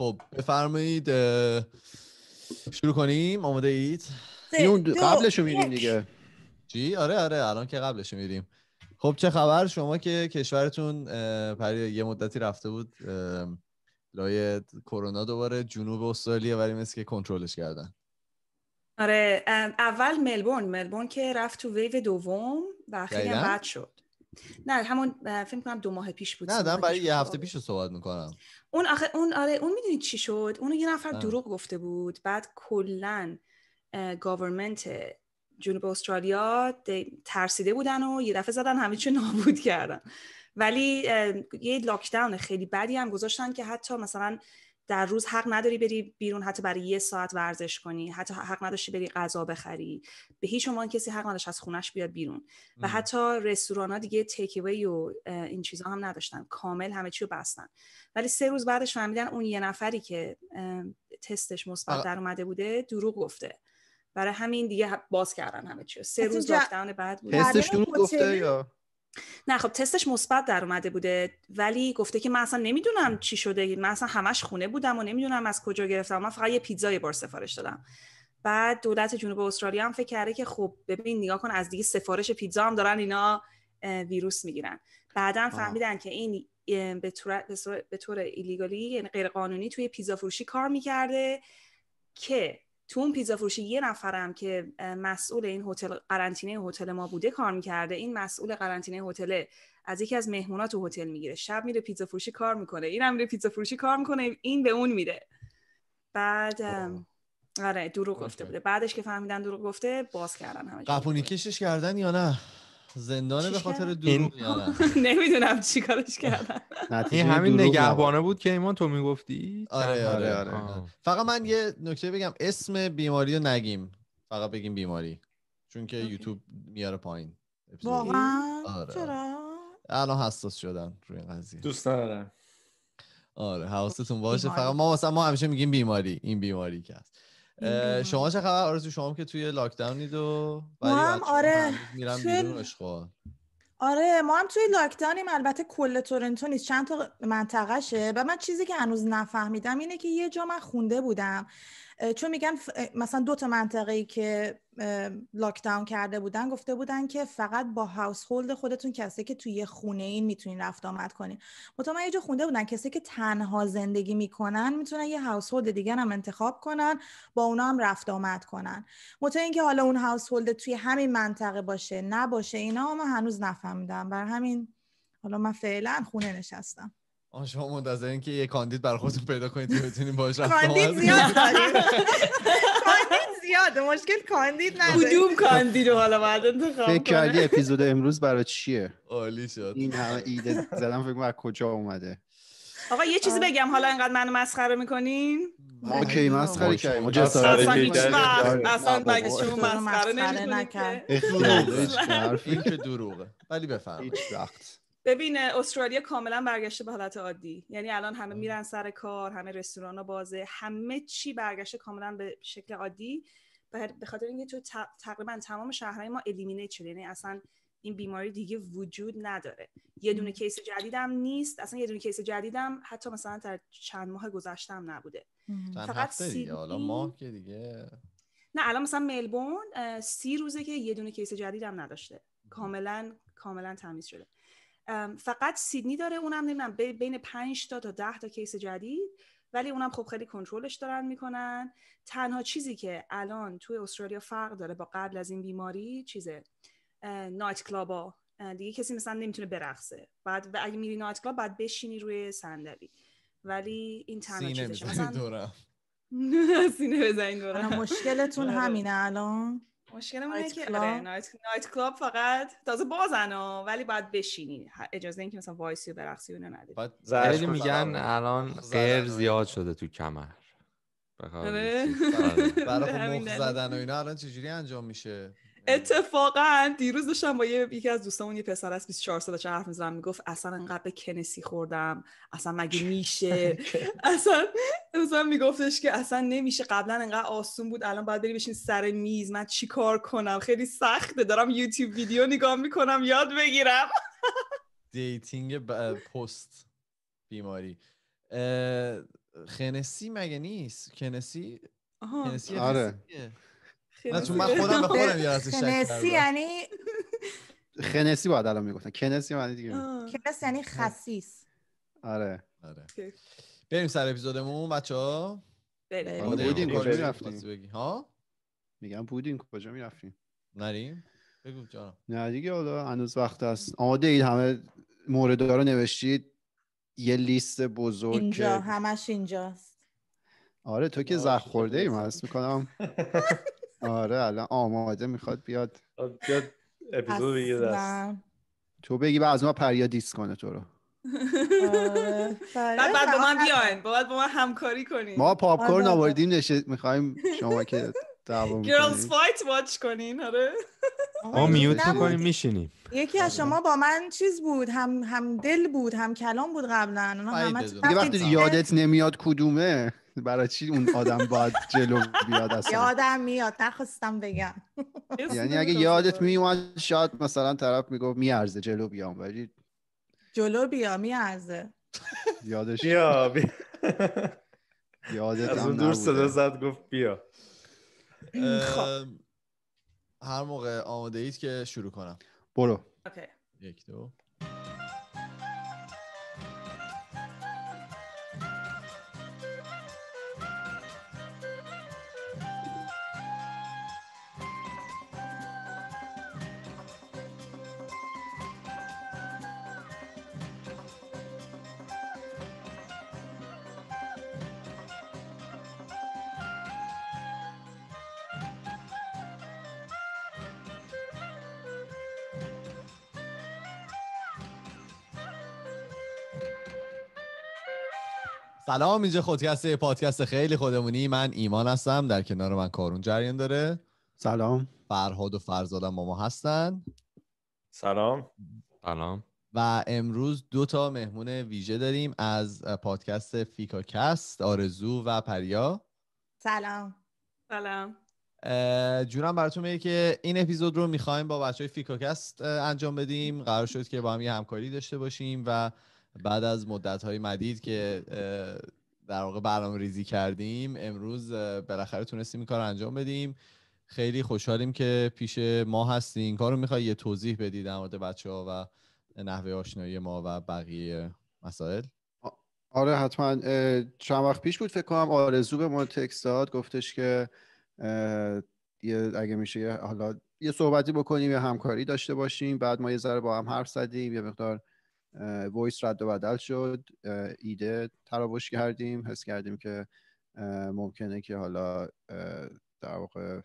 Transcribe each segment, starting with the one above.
خب بفرمایید شروع کنیم آماده اید قبلش رو میریم دیگه چی آره آره الان که قبلش میریم خب چه خبر شما که کشورتون پر یه مدتی رفته بود لای کرونا دوباره جنوب استرالیا ولی مثل که کنترلش کردن آره اول ملبورن ملبورن که رفت تو ویو دوم و خیلی بد شد نه همون فکر کنم دو ماه پیش بود نه دارم برای یه هفته پیش صحبت میکنم اون آخه اون آره اون میدونی چی شد اون یه نفر دروغ گفته بود بعد کلا گاورمنت جنوب استرالیا ترسیده بودن و یه دفعه زدن همه چی نابود کردن ولی یه لاکداون خیلی بدی هم گذاشتن که حتی مثلا در روز حق نداری بری بیرون حتی برای یه ساعت ورزش کنی حتی حق نداشتی بری غذا بخری به هیچ عنوان کسی حق نداشت از خونش بیاد بیرون و حتی رستوران ها دیگه تیکوی و این چیزها هم نداشتن کامل همه چی رو بستن ولی سه روز بعدش فهمیدن اون یه نفری که تستش مثبت در اومده بوده دروغ گفته برای همین دیگه باز کردن همه چی سه روز رفتن بعد بود تستش دروغ گفته یا نه خب تستش مثبت در اومده بوده ولی گفته که من اصلا نمیدونم چی شده من اصلا همش خونه بودم و نمیدونم از کجا گرفتم من فقط یه پیتزا یه بار سفارش دادم بعد دولت جنوب استرالیا هم فکر کرده که خب ببین نگاه کن از دیگه سفارش پیتزا هم دارن اینا ویروس میگیرن بعدا فهمیدن که این به طور, به طور ایلیگالی یعنی غیر قانونی توی پیتزا فروشی کار میکرده که تو اون پیتزا فروشی یه نفرم که مسئول این هتل قرنطینه هتل ما بوده کار میکرده این مسئول قرنطینه هتل از یکی از مهمونا تو هتل میگیره شب میره پیتزا فروشی کار میکنه هم میره پیتزا فروشی کار میکنه این به اون میره بعد آره دروغ گفته بوده بعدش که فهمیدن دروغ گفته باز کردن همه قپونی کشش کردن یا نه زندانه به خاطر دروغ نمیدونم چی کارش کردن این همین نگهبانه بود که ایمان تو میگفتی آره آره آره, آره. فقط من یه نکته بگم اسم بیماری رو نگیم فقط بگیم بیماری چون که یوتیوب میاره پایین واقعا آره، آره. چرا الان حساس شدن روی این قضیه دوست ندارم آره حواستون خب، باشه فقط ما واسه ما همیشه میگیم بیماری این بیماری که هست شما چه خبر آرزو شما که توی لاکداونید و ما هم آره میرم توی... آره ما هم توی لاکداونیم البته کل تورنتو نیست چند تا منطقه شه و من چیزی که هنوز نفهمیدم اینه که یه جا من خونده بودم چون میگن مثلا دو تا منطقه ای که لاکداون کرده بودن گفته بودن که فقط با هاوس هولد خودتون کسی که توی خونه این میتونین رفت آمد کنین مطمئن من یه جا خونده بودن کسی که تنها زندگی میکنن میتونن یه هاوس هولد دیگر هم انتخاب کنن با اونا هم رفت آمد کنن مثلا اینکه حالا اون هاوس هولد توی همین منطقه باشه نباشه اینا ما هنوز نفهمیدم بر همین حالا من فعلا خونه نشستم آن شما منتظرین که یه کاندید بر خودتون پیدا کنید که بتونین باهاش رفت کاندید زیاد کاندید زیاد مشکل کاندید نداره کدوم کاندید رو حالا بعد انتخاب فکر کردی اپیزود امروز برای چیه عالی شد این همه ایده زدم فکر از کجا اومده آقا یه چیزی بگم حالا اینقدر منو مسخره میکنین اوکی مسخره کردیم اصلا هیچ وقت آره. اصلا مگه شما مسخره نمیکنید که دروغه ولی بفرمایید هیچ وقت ببین استرالیا کاملا برگشته به حالت عادی یعنی الان همه میرن سر کار همه رستوران ها بازه همه چی برگشته کاملا به شکل عادی به خاطر اینکه تو تقریبا تمام شهرهای ما الیمینه شده یعنی اصلا این بیماری دیگه وجود نداره یه دونه کیس جدیدم نیست اصلا یه دونه کیس جدیدم حتی مثلا در چند ماه گذشتم نبوده فقط سی حالا ما که دیگه نه الان مثلا ملبورن سی روزه که یه دونه کیس جدیدم نداشته کاملا کاملا تمیز شده فقط سیدنی داره اونم نمیدونم بین 5 تا تا 10 تا کیس جدید ولی اونم خب خیلی کنترلش دارن میکنن تنها چیزی که الان توی استرالیا فرق داره با قبل از این بیماری چیزه نایت کلابا دیگه کسی مثلا نمیتونه برقصه بعد اگه میری نایت کلاب بعد بشینی روی صندلی ولی این تنها چیزشه مثلا سینه بزنین دورم مشکلتون آره. همینه الان مشکلمون اینه که آره، نایت, نایت کلاب فقط تازه بازن ولی باید بشینی اجازه اینکه مثلا وایسی و برقصی اونو خیلی میگن الان غیر زیاد شده تو کمر آره. آره. برای خب مخ زدن و اینا الان چجوری انجام میشه اتفاقا دیروز داشتم با یکی از دوستامون یه پسر از 24 سال چه حرف میزنم میگفت اصلا انقدر به کنسی خوردم اصلا مگه میشه اصلا مثلا میگفتش که اصلا نمیشه قبلا انقدر آسون بود الان باید بری بشین سر میز من کار کنم خیلی سخته دارم یوتیوب ویدیو نگاه میکنم یاد بگیرم دیتینگ پست بیماری خنسی مگه نیست کنسی آره نه چون من خودم به خودم یه لحظه شک خنسی یعنی خنسی باید الان میگفتن کنسی معنی دیگه کنس یعنی خسیس آره آره بریم سر اپیزودمون بچه‌ها آره، بودیم کجا میرفتیم ها میگم بودیم کجا میرفتیم نریم بگو جانم نه دیگه حالا هنوز وقت هست آماده اید همه مورد رو نوشتید یه لیست بزرگ اینجا همش اینجاست آره تو که زخ خورده ایم هست میکنم آره الان آماده میخواد بیاد بیاد اپیزود بگیر دست تو بگی بعد از ما پریا دیس کنه تو رو آره. بعد بعد با من آره. بیاین بعد با من همکاری کنین ما پاپ کورن آره. آوردیم میخواییم میخوایم شما که دعوا گرلز فایت واچ کنین آره ما میوت میکنیم میشینیم یکی از شما با من چیز بود هم هم دل بود هم کلام بود قبلا اونا همه وقتی یادت نمیاد کدومه برای چی اون آدم باید جلو بیاد اصلا یادم میاد نخواستم بگم یعنی اگه یادت میومد شاید مثلا طرف میگفت میارزه جلو بیام ولی جلو بیا میارزه یادش بیا بیا یادت از اون دور صدا گفت بیا خب. هر موقع آماده اید که شروع کنم برو یک دو سلام اینجا خودکسته پادکست خیلی خودمونی من ایمان هستم در کنار من کارون جریان داره سلام فرهاد و فرزادم با ما هستن سلام سلام و امروز دو تا مهمون ویژه داریم از پادکست فیکاکست آرزو و پریا سلام سلام جونم براتون میگه که این اپیزود رو میخوایم با بچه های فیکاکست انجام بدیم قرار شد که با هم یه همکاری داشته باشیم و بعد از مدت های مدید که در واقع برنامه ریزی کردیم امروز بالاخره تونستیم این کار انجام بدیم خیلی خوشحالیم که پیش ما هستیم این کار رو میخوای یه توضیح بدید در مورد بچه ها و نحوه آشنایی ما و بقیه مسائل آره حتما چند وقت پیش بود فکر کنم آرزو به ما تکست داد گفتش که اگه میشه حالا یه صحبتی بکنیم یه همکاری داشته باشیم بعد ما یه ذره با هم حرف زدیم یه مقدار وایس رد و بدل شد ایده تراوش کردیم حس کردیم که ممکنه که حالا در واقع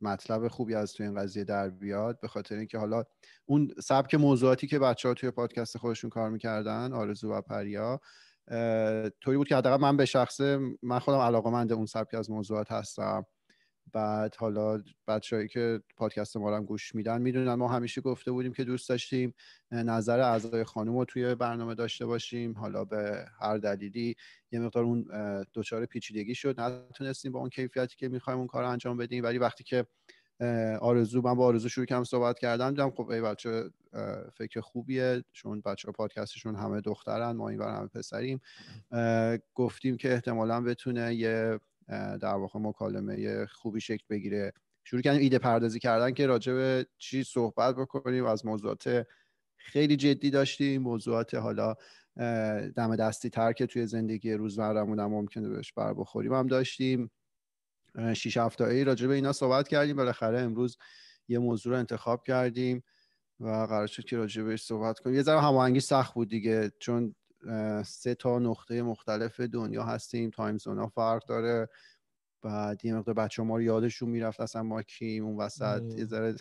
مطلب خوبی از توی این قضیه در بیاد به خاطر اینکه حالا اون سبک موضوعاتی که بچه ها توی پادکست خودشون کار میکردن آرزو و پریا طوری بود که حداقل من به شخصه من خودم علاقه اون سبک از موضوعات هستم بعد حالا بچههایی که پادکست ما رو هم گوش میدن میدونن ما همیشه گفته بودیم که دوست داشتیم نظر اعضای خانم رو توی برنامه داشته باشیم حالا به هر دلیلی یه مقدار اون دچار پیچیدگی شد نتونستیم با اون کیفیتی که میخوایم اون کار رو انجام بدیم ولی وقتی که آرزو من با آرزو شروع کردم صحبت کردم دیدم خب ای بچه فکر خوبیه چون بچه پادکستشون همه دخترن ما اینور همه پسریم گفتیم که احتمالا بتونه یه در واقع مکالمه خوبی شکل بگیره شروع کردیم ایده پردازی کردن که راجع به چی صحبت بکنیم از موضوعات خیلی جدی داشتیم موضوعات حالا دم دستی تر که توی زندگی روزمرمون هم ممکنه بهش بر بخوریم هم داشتیم شیش هفته ای راجع به اینا صحبت کردیم بالاخره امروز یه موضوع رو انتخاب کردیم و قرار شد که راجع بهش صحبت کنیم یه ذره هماهنگی سخت بود دیگه چون سه تا نقطه مختلف دنیا هستیم تایم زونا فرق داره بعد یه مقدار بچه ما یادشون میرفت اصلا ما کیم اون وسط یه ذره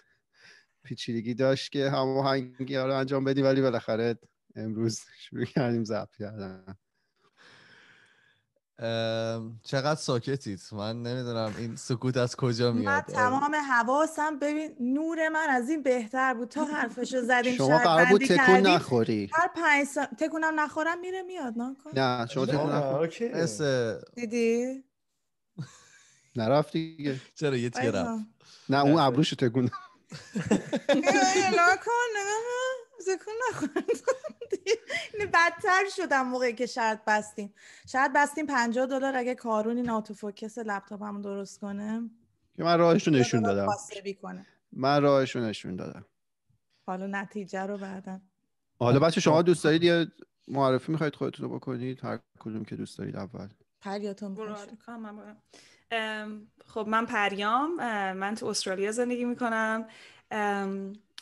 پیچیدگی داشت که هماهنگی رو انجام بدیم ولی بالاخره امروز شروع کردیم ضبط کردن چقدر ساکتید من نمیدونم این سکوت از کجا میاد من تمام حواسم ببین نور من از این بهتر بود تا حرفشو زدیم شما قرار بود تکون نخوری هر پنج سا... تکونم نخورم میره میاد نه نه شما تکون نخوری دیدی نرفت دیگه چرا یه تیره نه اون بله. ابروش تکون نکن زکون اینه بدتر شدم موقعی که شرط بستیم شرط بستیم 50 دلار اگه کارونی ناتوفوکس لپتاپم درست کنه که من راهش رو نشون دادم من راهش رو نشون دادم حالا نتیجه رو بعدا حالا بچه شما خب. دوست دارید یه معرفی میخواید خودتون رو بکنید هر کدوم که دوست دارید اول پریاتون خب من پریام من تو استرالیا زندگی میکنم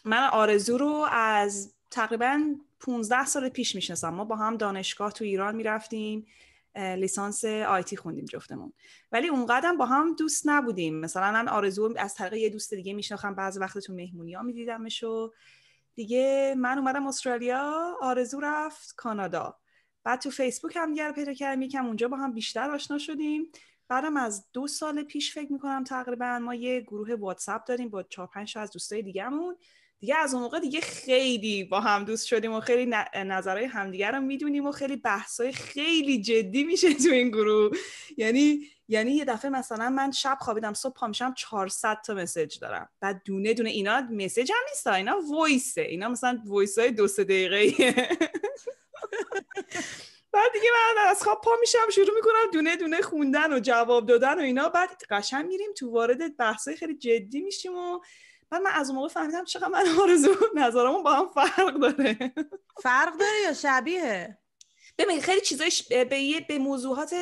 من آرزو رو از تقریبا 15 سال پیش میشناسم ما با هم دانشگاه تو ایران میرفتیم لیسانس آیتی خوندیم جفتمون ولی اونقدر با هم دوست نبودیم مثلا من آرزو از طریق یه دوست دیگه میشناختم بعض وقت تو مهمونی ها میدیدمش و دیگه من اومدم استرالیا آرزو رفت کانادا بعد تو فیسبوک هم دیگر پیدا کردیم یکم اونجا با هم بیشتر آشنا شدیم بعدم از دو سال پیش فکر میکنم تقریبا ما یه گروه واتساپ داریم با چهار پنج از دوستای دیگهمون دیگه از اون موقع دیگه خیلی با هم دوست شدیم و خیلی نظرهای همدیگه رو میدونیم و خیلی بحثای خیلی جدی میشه تو این گروه یعنی یعنی یه دفعه مثلا من شب خوابیدم صبح پا میشم 400 تا مسج دارم بعد دونه دونه اینا مسج هم نیست اینا وایسه اینا مثلا وایس های دو سه دقیقه بعد دیگه من از خواب پا میشم شروع میکنم دونه دونه خوندن و جواب دادن و اینا بعد قشنگ میریم تو وارد بحثای خیلی جدی میشیم و بعد من از اون موقع فهمیدم چقدر من آرزو نظرمون با هم فرق داره فرق داره یا شبیه؟ ببین خیلی چیزایش به به به موضوعات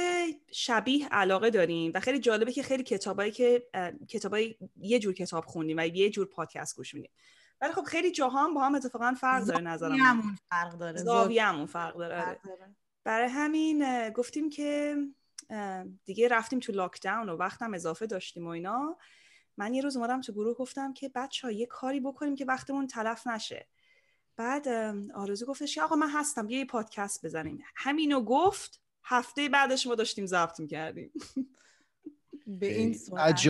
شبیه علاقه داریم و خیلی جالبه که خیلی کتابایی که کتابای یه جور کتاب خوندیم و یه جور پادکست گوش میدیم ولی خب خیلی جاها هم با هم اتفاقا فرق داره نظرم فرق داره زاویه‌مون فرق داره, آره. فرق داره. برای همین گفتیم که دیگه رفتیم تو لاکداون و وقتم اضافه داشتیم و اینا من یه روز اومدم تو گروه گفتم که بچه ها یه کاری بکنیم که وقتمون تلف نشه بعد آرزو گفتش که آقا من هستم یه پادکست بزنیم همینو گفت هفته بعدش ما داشتیم ضبط میکردیم به این سرعت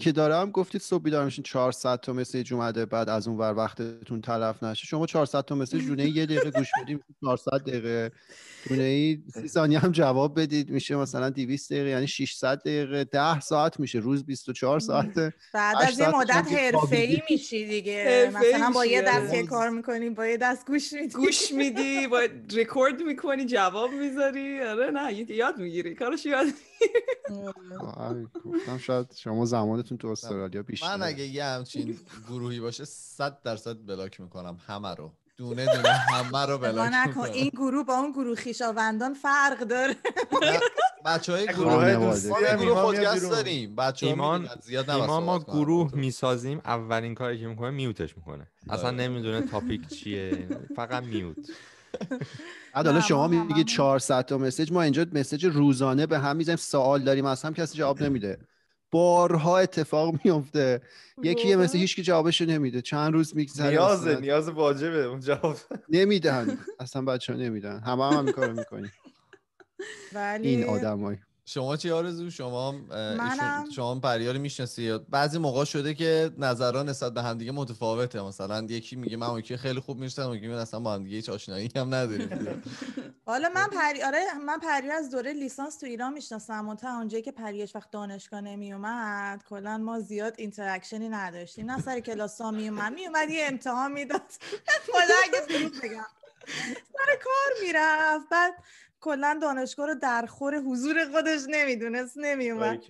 که دارم گفتید صبح بیدار میشین 400 تا مسیج اومده بعد از اون ور وقتتون تلف نشه شما 400 تا مسیج دونه یه دقیقه گوش بدیم 400 دقیقه دونه ای 30 ثانیه هم جواب بدید میشه مثلا 200 دقیقه یعنی 600 دقیقه 10 ساعت میشه روز 24 ساعته بعد از یه مدت حرفه‌ای میشی دیگه مثلا با یه دست آره. کار میکنی با یه دست گوش میدی گوش میدی با رکورد میکنی جواب میذاری آره نه یاد میگیری کارش یاد گفتم شاید شما زمانتون تو استرالیا بیشتر من اگه یه همچین گروهی باشه صد درصد بلاک میکنم همه رو دونه دونه همه رو بلاک نکن این گروه با اون گروه خیشاوندان فرق داره بچه های گروه دوستی گروه داریم بچه ایمان زیاد ایمان ما گروه میسازیم اولین کاری که میکنه میوتش میکنه اصلا آره. نمیدونه تاپیک چیه فقط میوت حالا شما میگید 400 تا مسیج ما اینجا مسیج روزانه به هم میزنیم سوال داریم از هم کسی جواب نمیده بارها اتفاق میفته یکی یه مثل هیچ که جوابشو نمیده چند روز میگذره نیاز نیاز واجبه اون جواب نمیدن اصلا بچه نمیدن همه هم, هم, کارو میکنیم ولی این آدمایی شما چی آرزو شما منم... شما پریار میشناسی بعضی موقع شده که نظرها نسبت به همدیگه متفاوته مثلا یکی میگه من یکی خیلی خوب میشتم و من اصلا با همدیگه هیچ آشنایی هم نداریم حالا من پری آره من پری از دوره لیسانس تو ایران میشناسم و تا اونجایی که پریش وقت دانشگاه نمیومد کلا ما زیاد اینتراکشنی نداشتیم نه سر کلاس ها میومد میومد یه امتحان میداد سر کار میرفت بعد کلا دانشگاه رو در خور حضور خودش نمیدونست نمیومد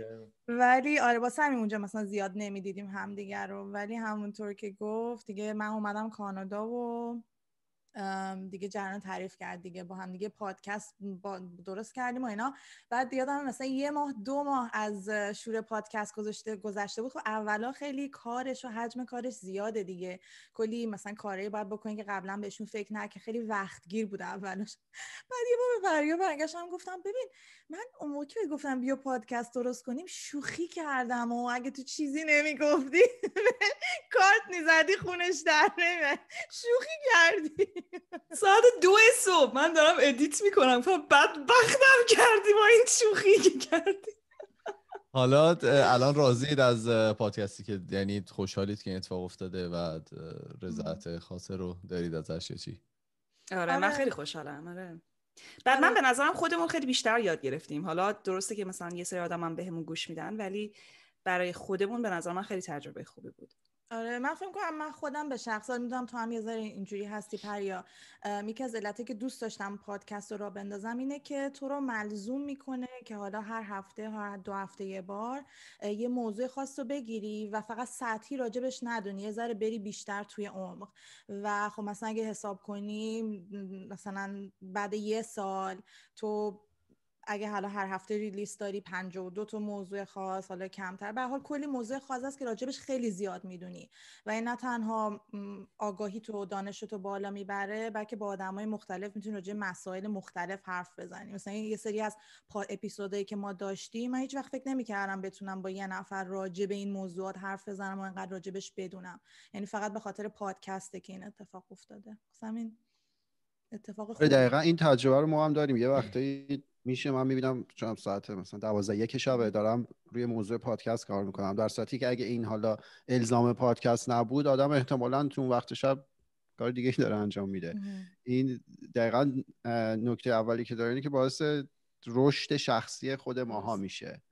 ولی آره با همین اونجا مثلا زیاد نمیدیدیم همدیگر رو ولی همونطور که گفت دیگه من اومدم کانادا و دیگه جران تعریف کرد دیگه با هم دیگه پادکست با درست کردیم و اینا بعد یادم مثلا یه ماه دو ماه از شور پادکست گذشته گذشته بود خب اولا خیلی کارش و حجم کارش زیاده دیگه کلی مثلا کاری باید بکنی که قبلا بهشون فکر نه که خیلی گیر بود اولش بعد یه بار برگشت برگشتم گفتم ببین من اون موقع گفتم بیا پادکست درست کنیم شوخی کردم و اگه تو چیزی نمیگفتی کارت میزدی خونش در شوخی کردی ساعت دو صبح من دارم ادیت میکنم بدبختم خب، کردی با این شوخی که کردی حالا الان راضید از پادکستی که یعنی خوشحالید که این اتفاق افتاده و رضایت خاصه رو دارید ازش چی آره من آره. خیلی خوشحالم آره بعد من به نظرم خودمون خیلی بیشتر یاد گرفتیم حالا درسته که مثلا یه سری آدم هم بهمون گوش میدن ولی برای خودمون به نظر من خیلی تجربه خوبی بود آره من فکر کنم من خودم به شخصا میدونم تو هم یه ذره اینجوری هستی پریا یکی از علتی که دوست داشتم پادکست رو را بندازم اینه که تو رو ملزوم میکنه که حالا هر هفته هر دو هفته یه بار یه موضوع خاص رو بگیری و فقط سطحی راجبش ندونی یه ذره بری بیشتر توی عمق و خب مثلا اگه حساب کنی مثلا بعد یه سال تو اگه حالا هر هفته ریلیس داری 52 تا موضوع خاص حالا کمتر به حال کلی موضوع خاص است که راجبش خیلی زیاد میدونی و این نه تنها آگاهی تو دانش تو بالا میبره بلکه با های مختلف میتونی راجع مسائل مختلف حرف بزنی مثلا یه سری از اپیزودایی که ما داشتیم من هیچ وقت فکر نمیکردم بتونم با یه نفر راجع این موضوعات حرف بزنم و اینقدر راجبش بدونم یعنی فقط به خاطر پادکسته که این اتفاق افتاده این اتفاق آره، دقیقا این تجربه رو ما هم داریم یه وقتایی میشه من میبینم چون ساعت مثلا دوازده یک شبه دارم روی موضوع پادکست کار میکنم در ساعتی که اگه این حالا الزام پادکست نبود آدم احتمالا تو وقت شب کار دیگه داره انجام میده این دقیقا نکته اولی که داره اینه که باعث رشد شخصی خود ماها میشه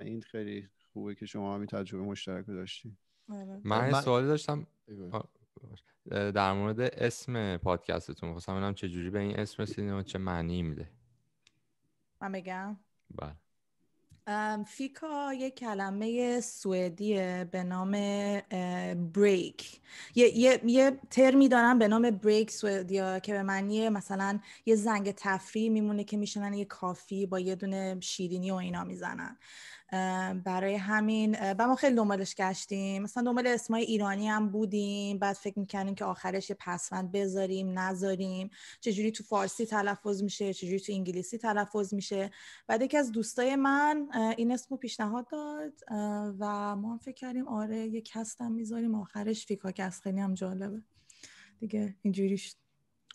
این خیلی خوبه که شما همین تجربه مشترک داشتیم آره. من سوالی داشتم در مورد اسم پادکستتون میخواستم ببینم چه جوری به این اسم رسیدین و چه معنی میده من بگم بله فیکا یه کلمه سوئدیه به نام بریک یه, یه،, یه ترمی دارم به نام بریک سوئدیا که به معنی مثلا یه زنگ تفریح میمونه که میشنن یه کافی با یه دونه شیرینی و اینا میزنن برای همین و ما خیلی دنبالش گشتیم مثلا دنبال اسمای ایرانی هم بودیم بعد فکر میکنیم که آخرش پسوند بذاریم نذاریم چجوری تو فارسی تلفظ میشه چجوری تو انگلیسی تلفظ میشه بعد یکی از دوستای من این اسمو پیشنهاد داد و ما فکر کردیم آره یک کستم میذاریم آخرش فیکاکست خیلی هم جالبه دیگه اینجوری شد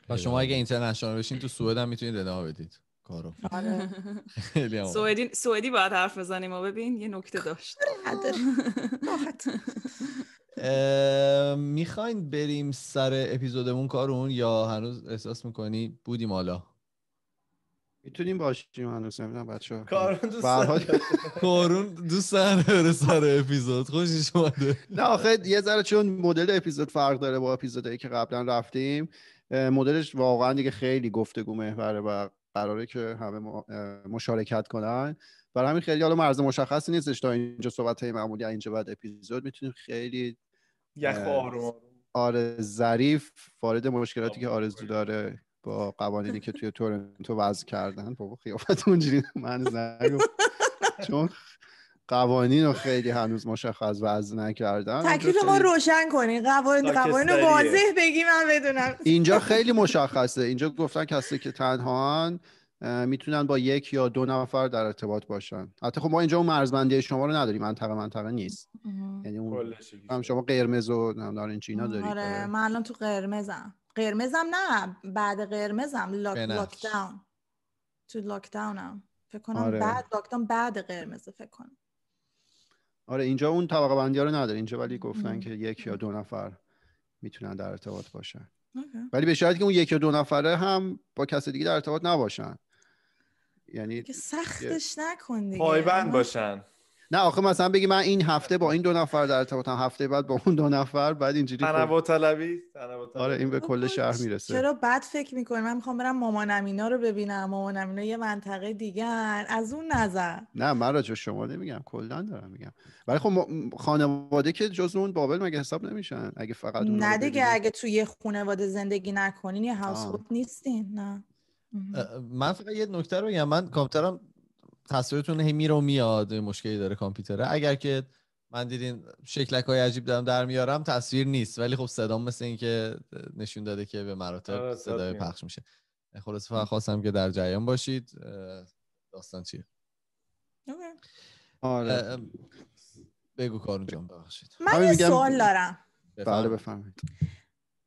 و شما اگه اینترنشنال بشین تو سوئد هم میتونید ادامه بدید کارو آره. سوئدی سوئدی باید حرف بزنیم و ببین یه نکته داشت آره، میخواین بریم سر اپیزودمون کارون یا هنوز احساس میکنی بودیم حالا میتونیم باشیم هنوز نمیدونم بچه کارون دوست سر سر اپیزود خوشش اومده نه آخه یه ذره چون مدل اپیزود فرق داره با اپیزودهایی که قبلا رفتیم مدلش واقعا دیگه خیلی گفتگو محوره و قراره که همه مشارکت کنن برای همین خیلی حالا مرز مشخصی نیستش تا اینجا صحبت های معمولی اینجا بعد اپیزود میتونیم خیلی یخ آرز آره ظریف وارد مشکلاتی که آره. آرزو داره با قوانینی که توی تورنتو وضع کردن بابا خیافت اونجوری من زنگو چون قوانین رو خیلی هنوز مشخص وضع نکردن تکلیف ما روشن کنین قوانین قوانین رو واضح بگی من بدونم اینجا خیلی مشخصه اینجا گفتن کسی که تنها میتونن با یک یا دو نفر در ارتباط باشن حتی خب ما اینجا اون مرزبندی شما رو نداریم منطقه منطقه نیست یعنی اون هم شما قرمز و نمدارین چینا دارید آره،, آره من الان تو قرمزم قرمزم نه بعد قرمزم لاک تو لاک داونم فکر کنم آره. بعد لاک بعد قرمز فکر کنم آره اینجا اون طبقه بندی رو نداره اینجا ولی گفتن آره. که یک یا دو نفر میتونن در ارتباط باشن ولی به شاید که اون یک یا دو نفره هم با کس دیگه در ارتباط نباشن یعنی سختش نکن دیگه یعنی باشن نه آخه مثلا بگی من این هفته با این دو نفر در ارتباطم هفته بعد با اون دو نفر بعد اینجوری خب. تنوع طلبی آره این به کل شهر میرسه چرا بعد فکر میکنی من میخوام برم مامانم اینا رو ببینم مامانم اینا یه منطقه دیگر از اون نظر نه من راجع شما نمیگم کلا دارم میگم ولی خب خانواده که جز اون بابل مگه حساب نمیشن اگه فقط اون نه دیگه اگه تو یه خانواده زندگی نکنین یه هاوس نیستین نه من فقط یه نکته رو بگم من کامپیوترم تصویرتون هی میره و میاد مشکلی داره کامپیوتره اگر که من دیدین شکلک های عجیب دارم در میارم تصویر نیست ولی خب صدام مثل این که نشون داده که به مراتب آره، صدای پخش میشه خلاص فقط خواستم که در جریان باشید داستان چیه آره. بگو کارون جان ببخشید من یه سوال دارم بله بفهمید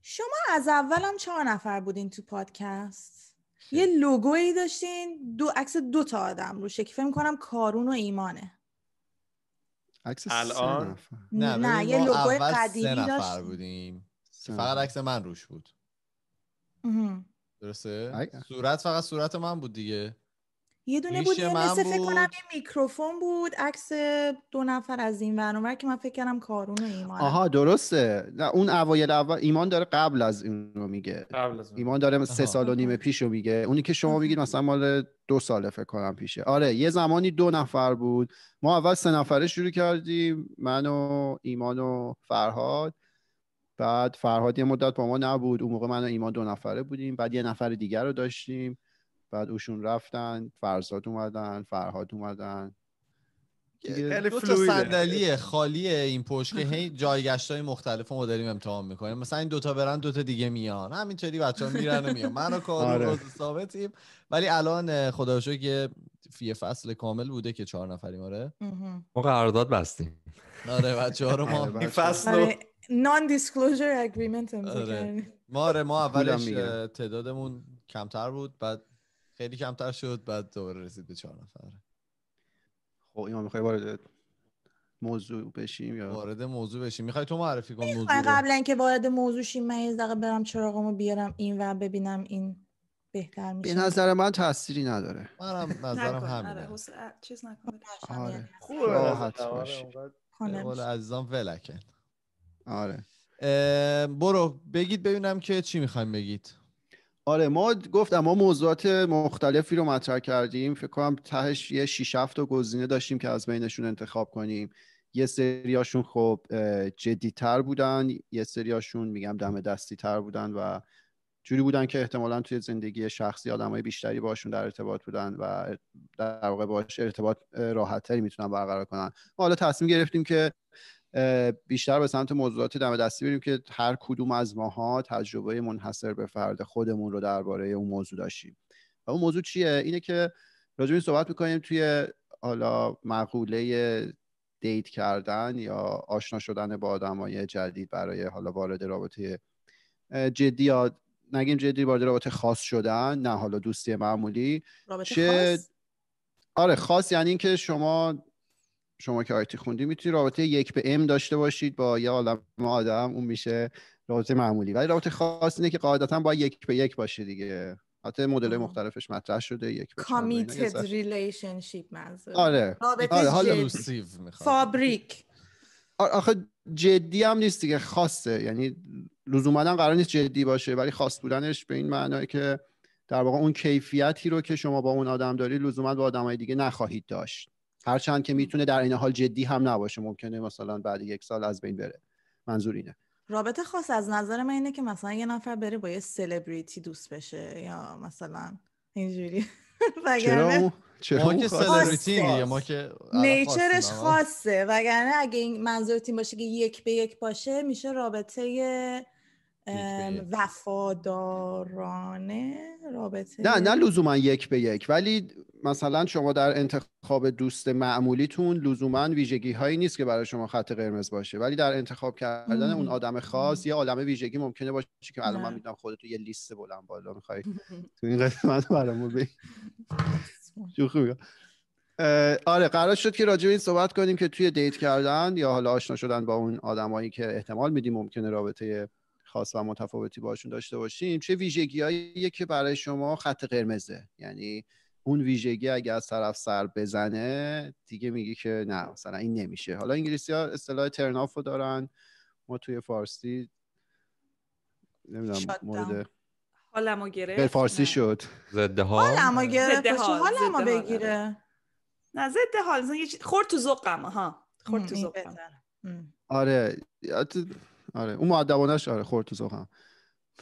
شما از اولم چهار نفر بودین تو پادکست یه لوگویی داشتین دو عکس دو تا آدم روشه که فکر کارون و ایمانه عکس الان نه, نه یه لوگوی قدیمی داشت بودیم فقط عکس من روش بود درسته صورت فقط صورت من بود دیگه یه دونه بود یه مثل فکر کنم یه میکروفون بود عکس دو نفر از این ورنور که من فکر کردم کارون و ایمان آها درسته نه اون اوایل اول ایمان داره قبل از این رو میگه قبل از ایمان داره سه سال و نیم پیش رو میگه اونی که شما میگید مثلا مال دو ساله فکر کنم پیشه آره یه زمانی دو نفر بود ما اول سه نفره شروع کردیم من و ایمان و فرهاد بعد فرهاد یه مدت با ما نبود اون موقع من و ایمان دو نفره بودیم بعد یه نفر دیگر رو داشتیم بعد اوشون رفتن فرزاد اومدن فرهاد اومدن دو تا صندلی خالیه این پشت که هی جایگشت های مختلف ما داریم امتحان میکنیم مثلا این دوتا برن دوتا دیگه میان همینطوری بچه ها میرن و میان من رو کار آره. ثابتیم ولی الان خدا که یه فصل کامل بوده که چهار نفریم آره ما قرارداد بستیم آره بچه ها رو ما این فصل نان دیسکلوزر اگریمنت ما آره، ما اولش تعدادمون کمتر بود بعد خیلی کمتر شد بعد دوباره رسید به چهار نفر خب ایمان میخوای وارد موضوع بشیم یا وارد موضوع بشیم میخوای تو معرفی کن موضوع قبل اینکه وارد موضوع شیم من یه دقیقه برم چراغمو بیارم این و ببینم این بهتر میشه به نظر من تأثیری نداره منم نظرم همینه آره, آره. آره. راحت آره، عزیزان ولکن آره برو بگید ببینم که چی میخوایم بگید آره ما گفتم ما موضوعات مختلفی رو مطرح کردیم فکر کنم تهش یه 6 7 گزینه داشتیم که از بینشون انتخاب کنیم یه سریاشون خب جدیتر بودن یه سریاشون میگم دم دستی تر بودن و جوری بودن که احتمالا توی زندگی شخصی آدم های بیشتری باشون در ارتباط بودن و در واقع باش ارتباط راحتتری میتونن برقرار کنن ما حالا تصمیم گرفتیم که بیشتر به سمت موضوعات دم دستی بریم که هر کدوم از ماها تجربه منحصر به فرد خودمون رو درباره اون موضوع داشتیم و اون موضوع چیه اینه که راجع صحبت میکنیم توی حالا مقوله دیت کردن یا آشنا شدن با آدمای جدید برای حالا وارد رابطه جدی یا نگیم جدی وارد رابطه خاص شدن نه حالا دوستی معمولی رابطه چه... خاص آره خاص یعنی اینکه شما شما که آیتی خوندی میتونی رابطه یک به ام داشته باشید با یه عالم آدم اون میشه رابطه معمولی ولی رابطه خاص اینه که قاعدتا با یک به یک باشه دیگه حتی مدل مختلفش مطرح شده یک کامیتد ریلیشنشیپ منظور آره آره حالا فابریک آخه جدی هم نیست دیگه خاصه یعنی لزوما قرار نیست جدی باشه ولی خاص بودنش به این معنی که در واقع اون کیفیتی رو که شما با اون آدم داری لزوما با آدمای دیگه نخواهید داشت هرچند که میتونه در این حال جدی هم نباشه ممکنه مثلا بعد یک سال از بین بره منظور اینه رابطه خاص از نظر من اینه که مثلا یه نفر بره با یه سلبریتی دوست بشه یا مثلا اینجوری وگرنه چرا که سلبریتی یا ما که نیچرش خاصه وگرنه اگه این منظورت باشه که یک به یک باشه میشه رابطه وفادارانه رابطه نه نه لزوما یک به یک ولی مثلا شما در انتخاب دوست معمولیتون لزوما ویژگی هایی نیست که برای شما خط قرمز باشه ولی در انتخاب کردن اون آدم خاص یه عالم ویژگی ممکنه باشه که الان من میدونم خودتو یه لیست بلند بالا میخوای تو این قسمت برامون آره قرار شد که راجع به این صحبت کنیم که توی دیت کردن یا حالا آشنا شدن با اون آدمایی که احتمال میدیم ممکنه رابطه خاص و متفاوتی باشون داشته باشیم چه ویژگیهایی که برای شما خط قرمزه یعنی اون ویژگی اگه از طرف سر بزنه دیگه میگی که نه مثلا این نمیشه حالا انگلیسی ها اصطلاح ترن رو دارن ما توی فارسی نمیدونم مورد حالمو گرفت به فارسی شد زده ها حالمو آره. گرفت حالمو بگیره نه زده حال خورد تو زقم ها خورد تو آره آره اون معدبانش آره خورد تو زقم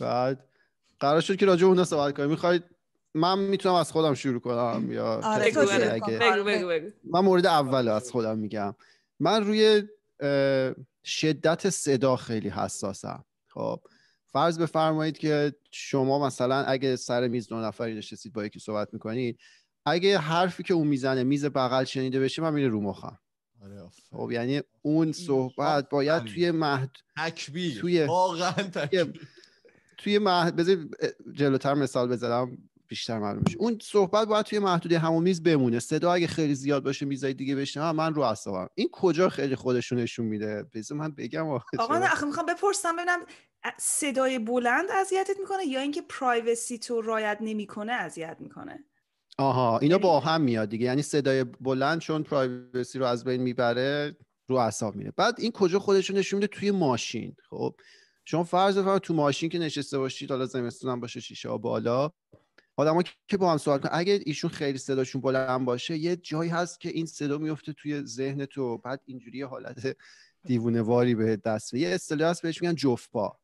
بعد قرار شد که راجع اون صحبت کنیم میخواید من میتونم از خودم شروع کنم یا آره بگو, بگو, بگو, من مورد اول از خودم میگم من روی شدت صدا خیلی حساسم خب فرض بفرمایید که شما مثلا اگه سر میز دو نفری نشستید با یکی صحبت میکنید اگه حرفی که اون میزنه میز بغل شنیده بشه من میره رو مخم آره، خب یعنی اون صحبت باید توی مهد تکبیر توی واقعا توی مهد بذار جلوتر مثال بزنم بیشتر معلوم اون صحبت باید توی محدوده همومیز بمونه صدا اگه خیلی زیاد باشه میزای دیگه بشنم من رو اعصابم این کجا خیلی خودشونشون میده بذار من بگم آقا من آخه میخوام بپرسم ببینم صدای بلند اذیتت میکنه یا اینکه پرایوسی تو رایت نمیکنه اذیت میکنه آها اینا با هم میاد دیگه یعنی صدای بلند چون پرایوسی رو از بین میبره رو اعصاب میره بعد این کجا خودش نشون میده توی ماشین خب شما فرض بفرمایید تو ماشین که نشسته باشید حالا زمستون هم باشه شیشه بالا آدم که با هم سوال کن اگه ایشون خیلی صداشون بلند باشه یه جایی هست که این صدا میفته توی ذهن تو بعد اینجوری حالت دیوونه واری به دست یه اصطلاح هست بهش میگن جفپا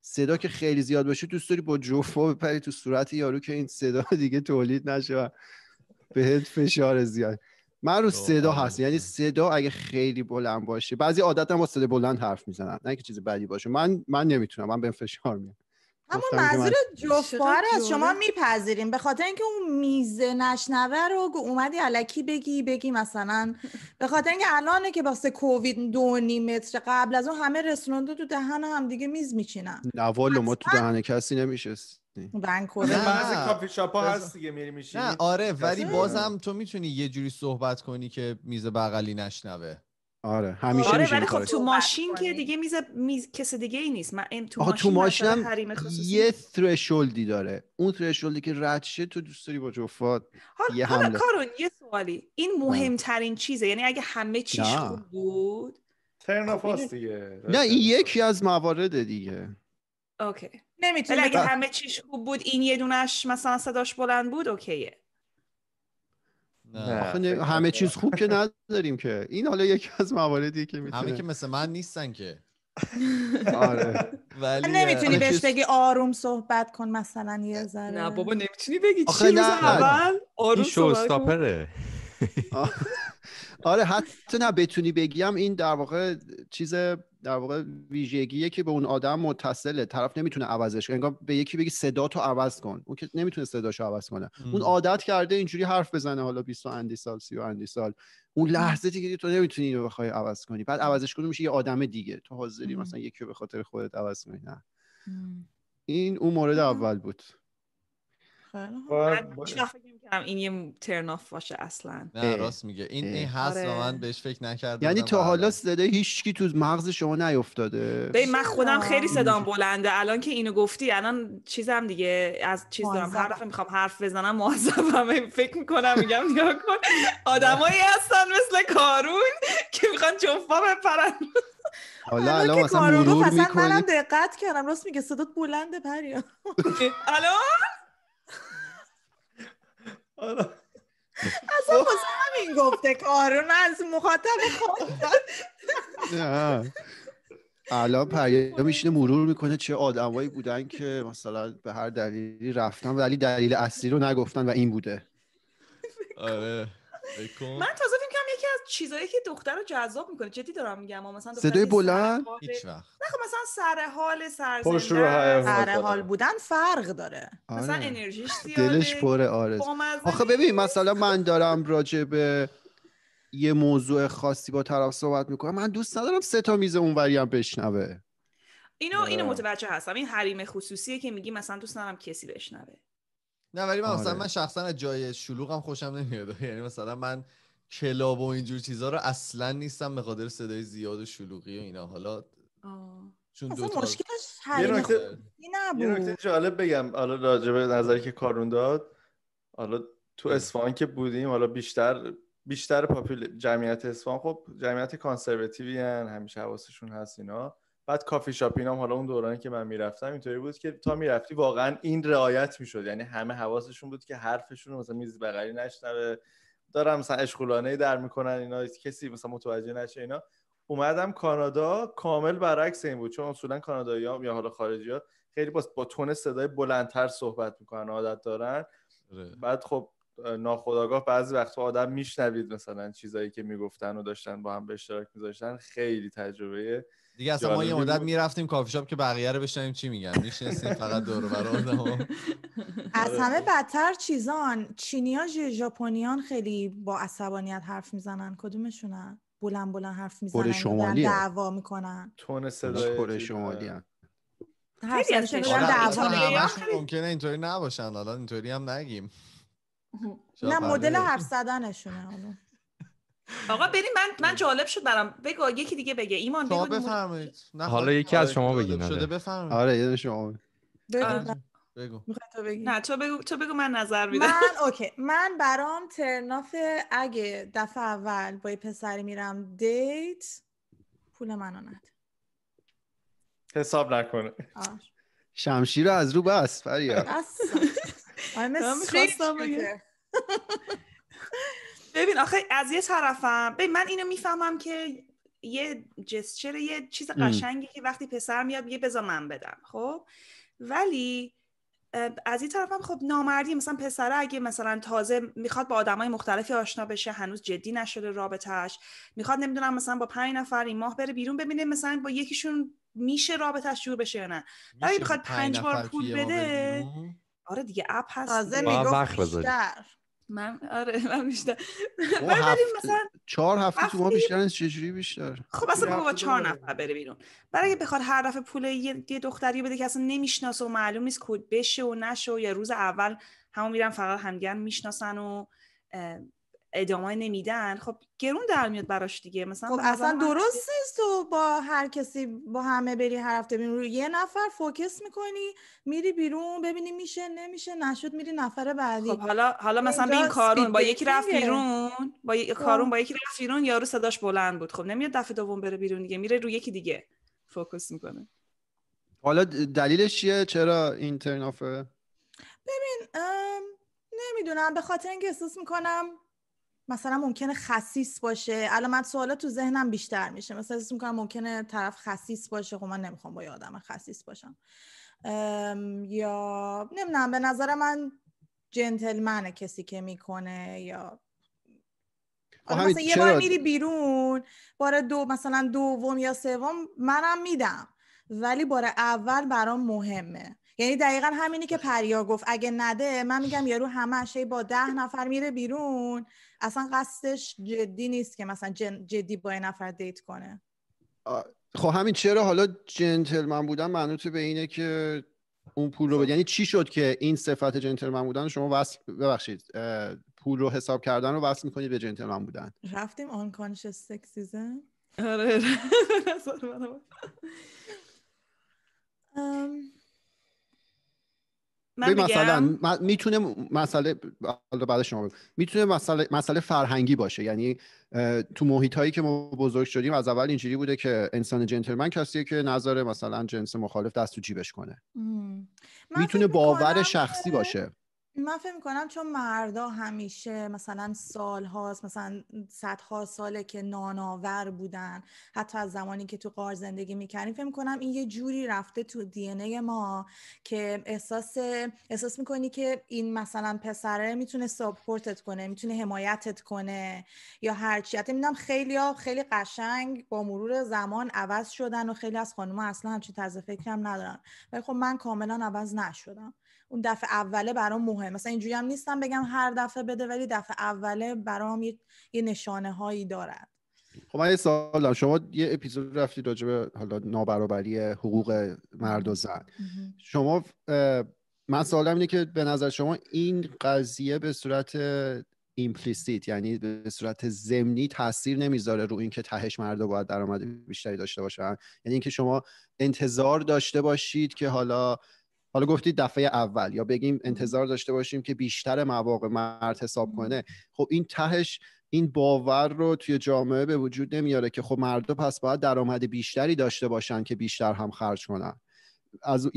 صدا که خیلی زیاد باشه دوست داری با جفپا بپری تو صورت یارو که این صدا دیگه تولید نشه و بهت فشار زیاد من رو صدا هست آره. یعنی صدا اگه خیلی بلند باشه بعضی عادت هم با صدا بلند حرف میزنن نه که چیز بدی باشه من من نمیتونم من به فشار میام اما منظور جفار از شما میپذیریم به خاطر اینکه اون میز نشنوه رو اومدی علکی بگی بگی مثلا به خاطر اینکه الانه که باسه کووید دو نیم متر قبل از اون همه رستوران تو دهن هم دیگه میز میچینن نه ما تو دهن کسی نمیشست بعضی کافی هست دیگه میری نه آره ولی بازم تو میتونی یه جوری صحبت کنی که میز بغلی نشنوه آره همیشه آره ولی خب تو ماشین که دیگه میز میز کس دیگه ای نیست من تو ماشین, تو ماشین هم یه ترشولدی داره اون ترشولدی که رد شه تو دوست داری با جفاد یه کارون یه سوالی این مهمترین چیزه یعنی اگه همه چیش خوب بود ترنافاس خب دیگه نه این یکی از موارد دیگه اوکی نمیتونه اگه همه چیش خوب بود این یه دونش مثلا صداش بلند بود اوکیه نه. همه چیز خوب که نداریم که این حالا یکی از مواردی که میتونه همه که مثل من نیستن که آره ولی نمیتونی بهش بگی آروم صحبت کن مثلا یه ذره نه بابا نمیتونی بگی چی روز اول آروم صحبت کن آره حتی نه بتونی بگیم این در واقع چیز در واقع ویژگیه که به اون آدم متصله طرف نمیتونه عوضش انگار به یکی بگی صدا تو عوض کن اون که نمیتونه صداشو عوض کنه اون عادت کرده اینجوری حرف بزنه حالا 20 اندی سال 30 اندی سال اون لحظه دیگه تو نمیتونی اینو بخوای عوض کنی بعد عوضش کنه میشه یه آدم دیگه تو حاضری مثلا یکی به خاطر خودت عوض کنی نه این اون مورد خب. اول بود خیلی خب. این یه ترن آف باشه اصلا نه راست میگه این این هست آره. من بهش فکر نکردم یعنی تا حالا صدای هیچکی تو مغز شما نیافتاده ببین من خودم خیلی صدام بلنده الان که اینو گفتی الان چیزم دیگه از چیز دارم حرف میخوام حرف بزنم معذبم فکر میکنم میگم نگاه کن آدمایی هستن مثل کارون که میخوان جفا بپرن حالا الان مثلا مرور میکنی منم دقت کردم راست میگه صدات بلنده پریا الان آره اصلا همین گفته کارون از مخاطب نه الان پریا میشینه مرور میکنه چه آدمایی بودن که مثلا به هر دلیلی رفتن ولی دلیل اصلی رو نگفتن و این بوده آره من تازه فکر کنم یکی از چیزایی که دختر رو جذاب میکنه جدی دارم میگم مثلا صدای بلند هیچ وقت نه خب مثلا سر حال سرزنده سر حال بودن فرق داره آره. مثلا انرژیش زیاده دلش پر آره. آخه ببین مثلا من دارم راجع به یه موضوع خاصی با طرف صحبت میکنم من دوست ندارم سه تا میز اونوری هم بشنوه اینو اینو آره. متوجه هستم این حریم خصوصیه که میگی مثلا دوست ندارم کسی بشنوه نه ولی من مثلا آره. من شخصا از جای شلوغم خوشم نمیاد یعنی مثلا من کلاب و اینجور چیزها رو اصلا نیستم به خاطر صدای زیاد و شلوغی و اینا حالا چون دو مشکلش یه نکته جالب بگم حالا راجع به نظری که کارون داد حالا تو اصفهان که بودیم حالا بیشتر بیشتر پاپول جمعیت اصفهان خب جمعیت کانسرواتیوی همیشه حواسشون هست اینا بعد کافی شاپین هم حالا اون دورانی که من میرفتم اینطوری بود که تا میرفتی واقعا این رعایت میشد یعنی همه حواسشون بود که حرفشون مثلا میز بغلی نشنوه دارم مثلا اشغولانه در میکنن اینا کسی مثلا متوجه نشه اینا اومدم کانادا کامل برعکس این بود چون اصولا ها یا حالا خارجی ها خیلی با, با تون صدای بلندتر صحبت میکنن عادت دارن آره. بعد خب ناخداگاه بعضی وقت آدم میشنوید مثلا چیزایی که میگفتن و داشتن با هم به اشتراک میذاشتن خیلی تجربه دیگه اصلا ما یه مدت میرفتیم کافی شاپ که بقیه رو بشنیم چی میگن میشنستیم فقط دور و از آره. همه بدتر چیزان ها ژاپنیان خیلی با عصبانیت حرف میزنن کدومشونن بلند بلند حرف میزنن شمالی دعوا میکنن تون صدای کره شمالی آره. ممکنه اینطوری نباشن حالا اینطوری هم نگیم نه مدل حرف زدنشونه آقا بریم من من جالب شد برام بگو یکی دیگه بگه ایمان بگو بفرمایید حالا خب. یکی از آره، شما بگین شده آره. بفرمایید آره یه شما بگو تو بگی نه تو بگو تو بگو من نظر میدم من اوکی من برام ترناف اگه دفعه اول با یه پسری میرم دیت پول منو نده حساب نکنه شمشیر از رو بس فریا I'm ببین آخه از یه طرفم ببین من اینو میفهمم که یه جسچر یه چیز قشنگی که وقتی پسر میاد یه بذار من بدم خب ولی از این طرفم خب نامردی مثلا پسره اگه مثلا تازه میخواد با های مختلفی آشنا بشه هنوز جدی نشده رابطهش میخواد نمیدونم مثلا با پنج نفر این ماه بره بیرون ببینه مثلا با یکیشون میشه رابطهش جور بشه یا نه ولی میخواد پنج بار پول بده آره دیگه اپ هست تازه میگفت من آره من بیشتر او هفت... مثلا چهار هفته تو ما بیشتر از چجوری بیشتر خب اصلا ما با چهار نفر بره بیرون برای اگه بخواد هر دفعه پول یه, دختری بده که اصلا نمیشناسه و معلوم نیست کد بشه و نشه و یه روز اول همون میرن فقط همگن میشناسن و ادامه نمیدن خب گرون در میاد براش دیگه مثلا خب اصلا درست نیست تو با هر کسی با همه بری هر هفته بیرون یه نفر فوکس میکنی میری بیرون ببینی میشه نمیشه نشد میری نفر بعدی خب حالا حالا مثلا به این کارون با یکی رفت بیرون با ی... خب. کارون با یکی رفت بیرون یارو صداش بلند بود خب نمیاد دفعه دوم بره بیرون دیگه میره روی یکی دیگه فوکس میکنه حالا دلیلش چیه چرا این ترن ببین ام... نمیدونم به خاطر اینکه میکنم مثلا ممکنه خصیص باشه الان من سوالات تو ذهنم بیشتر میشه مثلا اسم میکنم ممکنه طرف خصیص باشه خب من نمیخوام با آدم خصیص باشم یا نمیدونم به نظر من جنتلمنه کسی که میکنه یا خب مثلا یه بار میری بیرون بار دو مثلا دوم یا سوم منم میدم ولی بار اول برام مهمه یعنی دقیقا همینی که پریا گفت اگه نده من میگم یارو همه با ده نفر میره بیرون اصلا قصدش جدی نیست که مثلا جدی با نفر دیت کنه خب همین چرا حالا جنتلمن بودن منوط به اینه که اون پول رو بده یعنی چی شد که این صفت جنتلمن بودن شما وصل ببخشید پول رو حساب کردن رو وصل میکنید به جنتلمن بودن رفتیم آن کانشس آره, آره. من مثلا میتونه مسئله حالا بعد شما میتونه مسئله مسئله فرهنگی باشه یعنی تو محیط هایی که ما بزرگ شدیم از اول اینجوری بوده که انسان جنتلمن کسیه که نظر مثلا جنس مخالف دست تو جیبش کنه میتونه باور شخصی باشه من فکر میکنم چون مردا همیشه مثلا سال هاست مثلا صدها ساله که ناناور بودن حتی از زمانی که تو قار زندگی میکنیم فکر میکنم این یه جوری رفته تو دی ما که احساس احساس میکنی که این مثلا پسره میتونه ساپورتت کنه میتونه حمایتت کنه یا هرچی حتی میدونم خیلی ها خیلی قشنگ با مرور زمان عوض شدن و خیلی از خانوما اصلا همچین طرز فکرم ندارن ولی خب من کاملا عوض نشدم اون دفعه اوله برام مهم مثلا اینجوری هم نیستم بگم هر دفعه بده ولی دفعه اوله برام یه, یه نشانه هایی دارد خب من یه سوال دارم شما یه اپیزود رفتی راجع حالا نابرابری حقوق مرد و زن شما من سوالم اینه که به نظر شما این قضیه به صورت ایمپلیسیت یعنی به صورت زمینی تاثیر نمیذاره رو اینکه تهش مردا باید درآمد بیشتری داشته باشن یعنی اینکه شما انتظار داشته باشید که حالا حالا گفتید دفعه اول یا بگیم انتظار داشته باشیم که بیشتر مواقع مرد حساب کنه خب این تهش این باور رو توی جامعه به وجود نمیاره که خب مردا پس باید درآمد بیشتری داشته باشن که بیشتر هم خرج کنن از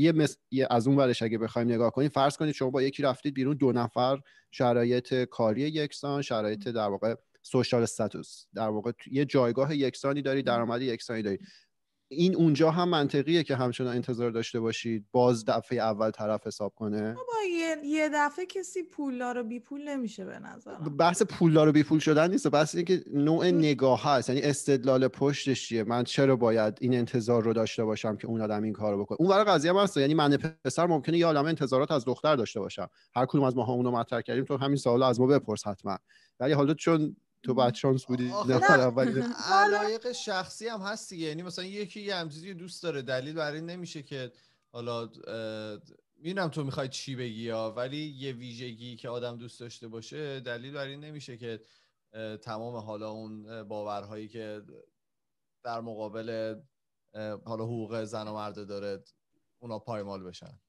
یه از اون ورش اگه بخوایم نگاه کنیم فرض کنید شما با یکی رفتید بیرون دو نفر شرایط کاری یکسان شرایط در واقع سوشال استاتوس در واقع یه جایگاه یکسانی داری درآمد یکسانی دارید این اونجا هم منطقیه که همچنان انتظار داشته باشید باز دفعه اول طرف حساب کنه بابا یه, دفعه کسی پولدار رو بی پول نمیشه به نظر بحث پولدار رو بی پول شدن نیست بحث اینه که نوع نگاه هست یعنی استدلال پشتش چیه من چرا باید این انتظار رو داشته باشم که اون آدم این کارو بکنه اون برای قضیه هست یعنی من پسر ممکنه یه عالمه انتظارات از دختر داشته باشم هر کدوم از ماها اونو مطرح کردیم تو همین سوالو از ما بپرس حتما ولی حالا چون تو بعد شانس بودی نفر علایق شخصی هم هست دیگه یعنی مثلا یکی یه همچیزی دوست داره دلیل برای این نمیشه که حالا میدونم تو میخوای چی بگی یا ولی یه ویژگی که آدم دوست داشته باشه دلیل بر این نمیشه که تمام حالا اون باورهایی که در مقابل حالا حقوق زن و مرد داره اونا پایمال بشن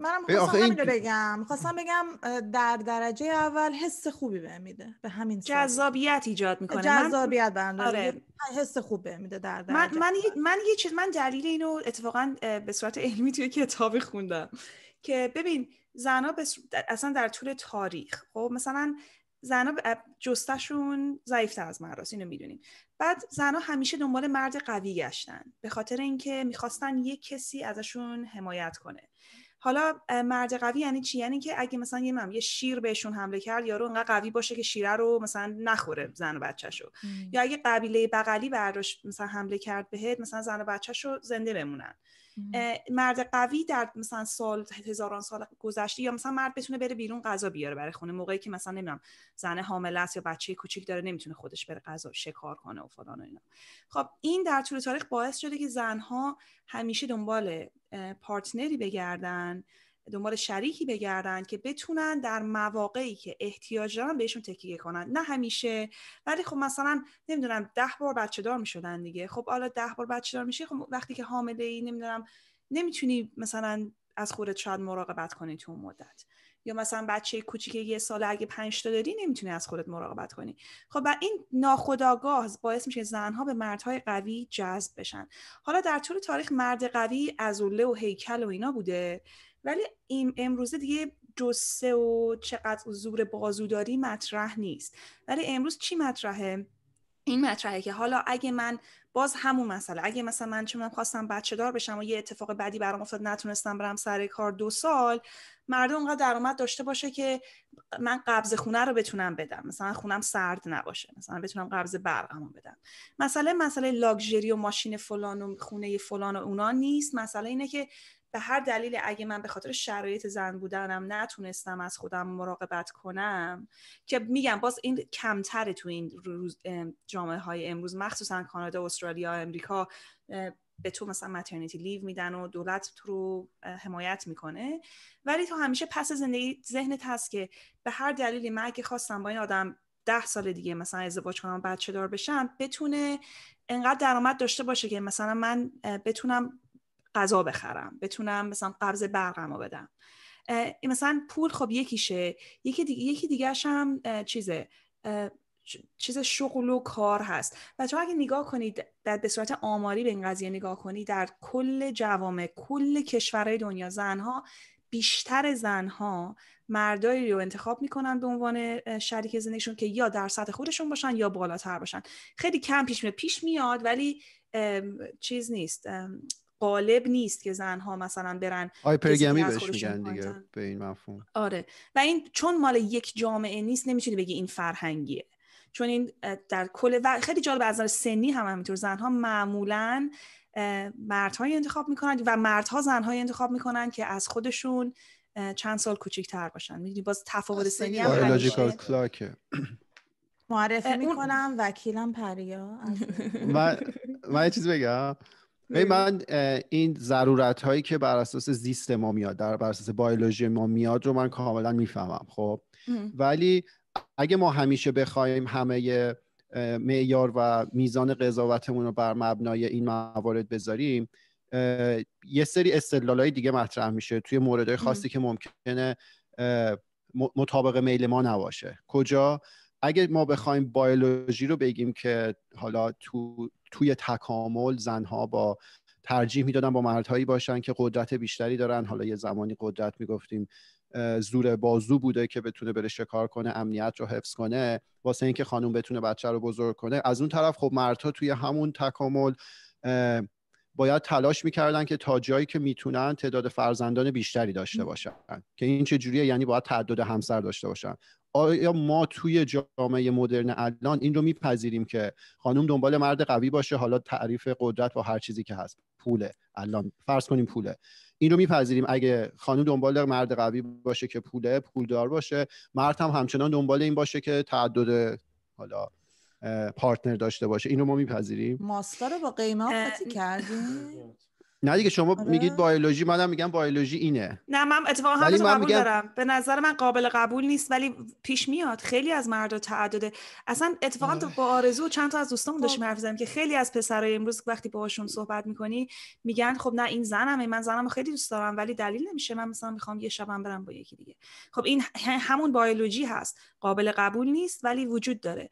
منم خواستم همین بگم خواستم بگم در درجه اول حس خوبی به میده به همین جذابیت ایجاد میکنه جذابیت من... آره. حس خوب به میده در درجه من من, من یه چیز من دلیل اینو اتفاقا به صورت علمی توی کتابی خوندم که ببین زنا بس... اصلا در طول تاریخ خب مثلا زنا جستشون ضعیفتر از مرد اینو میدونیم بعد زنا همیشه دنبال مرد قوی گشتن به خاطر اینکه میخواستن یک کسی ازشون حمایت کنه حالا مرد قوی یعنی چی یعنی که اگه مثلا یه یه شیر بهشون حمله کرد یارو انقدر قوی باشه که شیره رو مثلا نخوره زن و بچه‌شو یا اگه قبیله بغلی براش مثلا حمله کرد بهت مثلا زن و بچه‌شو زنده بمونن مرد قوی در مثلا سال هزاران سال گذشته یا مثلا مرد بتونه بره بیرون غذا بیاره برای خونه موقعی که مثلا نمیدونم زن حامل است یا بچه کوچیک داره نمیتونه خودش بره غذا شکار کنه و فلان و اینا خب این در طول تاریخ باعث شده که زنها همیشه دنبال پارتنری بگردن دنبال شریکی بگردن که بتونن در مواقعی که احتیاج دارن بهشون تکیه کنن نه همیشه ولی خب مثلا نمیدونم ده بار بچه دار میشدن دیگه خب حالا ده بار بچه دار میشه خب وقتی که حامله ای نمیدونم نمیتونی مثلا از خودت شاید مراقبت کنی تو اون مدت یا مثلا بچه کوچیک یه سال اگه پنج تا داری نمیتونی از خودت مراقبت کنی خب و این ناخداگاه باعث میشه زنها به مردهای قوی جذب بشن حالا در طول تاریخ مرد قوی از و هیکل و اینا بوده ولی این امروزه دیگه جسه و چقدر زور بازوداری مطرح نیست ولی امروز چی مطرحه این مطرحه که حالا اگه من باز همون مسئله اگه مثلا من چون خواستم بچه دار بشم و یه اتفاق بدی برام افتاد نتونستم برم سر کار دو سال مردم اونقدر درآمد داشته باشه که من قبض خونه رو بتونم بدم مثلا خونم سرد نباشه مثلا بتونم قبض برقمو بدم مسئله مسئله لاکچری و ماشین فلان و خونه فلان و اونا نیست مسئله اینه که به هر دلیل اگه من به خاطر شرایط زن بودنم نتونستم از خودم مراقبت کنم که میگم باز این کمتره تو این روز جامعه های امروز مخصوصا کانادا استرالیا امریکا به تو مثلا مترنیتی لیو میدن و دولت تو رو حمایت میکنه ولی تو همیشه پس زندگی ذهنت هست که به هر دلیلی من اگه خواستم با این آدم ده سال دیگه مثلا ازدواج کنم بچه دار بشم بتونه انقدر درآمد داشته باشه که مثلا من بتونم غذا بخرم بتونم مثلا قرض برقمو بدم مثلا پول خب یکیشه یکی دیگه یکی هم چیزه چیز شغل و کار هست و تو اگه نگاه کنید در به صورت آماری به این قضیه نگاه کنید در کل جوامع کل کشورهای دنیا زنها بیشتر زنها مردایی رو انتخاب میکنن به عنوان شریک زندگیشون که یا در سطح خودشون باشن یا بالاتر باشن خیلی کم پیش میاد پیش میاد ولی چیز نیست قالب نیست که زنها مثلا برن هایپرگمی بهش میگن دیگه به این مفهوم آره و این چون مال یک جامعه نیست نمیتونی بگی این فرهنگیه چون این در کل و خیلی جالب از نظر سنی هم همینطور زنها معمولا مردهایی انتخاب میکنن و مردها زنهایی انتخاب میکنن که از خودشون چند سال تر باشن میدونی باز تفاوت سنی هم معرفی میکنم وکیلم پریا من یه چیز بگم من این ضرورت هایی که بر اساس زیست ما میاد در بر اساس بایولوژی ما میاد رو من کاملا میفهمم خب ولی اگه ما همیشه بخوایم همه معیار و میزان قضاوتمون رو بر مبنای این موارد بذاریم یه سری های دیگه مطرح میشه توی موردهای خاصی که ممکنه مطابق میل ما نباشه کجا اگه ما بخوایم بیولوژی رو بگیم که حالا تو توی تکامل زنها با ترجیح میدادن با مردهایی باشن که قدرت بیشتری دارن حالا یه زمانی قدرت میگفتیم زور بازو بوده که بتونه بره شکار کنه امنیت رو حفظ کنه واسه اینکه خانم بتونه بچه رو بزرگ کنه از اون طرف خب مردها توی همون تکامل باید تلاش میکردن که تا جایی که میتونن تعداد فرزندان بیشتری داشته باشن که این چه جوریه یعنی باید تعداد همسر داشته باشن آیا ما توی جامعه مدرن الان این رو میپذیریم که خانم دنبال مرد قوی باشه حالا تعریف قدرت با هر چیزی که هست پوله الان فرض کنیم پوله این رو میپذیریم اگه خانم دنبال مرد قوی باشه که پوله پولدار باشه مرد هم همچنان دنبال این باشه که تعدد حالا پارتنر داشته باشه این رو ما میپذیریم ماستا رو با قیمه کردیم نه دیگه شما آره. میگید بایولوژی منم میگم بایولوژی اینه نه من اتفاقا هم قبول دارم به نظر من قابل قبول نیست ولی پیش میاد خیلی از مردا تعدده اصلا اتفاقا تو آره. با آرزو چند تا از دوستام داشتم خب. حرف زدم که خیلی از پسرای امروز وقتی باهاشون صحبت میکنی میگن خب نه این زنمه من زنم خیلی دوست دارم ولی دلیل نمیشه من مثلا میخوام یه شبم برم با یکی دیگه خب این همون بایولوژی هست قابل قبول نیست ولی وجود داره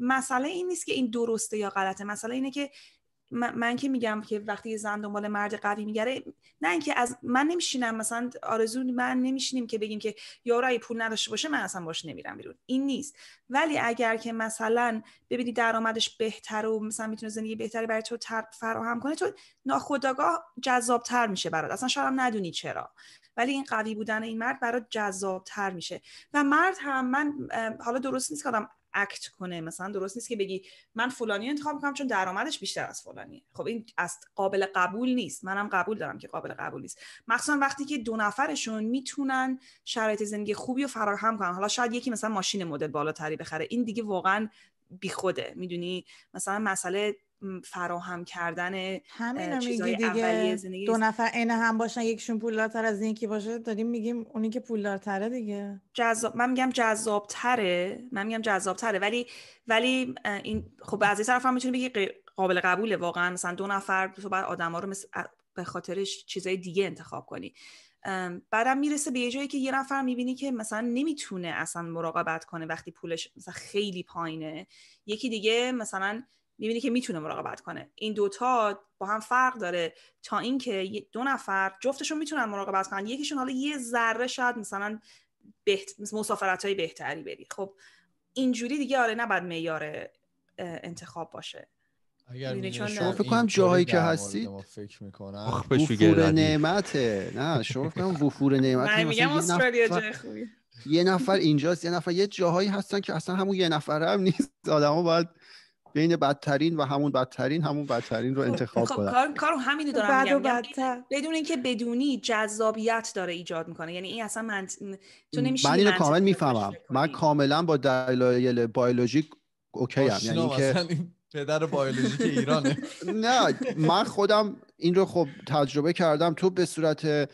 مسئله این نیست که این درسته یا غلطه مسئله اینه که من که میگم که وقتی زن دنبال مرد قوی میگره نه اینکه از من نمیشینم مثلا آرزو من نمیشینیم که بگیم که یارای پول نداشته باشه من اصلا باش نمیرم بیرون این نیست ولی اگر که مثلا ببینی درآمدش بهتر و مثلا میتونه زندگی بهتری برای تو فراهم کنه تو ناخودآگاه جذابتر میشه برات اصلا شاید هم ندونی چرا ولی این قوی بودن این مرد برات جذابتر میشه و مرد هم من حالا درست نیست که اکت کنه مثلا درست نیست که بگی من فلانی انتخاب میکنم چون درآمدش بیشتر از فلانیه خب این از قابل قبول نیست منم قبول دارم که قابل قبول نیست مخصوصا وقتی که دو نفرشون میتونن شرایط زندگی خوبی رو فراهم کنن حالا شاید یکی مثلا ماشین مدل بالاتری بخره این دیگه واقعا بیخوده میدونی مثلا مسئله فراهم کردن همین چیزای دیگه دو نفر عین هم باشن یکشون پولدارتر از این یکی باشه داریم میگیم اونی که پولدارتره دیگه جذاب من میگم جذابتره من میگم جذابتره ولی ولی این خب از این طرف هم میتونی بگی قابل قبوله واقعا مثلا دو نفر تو بعد آدما رو مثل به خاطرش چیزای دیگه انتخاب کنی بعدم میرسه به یه جایی که یه نفر میبینی که مثلا نمیتونه اصلا مراقبت کنه وقتی پولش مثلا خیلی پایینه یکی دیگه مثلا میبینی که میتونه مراقبت کنه این دوتا با هم فرق داره تا اینکه دو نفر جفتشون میتونن مراقبت کنن یکیشون حالا یه ذره شاید مثلا بهت... مسافرت های بهتری بری خب اینجوری دیگه آره نباید معیار انتخاب باشه شما فکر کنم جاهایی که هستید فکر وفور نعمته نه شما فکر وفور نعمته استرالیا جای یه نفر اینجاست یه نفر یه جاهایی هستن که اصلا همون یه نفر هم نیست باید بین بدترین و همون بدترین همون بدترین رو انتخاب خب، کنم کار کارو همینو دارم میگم یعنی بدتر. بدون اینکه بدونی جذابیت داره ایجاد میکنه یعنی این اصلا من تو من اینو کامل میفهمم من کاملا با دلایل بیولوژیک اوکی ام یعنی که پدر بیولوژیک ایرانه نه من خودم این رو خب تجربه کردم تو به صورت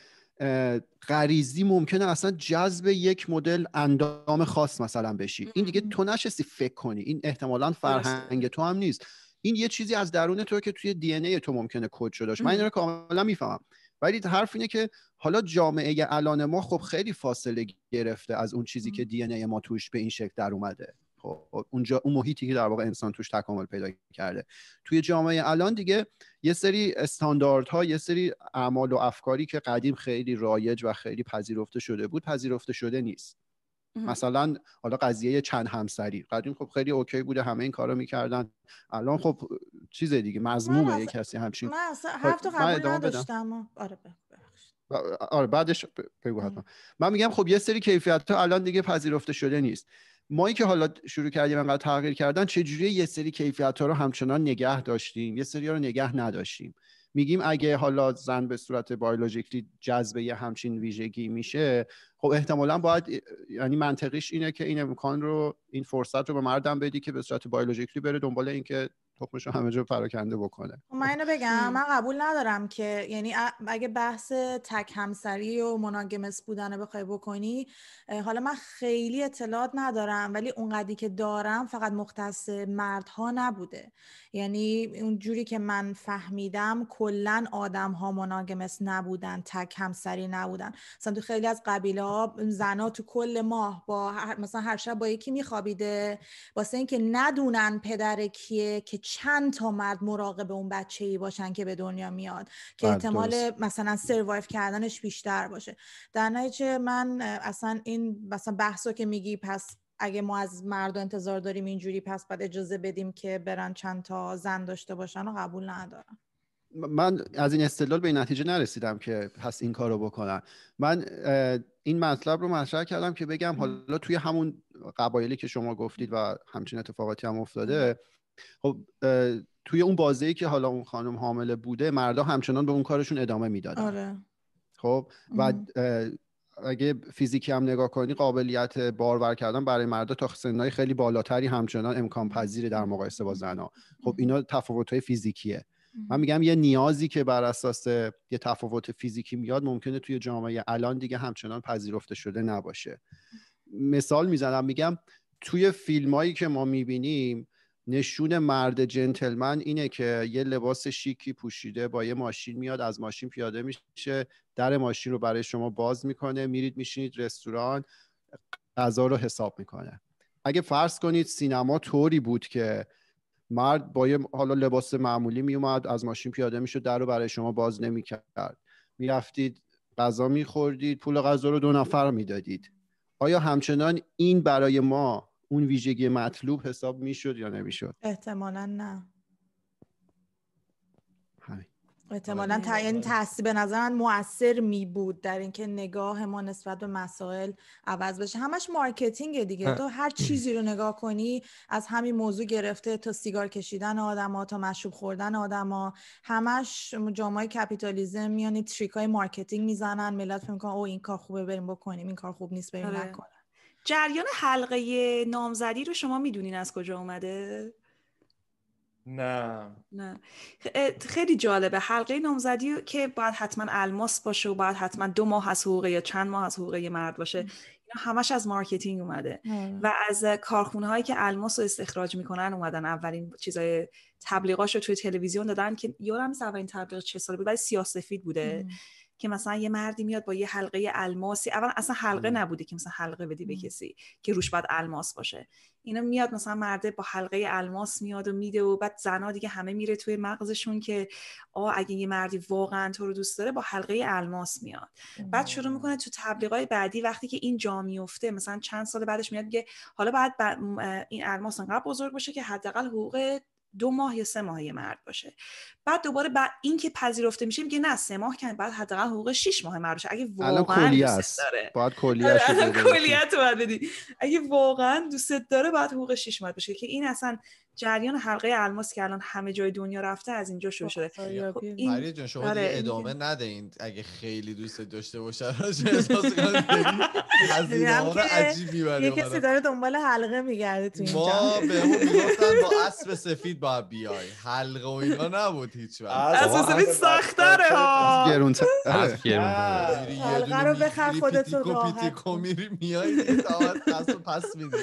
غریزی ممکنه اصلا جذب یک مدل اندام خاص مثلا بشی این دیگه تو نشستی فکر کنی این احتمالا فرهنگ تو هم نیست این یه چیزی از درون تو که توی دی ای تو ممکنه کد شده باشه من این رو کاملا میفهمم ولی حرف اینه که حالا جامعه الان ما خب خیلی فاصله گرفته از اون چیزی که دی ما توش به این شکل در اومده خب، اونجا اون محیطی که در واقع انسان توش تکامل پیدا کرده توی جامعه الان دیگه یه سری استانداردها یه سری اعمال و افکاری که قدیم خیلی رایج و خیلی پذیرفته شده بود پذیرفته شده نیست مثلا حالا قضیه چند همسری قدیم خب خیلی اوکی بوده همه این کارو میکردن الان خب چیز دیگه مضمومه یه کسی همچین من اصلا خب، قبول نداشتم آره آره بعدش بگو حتما من میگم خب یه سری کیفیت الان دیگه پذیرفته شده نیست ما که حالا شروع کردیم انقدر تغییر کردن چجوری یه سری کیفیت ها رو همچنان نگه داشتیم یه سری ها رو نگه نداشتیم میگیم اگه حالا زن به صورت بایولوژیکلی جذبه یه همچین ویژگی میشه خب احتمالا باید یعنی منطقیش اینه که این امکان رو این فرصت رو به مردم بدی که به صورت بایولوژیکلی بره دنبال اینکه تخمش همه جا پراکنده بکنه خب من اینو بگم من قبول ندارم که یعنی اگه بحث تک همسری و مناگمس بودن رو بخوای بکنی حالا من خیلی اطلاعات ندارم ولی اونقدری که دارم فقط مختص مردها نبوده یعنی اون جوری که من فهمیدم کلا آدم ها مناگمس نبودن تک همسری نبودن مثلا تو خیلی از قبیله ها زنا تو کل ماه با هر مثلا هر شب با یکی میخوابیده واسه اینکه ندونن پدر کیه که چند تا مرد مراقب اون بچه ای باشن که به دنیا میاد که بله، احتمال مثلا سروایو کردنش بیشتر باشه در نتیجه من اصلا این مثلا بحثو که میگی پس اگه ما از مرد انتظار داریم اینجوری پس باید اجازه بدیم که برن چند تا زن داشته باشن و قبول ندارم من از این استدلال به این نتیجه نرسیدم که پس این کار رو بکنن من این مطلب رو مطرح کردم که بگم حالا توی همون قبایلی که شما گفتید و همچین اتفاقاتی هم افتاده خب توی اون بازه ای که حالا اون خانم حامله بوده مردا همچنان به اون کارشون ادامه میدادن آره. خب و اگه فیزیکی هم نگاه کنی قابلیت بارور کردن برای مردا تا سنهای خیلی بالاتری همچنان امکان پذیر در مقایسه با زنها خب اینا های فیزیکیه من میگم یه نیازی که بر اساس یه تفاوت فیزیکی میاد ممکنه توی جامعه الان دیگه همچنان پذیرفته شده نباشه مثال میزنم میگم توی فیلمایی که ما میبینیم نشون مرد جنتلمن اینه که یه لباس شیکی پوشیده با یه ماشین میاد از ماشین پیاده میشه در ماشین رو برای شما باز میکنه میرید میشینید رستوران غذا رو حساب میکنه اگه فرض کنید سینما طوری بود که مرد با یه حالا لباس معمولی میومد از ماشین پیاده میشد در رو برای شما باز نمیکرد میرفتید غذا میخوردید پول غذا رو دو نفر میدادید آیا همچنان این برای ما اون ویژگی مطلوب حساب میشد یا نمیشد احتمالا نه احتمالا تا... یعنی به نظر من موثر می بود در اینکه نگاه ما نسبت به مسائل عوض بشه همش مارکتینگ دیگه تو هر چیزی رو نگاه کنی از همین موضوع گرفته تا سیگار کشیدن آدما تا مشروب خوردن آدما همش جامعه کپیتالیزم یعنی تریک های مارکتینگ میزنن ملت فکر او این کار خوبه بریم بکنیم این کار خوب نیست بریم آره. نکنیم جریان حلقه نامزدی رو شما میدونین از کجا اومده؟ نه نه خیلی جالبه حلقه نامزدی که باید حتما الماس باشه و باید حتما دو ماه از حقوقه یا چند ماه از حقوقه مرد باشه اینا همش از مارکتینگ اومده و از کارخونه هایی که الماس رو استخراج میکنن اومدن اولین چیزای تبلیغاش رو توی تلویزیون دادن که یادم اولین تبلیغ چه ساله بود ولی سیاسفید بوده که مثلا یه مردی میاد با یه حلقه الماسی اول اصلا حلقه آره. نبوده که مثلا حلقه بدی به کسی که روش باید الماس باشه اینا میاد مثلا مرده با حلقه الماس میاد و میده و بعد زنا دیگه همه میره توی مغزشون که آه اگه یه مردی واقعا تو رو دوست داره با حلقه الماس میاد بعد شروع میکنه تو تبلیغات بعدی وقتی که این جا میفته مثلا چند سال بعدش میاد میگه حالا بعد این الماس انقدر بزرگ باشه که حداقل حقوق دو ماه یا سه ماه یه مرد باشه بعد دوباره بعد این که پذیرفته میشه میگه نه سه ماه کنه بعد حداقل حقوق 6 ماه مرد باشه آره، اگه واقعا دوست داره باید کلیه کلیت اگه واقعا دوست داره بعد حقوق 6 ماه باشه که این اصلا جریان حلقه الماس که الان همه جای دنیا رفته از اینجا شروع شده خب این... جان شما آره ادامه نده این اگه خیلی دوست داشته باشه احساس کنید عجیب میبره یه کسی داره دنبال حلقه میگرده تو اینجا ما به اون با اسب سفید باید بیای حلقه و اینا نبود هیچ وقت اسب سفید سختره ها آره. حلقه رو بخر خودت رو راحت میری میای تا پس میدی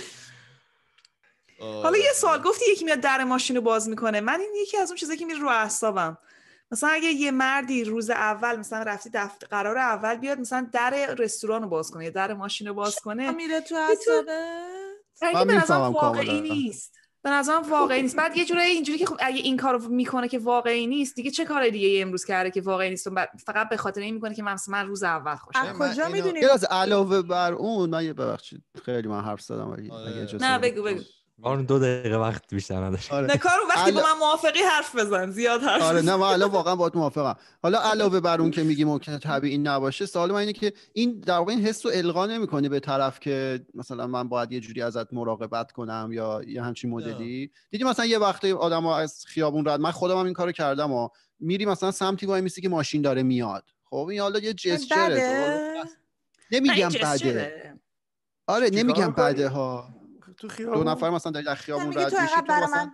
حالا یه سوال گفتی یکی میاد در ماشین رو باز میکنه من این یکی از اون چیزایی که میره رو اعصابم مثلا اگه یه مردی روز اول مثلا رفتی دفتر قرار اول بیاد مثلا در رستوران رو باز کنه یا در ماشین رو باز کنه میره تو اعصابت یعنی من واقعی نیست به نظرم واقعی نیست بعد یه جوری اینجوری که خب اگه این کارو میکنه که واقعی نیست دیگه چه کار دیگه امروز کرده که واقعی نیست فقط به خاطر این میکنه که من روز اول خوشم از کجا میدونی علاوه بر اون من ببخشید خیلی من حرف زدم آره. نه بگو بگو آره دو دقیقه وقت بیشتر نداشت آره. نه وقتی با من موافقی حرف بزن زیاد حرف آره نه من واقعا باهات موافقم حالا علاوه بر اون که میگی ممکنه طبیعی نباشه سوال من اینه که این در واقع این حس رو القا نمیکنه به طرف که مثلا من باید یه جوری ازت مراقبت کنم یا یه همچین مدلی دیدی مثلا یه وقتی آدم‌ها از خیابون رد من خودم هم این کارو کردم و میری مثلا سمتی وای میسی که ماشین داره میاد خب این حالا یه جسچره نمیگم بده آره نمیگم بده ها تو خیابون دو نفر مثلا در از خیابون رد میشی تو مثلا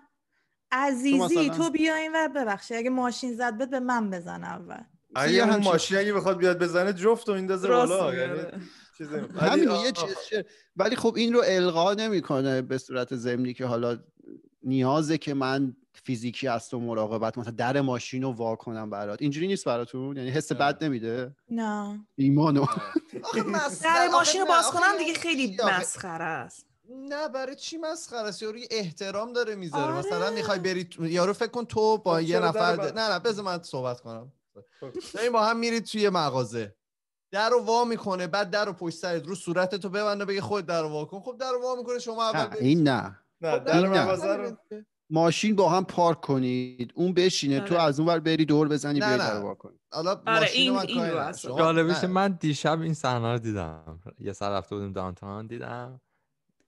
عزیزی تو, بیا این ور اگه ماشین زد بده به من بزن اول اگه هم ماشین اگه بخواد بیاد بزنه جفت و میندازه بالا یعنی آره. همین یه چیز ولی خب این رو القا نمیکنه به صورت زمینی که حالا نیازه که من فیزیکی از تو مراقبت مثلا در ماشین رو واکنم کنم برات اینجوری نیست براتون یعنی حس بد نمیده نه ایمانو در ماشین رو باز کنم دیگه خیلی مسخره است نه برای چی مسخره است یارو احترام داره میذاره آره. مثلا میخوای بری یارو فکر کن تو با خب، یه نفر نه نه بذار من صحبت کنم خب. این با هم میرید توی مغازه در رو وا میکنه بعد در رو پشت سرت رو صورت تو ببنده بگه خود در رو وا کن خب در رو وا میکنه شما اول این نه نه خب، در ماشین با هم پارک کنید اون بشینه تو آره. از اون ور بری دور بزنی بیای در واکن حالا آره، ماشین من کاری من دیشب این صحنه رو دیدم یه سر رفته بودیم دانتان دیدم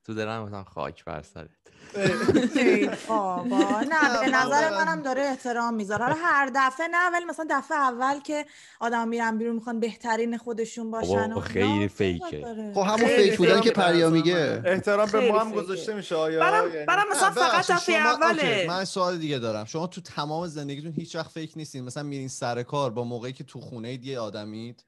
تو دلم گفتم خاک بر سرت بابا نه به نظر منم داره احترام میذاره حالا هر دفعه نه ولی مثلا دفعه اول که آدم میرن بیرون میخوان بهترین خودشون باشن خیلی فیکه خب همون فیک بودن که پریا میگه احترام به ما هم گذاشته میشه آیا برام یعنی- مثلا فقط دفعه اوله من سوال دیگه دارم شما تو تمام زندگیتون هیچ وقت فیک نیستین مثلا میرین سر کار با موقعی که تو خونه یه آدمید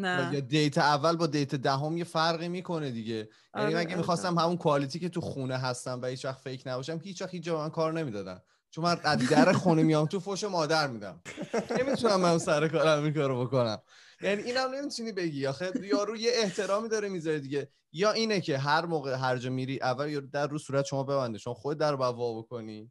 نه یا دیت اول با دیت دهم یه فرقی میکنه دیگه یعنی آره، مگه آره، میخواستم آره. همون کوالیتی که تو خونه هستم و هیچ وقت فیک نباشم که هیچ وقت هیچ من کار نمیدادم چون من از در خونه میام تو فوش مادر میدم نمیتونم من سر کارم این کارو بکنم یعنی اینم نمیتونی بگی آخه یارو یه احترامی داره میذاره دیگه یا اینه که هر موقع هر جا میری اول در رو صورت شما ببنده شما خود در رو بکنی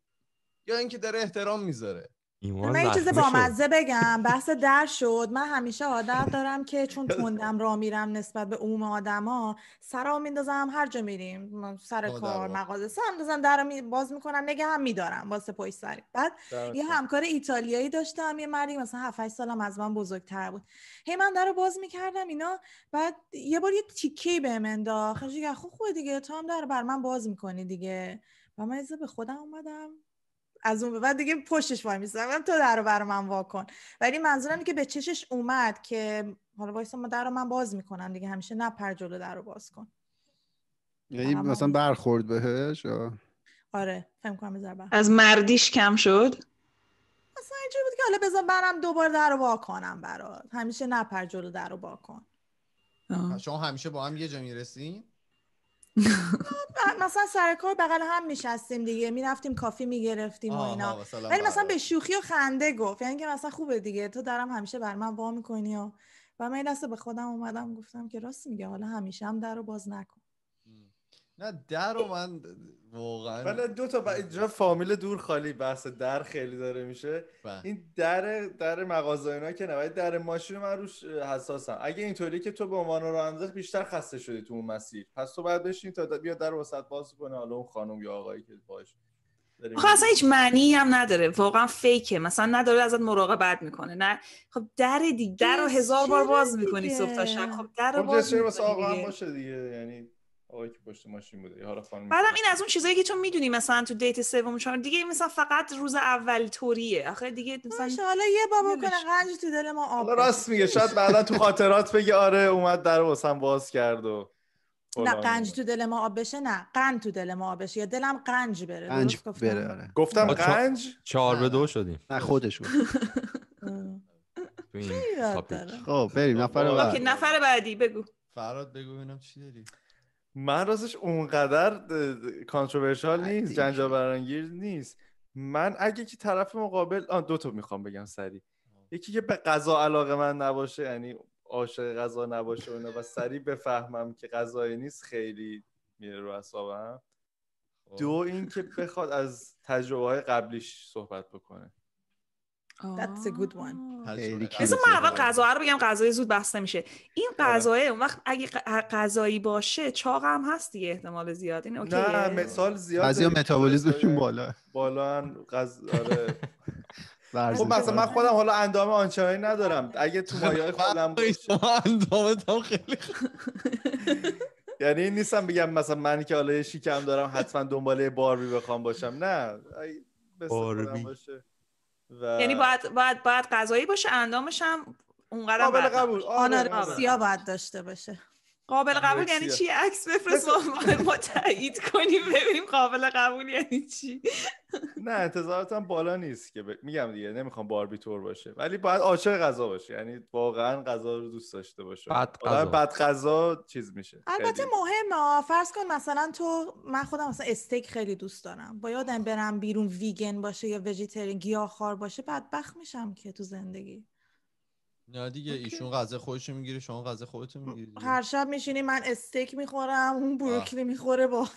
یا اینکه داره احترام میذاره من یه چیز بامزه بگم بحث در شد من همیشه عادت دارم که چون تندم را میرم نسبت به عموم آدما سرا میندازم هر جا میریم سر کار مغازه سر میندازم در می باز میکنم نگه هم میدارم واسه پای سری بعد یه همکار ایتالیایی داشتم یه مردی مثلا 7 8 سالم از من بزرگتر بود هی من در رو باز میکردم اینا بعد یه بار یه تیکه بهم انداخت خب خوبه دیگه تو هم در بر من باز میکنی دیگه و من به خودم اومدم از اون به بعد دیگه پشتش وای میستم تو در رو بر من واکن ولی منظورم که به چشش اومد که حالا وایسا ما در رو من باز میکنم دیگه همیشه نپر جلو در رو باز کن یعنی آره، مثلا برخورد بهش آه. آره فهم کنم از مردیش کم شد مثلا اینجوری بود که حالا بزن برم دوباره در رو کنم برات همیشه نپر جلو در رو کن شما همیشه با هم یه جا میرسین مثلا سر کار بغل هم میشستیم دیگه میرفتیم کافی میگرفتیم و اینا ولی مثلا بله. به شوخی و خنده گفت یعنی که مثلا خوبه دیگه تو درم همیشه بر من وا میکنی و و من دست به خودم اومدم گفتم که راست میگه حالا همیشه هم در رو باز نکن نه در رو من واقعا ولی دو تا با... اینجا فامیل دور خالی بحث در خیلی داره میشه بله. این در در مغازه اینا که نه در ماشین من روش حساسم اگه اینطوری که تو به عنوان راننده بیشتر خسته شدی تو اون مسیر پس تو بعد بشین تا بیا در وسط باز کنه حالا اون خانم یا آقایی که باش خب اصلا هیچ معنی هم نداره واقعا فیکه مثلا نداره ازت مراقبت میکنه نه خب در دیگه در رو هزار بار باز میکنی صبح تا شب خب در رو خب باز میکنی باشه دیگه یعنی آقایی که پشت ماشین بوده حالا خانم بعدم این از اون چیزایی که تو میدونی مثلا تو دیت سوم چون دیگه مثلا فقط روز اول توریه آخه دیگه مثلا حالا یه بابا کنه قنج تو دل ما آب حالا راست میگه شاید بعدا تو خاطرات بگه آره اومد در واسم باز کرد و نه قنج تو دل ما آب بشه نه قند تو دل ما آب بشه یا دلم قنج بره قنج بره آره. گفتم قنج چهار به آره. دو شدیم نه خودش خب بریم نفر بعدی نفر بعدی بگو فراد بگو ببینم چی داری من راستش اونقدر کانتروورشال نیست جنجال برانگیز نیست من اگه که طرف مقابل آن دو تا میخوام بگم سری یکی که به غذا علاقه من نباشه یعنی عاشق غذا نباشه و, و سریع بفهمم که غذایی نیست خیلی میره رو اصابم خب. دو این که بخواد از تجربه های قبلیش صحبت بکنه That's a good one ما اول غذا رو بگم غذای زود بسته نمیشه این آره. غذای اون وقت اگه غذایی باشه چاق هم هست دیگه احتمال زیاد این اوکیه. نه مثال زیاد بعضی متابولیسمشون بالا بالا غذا آره خب مثلا من خودم حالا اندام آنچنانی ندارم اگه تو مایه خودم اندام اندامتم خیلی یعنی نیستم بگم مثلا من که حالا شیکم دارم حتما دنباله باربی بخوام باشم نه باربی باشه یعنی باید باید باید غذایی باشه اندامش هم اونقدر قابل قبول آره باید داشته باشه قابل قبول یعنی چی عکس بفرست ما تایید کنیم ببینیم قابل قبول یعنی چی نه انتظاراتم بالا نیست که میگم دیگه نمیخوام باربی باشه ولی باید عاشق غذا باشه یعنی واقعا غذا رو دوست داشته باشه بعد غذا بد غذا چیز میشه البته مهمه فرض کن مثلا تو من خودم مثلا استیک خیلی دوست دارم با یادم برم بیرون ویگن باشه یا وجیترین گیاهخوار باشه بدبخت میشم که تو زندگی نه دیگه ایشون غذا خودش میگیره شما غذا خودت میگیری هر شب میشینی من استیک میخورم اون بروکلی میخوره با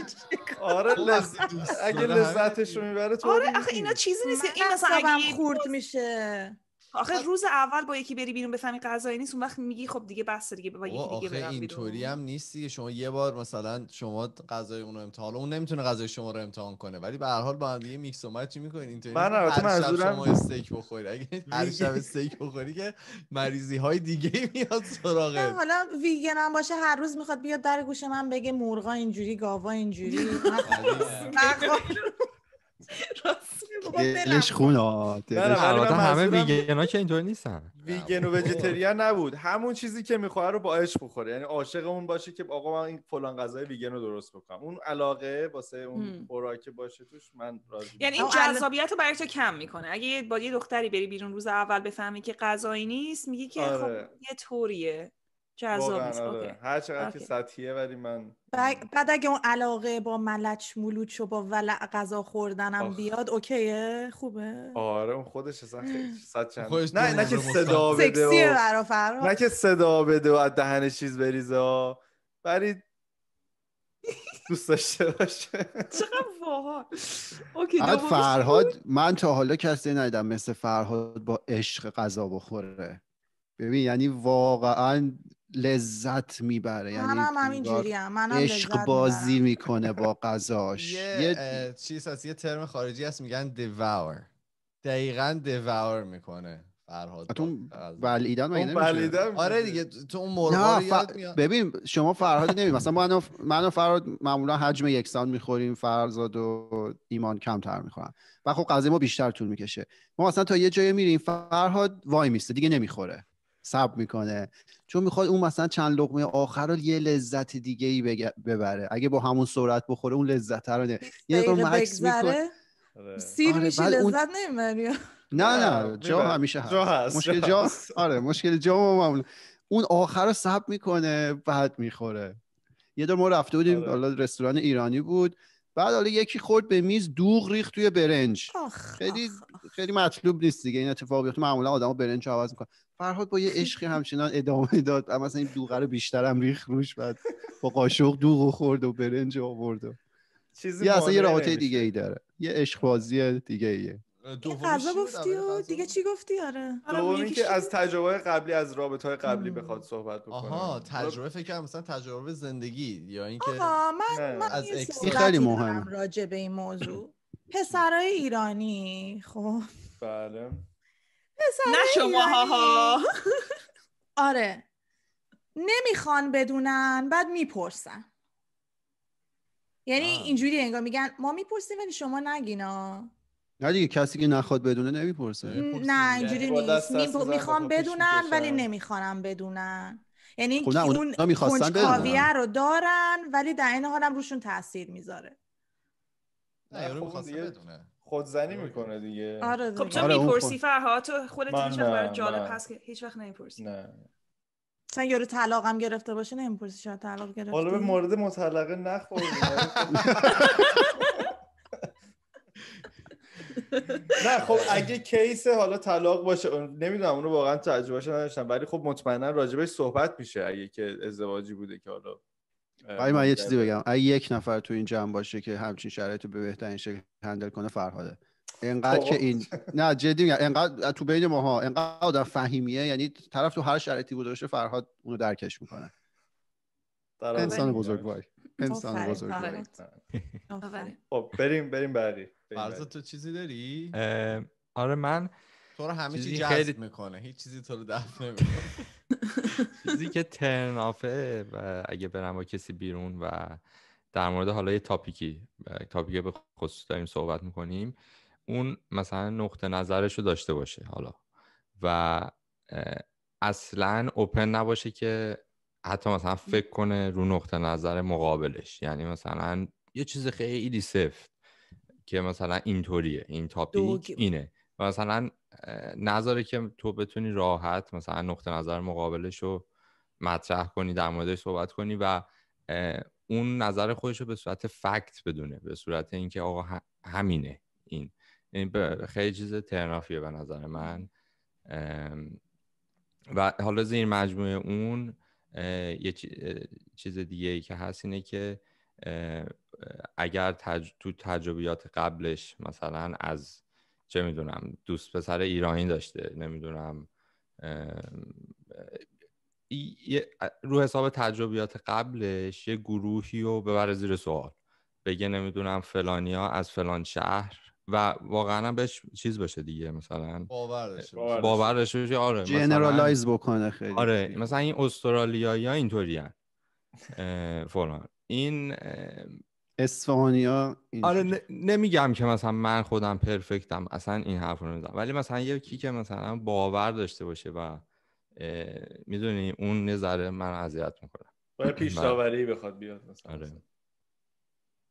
آره لذت اگه لذتش رو میبره تو آره آخه اینا چیزی نیست این مثلا خورد میشه آخه روز اول با یکی بری بیرون بفهمی غذای نیست اون وقت میگی خب دیگه بس دیگه با یکی دیگه آخه اینطوری هم نیست دیگه شما یه بار مثلا شما غذای اون رو امتحان اون نمیتونه غذای شما رو امتحان کنه ولی به هر حال با هم دیگه میکس و مچی میکنین اینطوری من منظورم شما استیک بخوری اگه هر شب استیک بخوری که مریضی های دیگه میاد سراغه حالا ویگن هم باشه هر روز میخواد بیاد در گوش من بگه مرغا اینجوری گاوا اینجوری بله. دلش خون همه همه ها که اینطور نیستن ویگن و ویژیتریان نبود همون چیزی که میخواه رو با عشق بخوره یعنی عاشق اون باشه که آقا من این فلان غذای ویگن رو درست بکنم اون علاقه واسه اون خوراک باشه توش من راضی یعنی این جذابیت رو برای تو کم میکنه اگه با یه دختری بری بیرون روز اول بفهمی که غذایی نیست میگی که آره. خب یه طوریه جذاب آره. هر چقدر که سطحیه ولی من بعد اگه اون علاقه با ملچ مولوچ و با ولع غذا خوردنم آخ. بیاد اوکیه خوبه آره اون خودش اصلا خیلی چند نه نه که صدا بده و... نه که صدا بده و از دهن چیز بریزه ولی دوست داشته باشه چقدر واها اوکی فرهاد من تا حالا کسی ندیدم مثل فرهاد با عشق غذا بخوره ببین یعنی واقعا لذت میبره یعنی هم. عشق بازی میکنه با غذاش یه چیز هست یه ترم خارجی هست میگن دیوار دقیقا دیوار میکنه فرهاد تو بلیدن آره دیگه تو اون مرغ ف... ببین شما فرهاد نمی مثلا من و, فرهاد معمولا حجم یکسان میخوریم فرزاد و ایمان کمتر میخورن و خب قضیه ما بیشتر طول میکشه ما مثلا تا یه جایی میریم فرهاد وای میسته دیگه نمیخوره سب میکنه چون میخواد اون مثلا چند لقمه آخر رو یه لذت دیگه ای ببره اگه با همون سرعت بخوره اون لذت رو نه یه مکس میکنه آره. سیر آره میشی لذت نه نه جا همیشه هست, جا هست. مشکل جا آره مشکل جا معمولا اون آخر رو سب میکنه بعد میخوره یه دور ما رفته بودیم آره. حالا رستوران ایرانی بود بعد حالا یکی خورد به میز دوغ ریخت توی برنج خیلی خیلی مطلوب نیست دیگه این اتفاق بیفته معمولا آدمو برنج عوض میکنه فرهاد با یه عشقی همچنان ادامه داد اما مثلا این دوغه رو هم ریخ روش بعد با قاشق دوغ خورد و برنج آورد و چیزی یه اصلا یه رابطه دیگه ای داره یه عشق بازی دیگه ایه آره، گفتی و دیگه چی گفتی آره, آره، دومی که از تجربه قبلی از رابطه های قبلی بخواد صحبت بکنه آها تجربه فکر کنم مثلا تجربه زندگی یا اینکه آها من, من از خیلی مهم راجع به این موضوع پسرای ایرانی خب بله پسرای نه شما ها آره نمیخوان بدونن بعد میپرسن یعنی اینجوری انگار میگن ما میپرسیم ولی شما نگینا نه دیگه کسی که نخواد بدونه نمیپرسه نه اینجوری یعنی نیست میخوام بدونن ولی نمیخوانم بدونن یعنی خب اون رو دارن ولی در این حال هم روشون تاثیر میذاره نه یارو خب می‌خواد بدونه خودزنی میکنه دیگه آره خب چون آره میپرسی فرها تو خودت هیچ جالب هست که هیچ وقت نمیپرسی نه مثلا یارو طلاق هم گرفته باشه نمیپرسی شاید طلاق گرفته حالا به مورد مطلقه نخور نه خب اگه کیس حالا طلاق باشه نمیدونم اونو واقعا تجربهش نداشتم ولی خب مطمئنا راجبش صحبت میشه اگه که ازدواجی بوده که حالا ولی من یه چیزی بله. بگم اگه یک نفر تو این جمع باشه که همچین شرایط رو به بهترین شکل هندل کنه فرهاده اینقدر که خب. این نه جدی میگم انقدر تو بین ماها اینقدر در فهمیه یعنی طرف تو هر شرایطی بود باشه فرهاد اونو درکش میکنه انسان بزرگ باید. انسان بزرگ. خب بریم بریم بعدی فرزا تو چیزی داری آره من تو رو همه چیز جذب میکنه هیچ چیزی تو رو دفت نمیکنه چیزی که ترن و اگه برم با کسی بیرون و در مورد حالا یه تاپیکی تاپیک به خصوص داریم صحبت میکنیم اون مثلا نقطه نظرش رو داشته باشه حالا و اصلا اوپن نباشه که حتی مثلا فکر کنه رو نقطه نظر مقابلش یعنی مثلا یه چیز خیلی سفت که مثلا اینطوریه این تاپیک اینه مثلا نذاره که تو بتونی راحت مثلا نقطه نظر مقابلش رو مطرح کنی در موردش صحبت کنی و اون نظر خودش رو به صورت فکت بدونه به صورت اینکه آقا همینه این خیلی چیز ترنافیه به نظر من و حالا زیر مجموعه اون یه چیز دیگه ای که هست اینه که اگر تو تجربیات قبلش مثلا از چه میدونم دوست پسر ایرانی داشته نمیدونم رو حساب تجربیات قبلش یه گروهی رو ببره زیر سوال بگه نمیدونم فلانیا از فلان شهر و واقعا بهش چیز باشه دیگه مثلا باور باورش آره جنرالایز بکنه خیلی آره مثلا این استرالیایی ها اینطوری فلان این ها آره نمیگم که مثلا من خودم پرفکتم اصلا این حرف رو نمیزنم ولی مثلا کی که مثلا باور داشته باشه و میدونی اون نظره من اذیت میکنم باید پیشتاوری بخواد بیاد مثلا آره.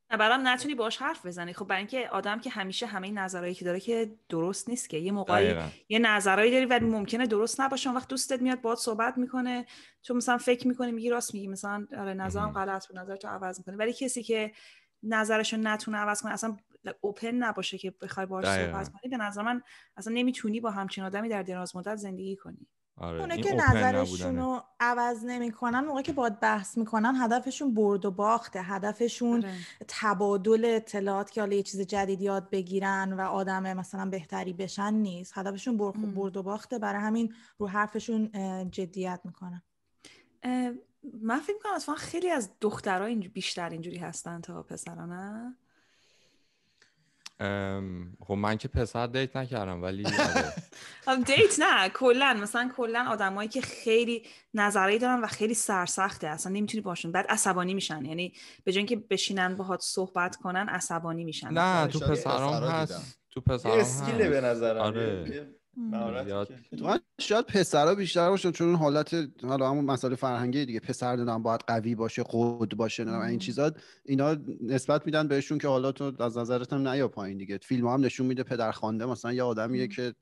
بعدم نتونی باش حرف بزنی خب برای اینکه آدم که همیشه همه نظرهایی که داره که درست نیست که یه موقعی یه نظرهایی داری ولی ممکنه درست نباشه وقت دوستت میاد باهات صحبت میکنه تو مثلا فکر میکنی میگی راست میگی مثلا آره نظرم غلط بود نظر تو عوض میکنه ولی کسی که نظرشو نتونه عوض کنه اصلا اوپن نباشه که بخوای باهاش صحبت کنی به نظر من اصلا نمیتونی با همچین آدمی در درازمدت زندگی کنی آره. اونه که نظرشون رو عوض نمیکنن موقع که باد بحث میکنن هدفشون برد و باخته هدفشون آره. تبادل اطلاعات که حالا یه چیز جدید یاد بگیرن و آدم مثلا بهتری بشن نیست هدفشون برد خب و باخته برای همین رو حرفشون جدیت میکنن من فکر کنم اصلا خیلی از دخترها بیشتر اینجوری هستن تا پسرانه؟ خب من که پسر دیت نکردم ولی آره. دیت نه کلا مثلا کلا آدمایی که خیلی نظری دارن و خیلی سرسخته اصلا نمیتونی باشون بعد عصبانی میشن یعنی به جای اینکه بشینن باهات صحبت کنن عصبانی میشن نه تو پسرام هست تو پسرام اسکیله به نظرم آره. شاید پسرها بیشتر باشن چون حالت حالا همون مسئله فرهنگی دیگه پسر دادن باید قوی باشه قد باشه این چیزا اینا نسبت میدن بهشون که حالا تو از نظرت هم نیا پایین دیگه فیلم هم نشون میده پدرخوانده مثلا یه آدمیه که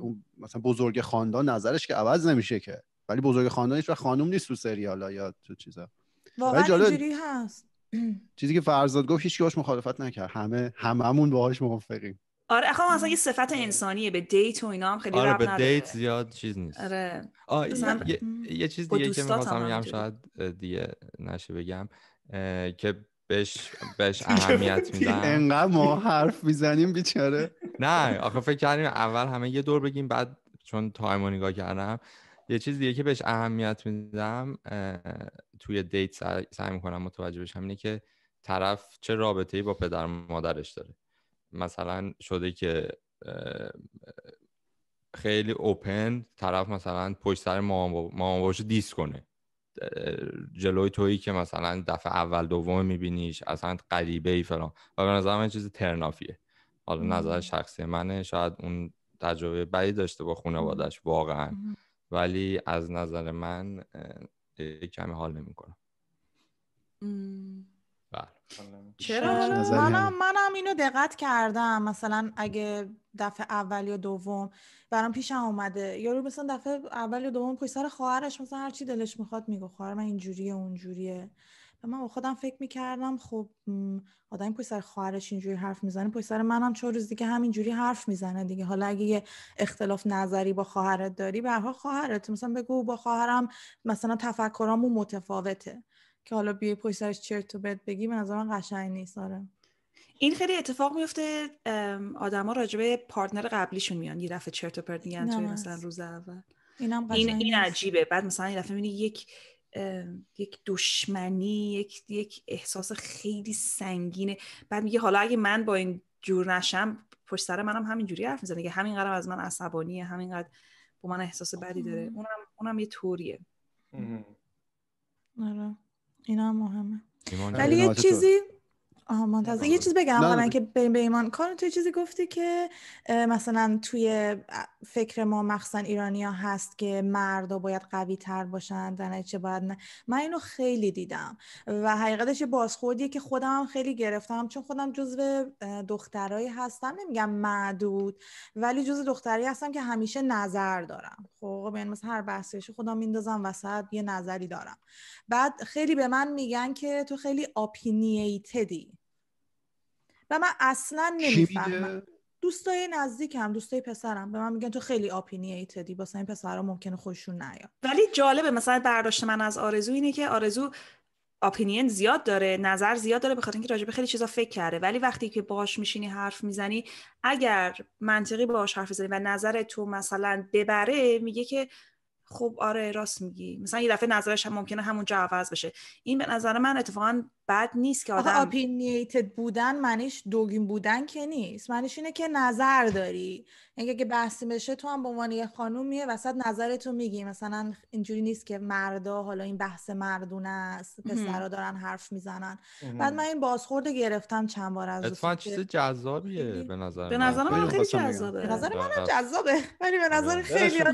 اون مثلا بزرگ خاندان نظرش که عوض نمیشه که ولی بزرگ خاندان هیچ خانم نیست تو سریالا یا تو چیزا واقعا اینجوری هست چیزی که فرزاد گفت هیچ باش مخالفت نکرد همه هممون باهاش موافقیم آره اخوام اصلا یه صفت آره. انسانیه به دیت و اینا هم خیلی آره به دیت زیاد چیز نیست آره آه، مثلا... یه،, یه چیز دیگه که میخواستم بگم شاید دیگه نشه بگم که بهش بهش اهمیت میدم انقدر ما حرف میزنیم بیچاره نه آخه فکر کردیم اول همه یه دور بگیم بعد چون تایم نگاه کردم یه چیز دیگه که بهش اهمیت میدم توی دیت سعی میکنم متوجه بشم اینه که طرف چه رابطه‌ای با پدر مادرش داره مثلا شده که خیلی اوپن طرف مثلا پشت سر مامان دیس کنه جلوی تویی که مثلا دفعه اول دوم میبینیش اصلا قریبه ای فلان و به نظر من چیز ترنافیه حالا نظر شخصی منه شاید اون تجربه بدی داشته با خانوادش واقعا ولی از نظر من کمی حال نمیکنم چرا منم منم اینو دقت کردم مثلا اگه دفعه اول یا دوم برام پیشم اومده یارو مثلا دفعه اول یا دوم پشت سر خواهرش مثلا هر چی دلش میخواد میگه خواهر من اینجوریه اونجوریه و من با خودم فکر میکردم خب آدم پشت سر خواهرش اینجوری حرف میزنه پشت سر منم چه روز دیگه همینجوری حرف میزنه دیگه حالا اگه یه اختلاف نظری با خواهرت داری به هر خواهرت مثلا بگو با خواهرم مثلا تفکرامون متفاوته که حالا بیای پشت سرش چرت و پرت بگی به نظر من قشنگ نیست آره این خیلی اتفاق میفته آدما راجبه پارتنر قبلیشون میان یه دفعه چرت و پرت میگن توی مثلا روز اول این, این عجیبه بعد مثلا یه دفعه یک یک دشمنی یک یک احساس خیلی سنگینه بعد میگه حالا اگه من با این جور نشم پشت سر منم همینجوری حرف میزنه که همین قرم از من عصبانیه همینقدر با من احساس بدی داره اونم اونم یه طوریه اینا هم مهمه ولی یه چیزی آها یه چیز بگم من که بریم به ایمان کارون تو چیزی گفتی که مثلا توی فکر ما مخصوصا ایرانیا هست که مردا باید قوی تر باشن چه باید نه من اینو خیلی دیدم و حقیقتش یه بازخوردیه که خودم هم خیلی گرفتم چون خودم جزو دخترایی هستم نمیگم معدود ولی جزو دختری هستم که همیشه نظر دارم خب, خب، یعنی مثلا هر بحثش خودم میندازم وسط یه نظری دارم بعد خیلی به من میگن که تو خیلی اپینیتدی و من اصلا نمیفهمم دوستای نزدیکم دوستای پسرم به من میگن تو خیلی آپینیتدی واسه این پسرا ممکنه خوششون نیاد ولی جالبه مثلا برداشت من از آرزو اینه که آرزو اپینین زیاد داره نظر زیاد داره به خاطر اینکه راجبه خیلی چیزا فکر کرده ولی وقتی که باهاش میشینی حرف میزنی اگر منطقی باهاش حرف بزنی و نظر تو مثلا ببره میگه که خب آره راست میگی مثلا یه دفعه نظرش هم ممکنه همون عوض بشه این به نظر من اتفاقا بد نیست که آدم اپینیتد بودن معنیش دوگین بودن که نیست معنیش اینه که نظر داری اینکه اگه بحثی بشه تو هم به عنوان یه خانومیه وسط نظرتو میگی مثلا اینجوری نیست که مردا حالا این بحث مردونه است پسرا دارن حرف میزنن بعد من این بازخورد گرفتم چند بار از اتفاقا چیز جذابیه به نظر به نظر من خیلی جذابه به نظر من جذابه ولی به نظر آره. خیلی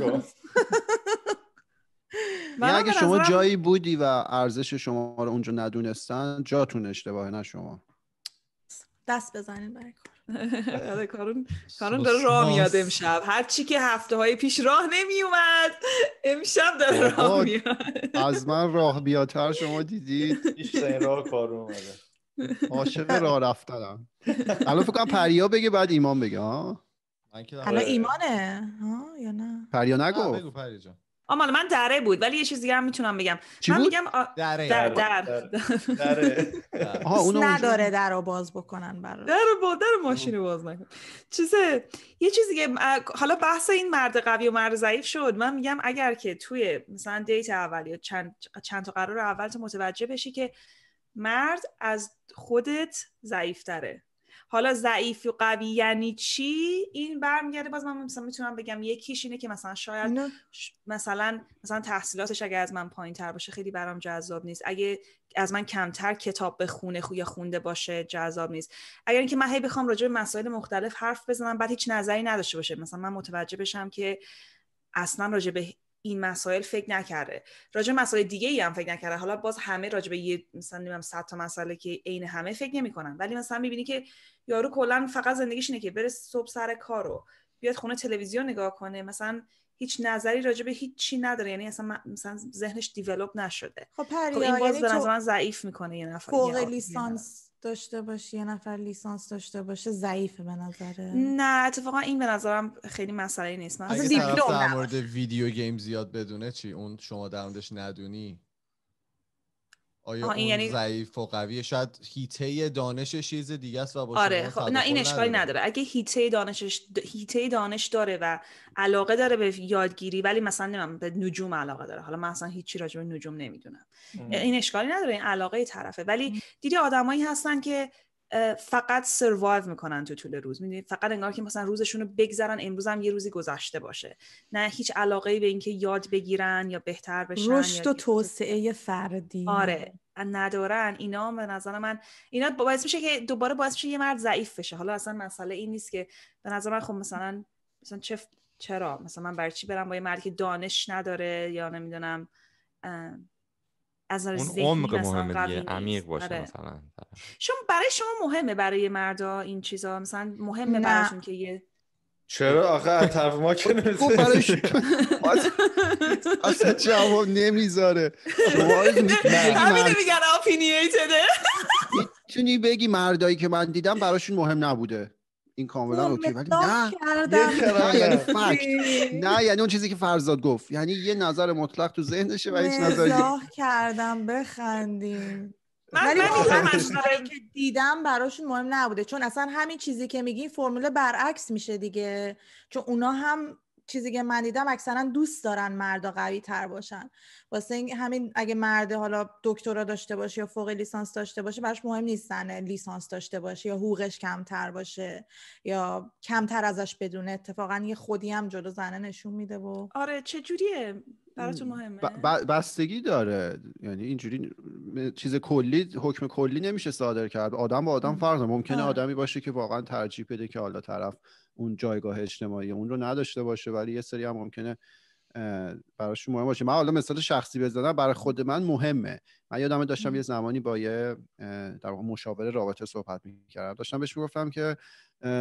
یعنی اگه شما جایی بودی و ارزش شما رو اونجا ندونستن جاتون اشتباه نه شما دست بزنین برای کار یعنی کارون کارون داره راه میاد امشب هر چی که هفته های پیش راه نمی اومد امشب داره راه میاد از من راه بیاتر شما دیدید بیشتر راه کارون اومده عاشق راه رفتنم الان فکر کنم پریا بگه بعد ایمان بگه ها الان ایمانه ها یا نه پریا نگو بگو پریا جان آمال من دره بود ولی یه چیز دیگه هم میتونم بگم چی بود؟ میگم آ... دره در در نداره در رو باز بکنن برای در با در ماشین رو باز نکن چیزه یه چیزی دیگه حالا بحث این مرد قوی و مرد ضعیف شد من میگم اگر که توی مثلا دیت اول یا چند, چند تا قرار اول تو متوجه بشی که مرد از خودت ضعیف حالا ضعیف و قوی یعنی چی این برمیگرده باز من مثلا میتونم بگم یکیش اینه که مثلا شاید نه. مثلا مثلا تحصیلاتش اگه از من پایین تر باشه خیلی برام جذاب نیست اگه از من کمتر کتاب بخونه خونه یا خونده باشه جذاب نیست اگر اینکه من هی بخوام راجع به مسائل مختلف حرف بزنم بعد هیچ نظری نداشته باشه مثلا من متوجه بشم که اصلا راجع به این مسائل فکر نکرده راجع مسائل دیگه ای هم فکر نکرده حالا باز همه راجع به یه مثلا نمیدونم 100 تا مسئله که عین همه فکر نمیکنن ولی مثلا میبینی که یارو کلا فقط زندگیش اینه که بره صبح سر کارو بیاد خونه تلویزیون نگاه کنه مثلا هیچ نظری راجع به هیچ چی نداره یعنی اصلا مثلا ذهنش دیولپ نشده خب, خب, این باز یعنی نظر من ضعیف میکنه یه نفر لیسانس داشته باشه یه نفر لیسانس داشته باشه ضعیفه به نظره نه اتفاقا این به نظرم خیلی مسئله نیست من اگه در مورد ویدیو گیم زیاد بدونه چی اون شما در ندونی آیا این اون یعنی ضعیف و قویه شاید هیته دانشش چیز دیگه است و با آره خب... نه این اشکالی نداره. اگه هیته دانشش هیته دانش داره و علاقه داره به یادگیری ولی مثلا نمیم به نجوم علاقه داره حالا من اصلا هیچی راجع به نجوم نمیدونم این اشکالی نداره این علاقه طرفه ولی دیدی آدمایی هستن که فقط سروایو میکنن تو طول روز میدونید فقط انگار که مثلا روزشون رو بگذرن امروز هم یه روزی گذشته باشه نه هیچ علاقه به اینکه یاد بگیرن یا بهتر بشن رشد و توسعه فردی آره ندارن اینا به نظر من اینا باعث میشه که دوباره باعث میشه یه مرد ضعیف بشه حالا اصلا مسئله این نیست که به نظر من خب مثلا مثلا چه چرا مثلا من برای چی برم با یه مردی که دانش نداره یا نمیدونم از اون عمق مهمه دیگه عمیق باشه آره. مثلا شما برای شما مهمه برای مردا این چیزا مثلا مهمه نه. براشون که یه چرا آخه از طرف ما که خب، برایش اصلا جواب نمیذاره همینه میگن اپینیتده میتونی بگی مردایی که من دیدم براشون مهم نبوده این کاملا اوکی ولی نه یعنی فکت نه یعنی اون چیزی که فرزاد گفت یعنی یه نظر مطلق تو ذهنشه و هیچ نظری کردم بخندیم ولی من که دیدم براشون مهم نبوده چون اصلا همین چیزی که میگی فرمول برعکس میشه دیگه چون اونا هم چیزی که من دیدم اکثرا دوست دارن مردا قوی تر باشن واسه این همین اگه مرد حالا دکترا داشته باشه یا فوق لیسانس داشته باشه براش مهم نیستن لیسانس داشته باشه یا حقوقش کمتر باشه یا کمتر ازش بدونه اتفاقا یه خودی هم جلو زنه نشون میده و آره چه جوریه مهمه بستگی داره یعنی اینجوری چیز کلی حکم کلی نمیشه صادر کرد آدم با آدم فرق ممکنه آره. آدمی باشه که واقعا ترجیح بده که حالا طرف اون جایگاه اجتماعی اون رو نداشته باشه ولی یه سری هم ممکنه براش مهم باشه من حالا مثال شخصی بزنم برای خود من مهمه من یادم داشتم یه زمانی با یه در مشاور رابطه صحبت میکردم داشتم بهش میگفتم که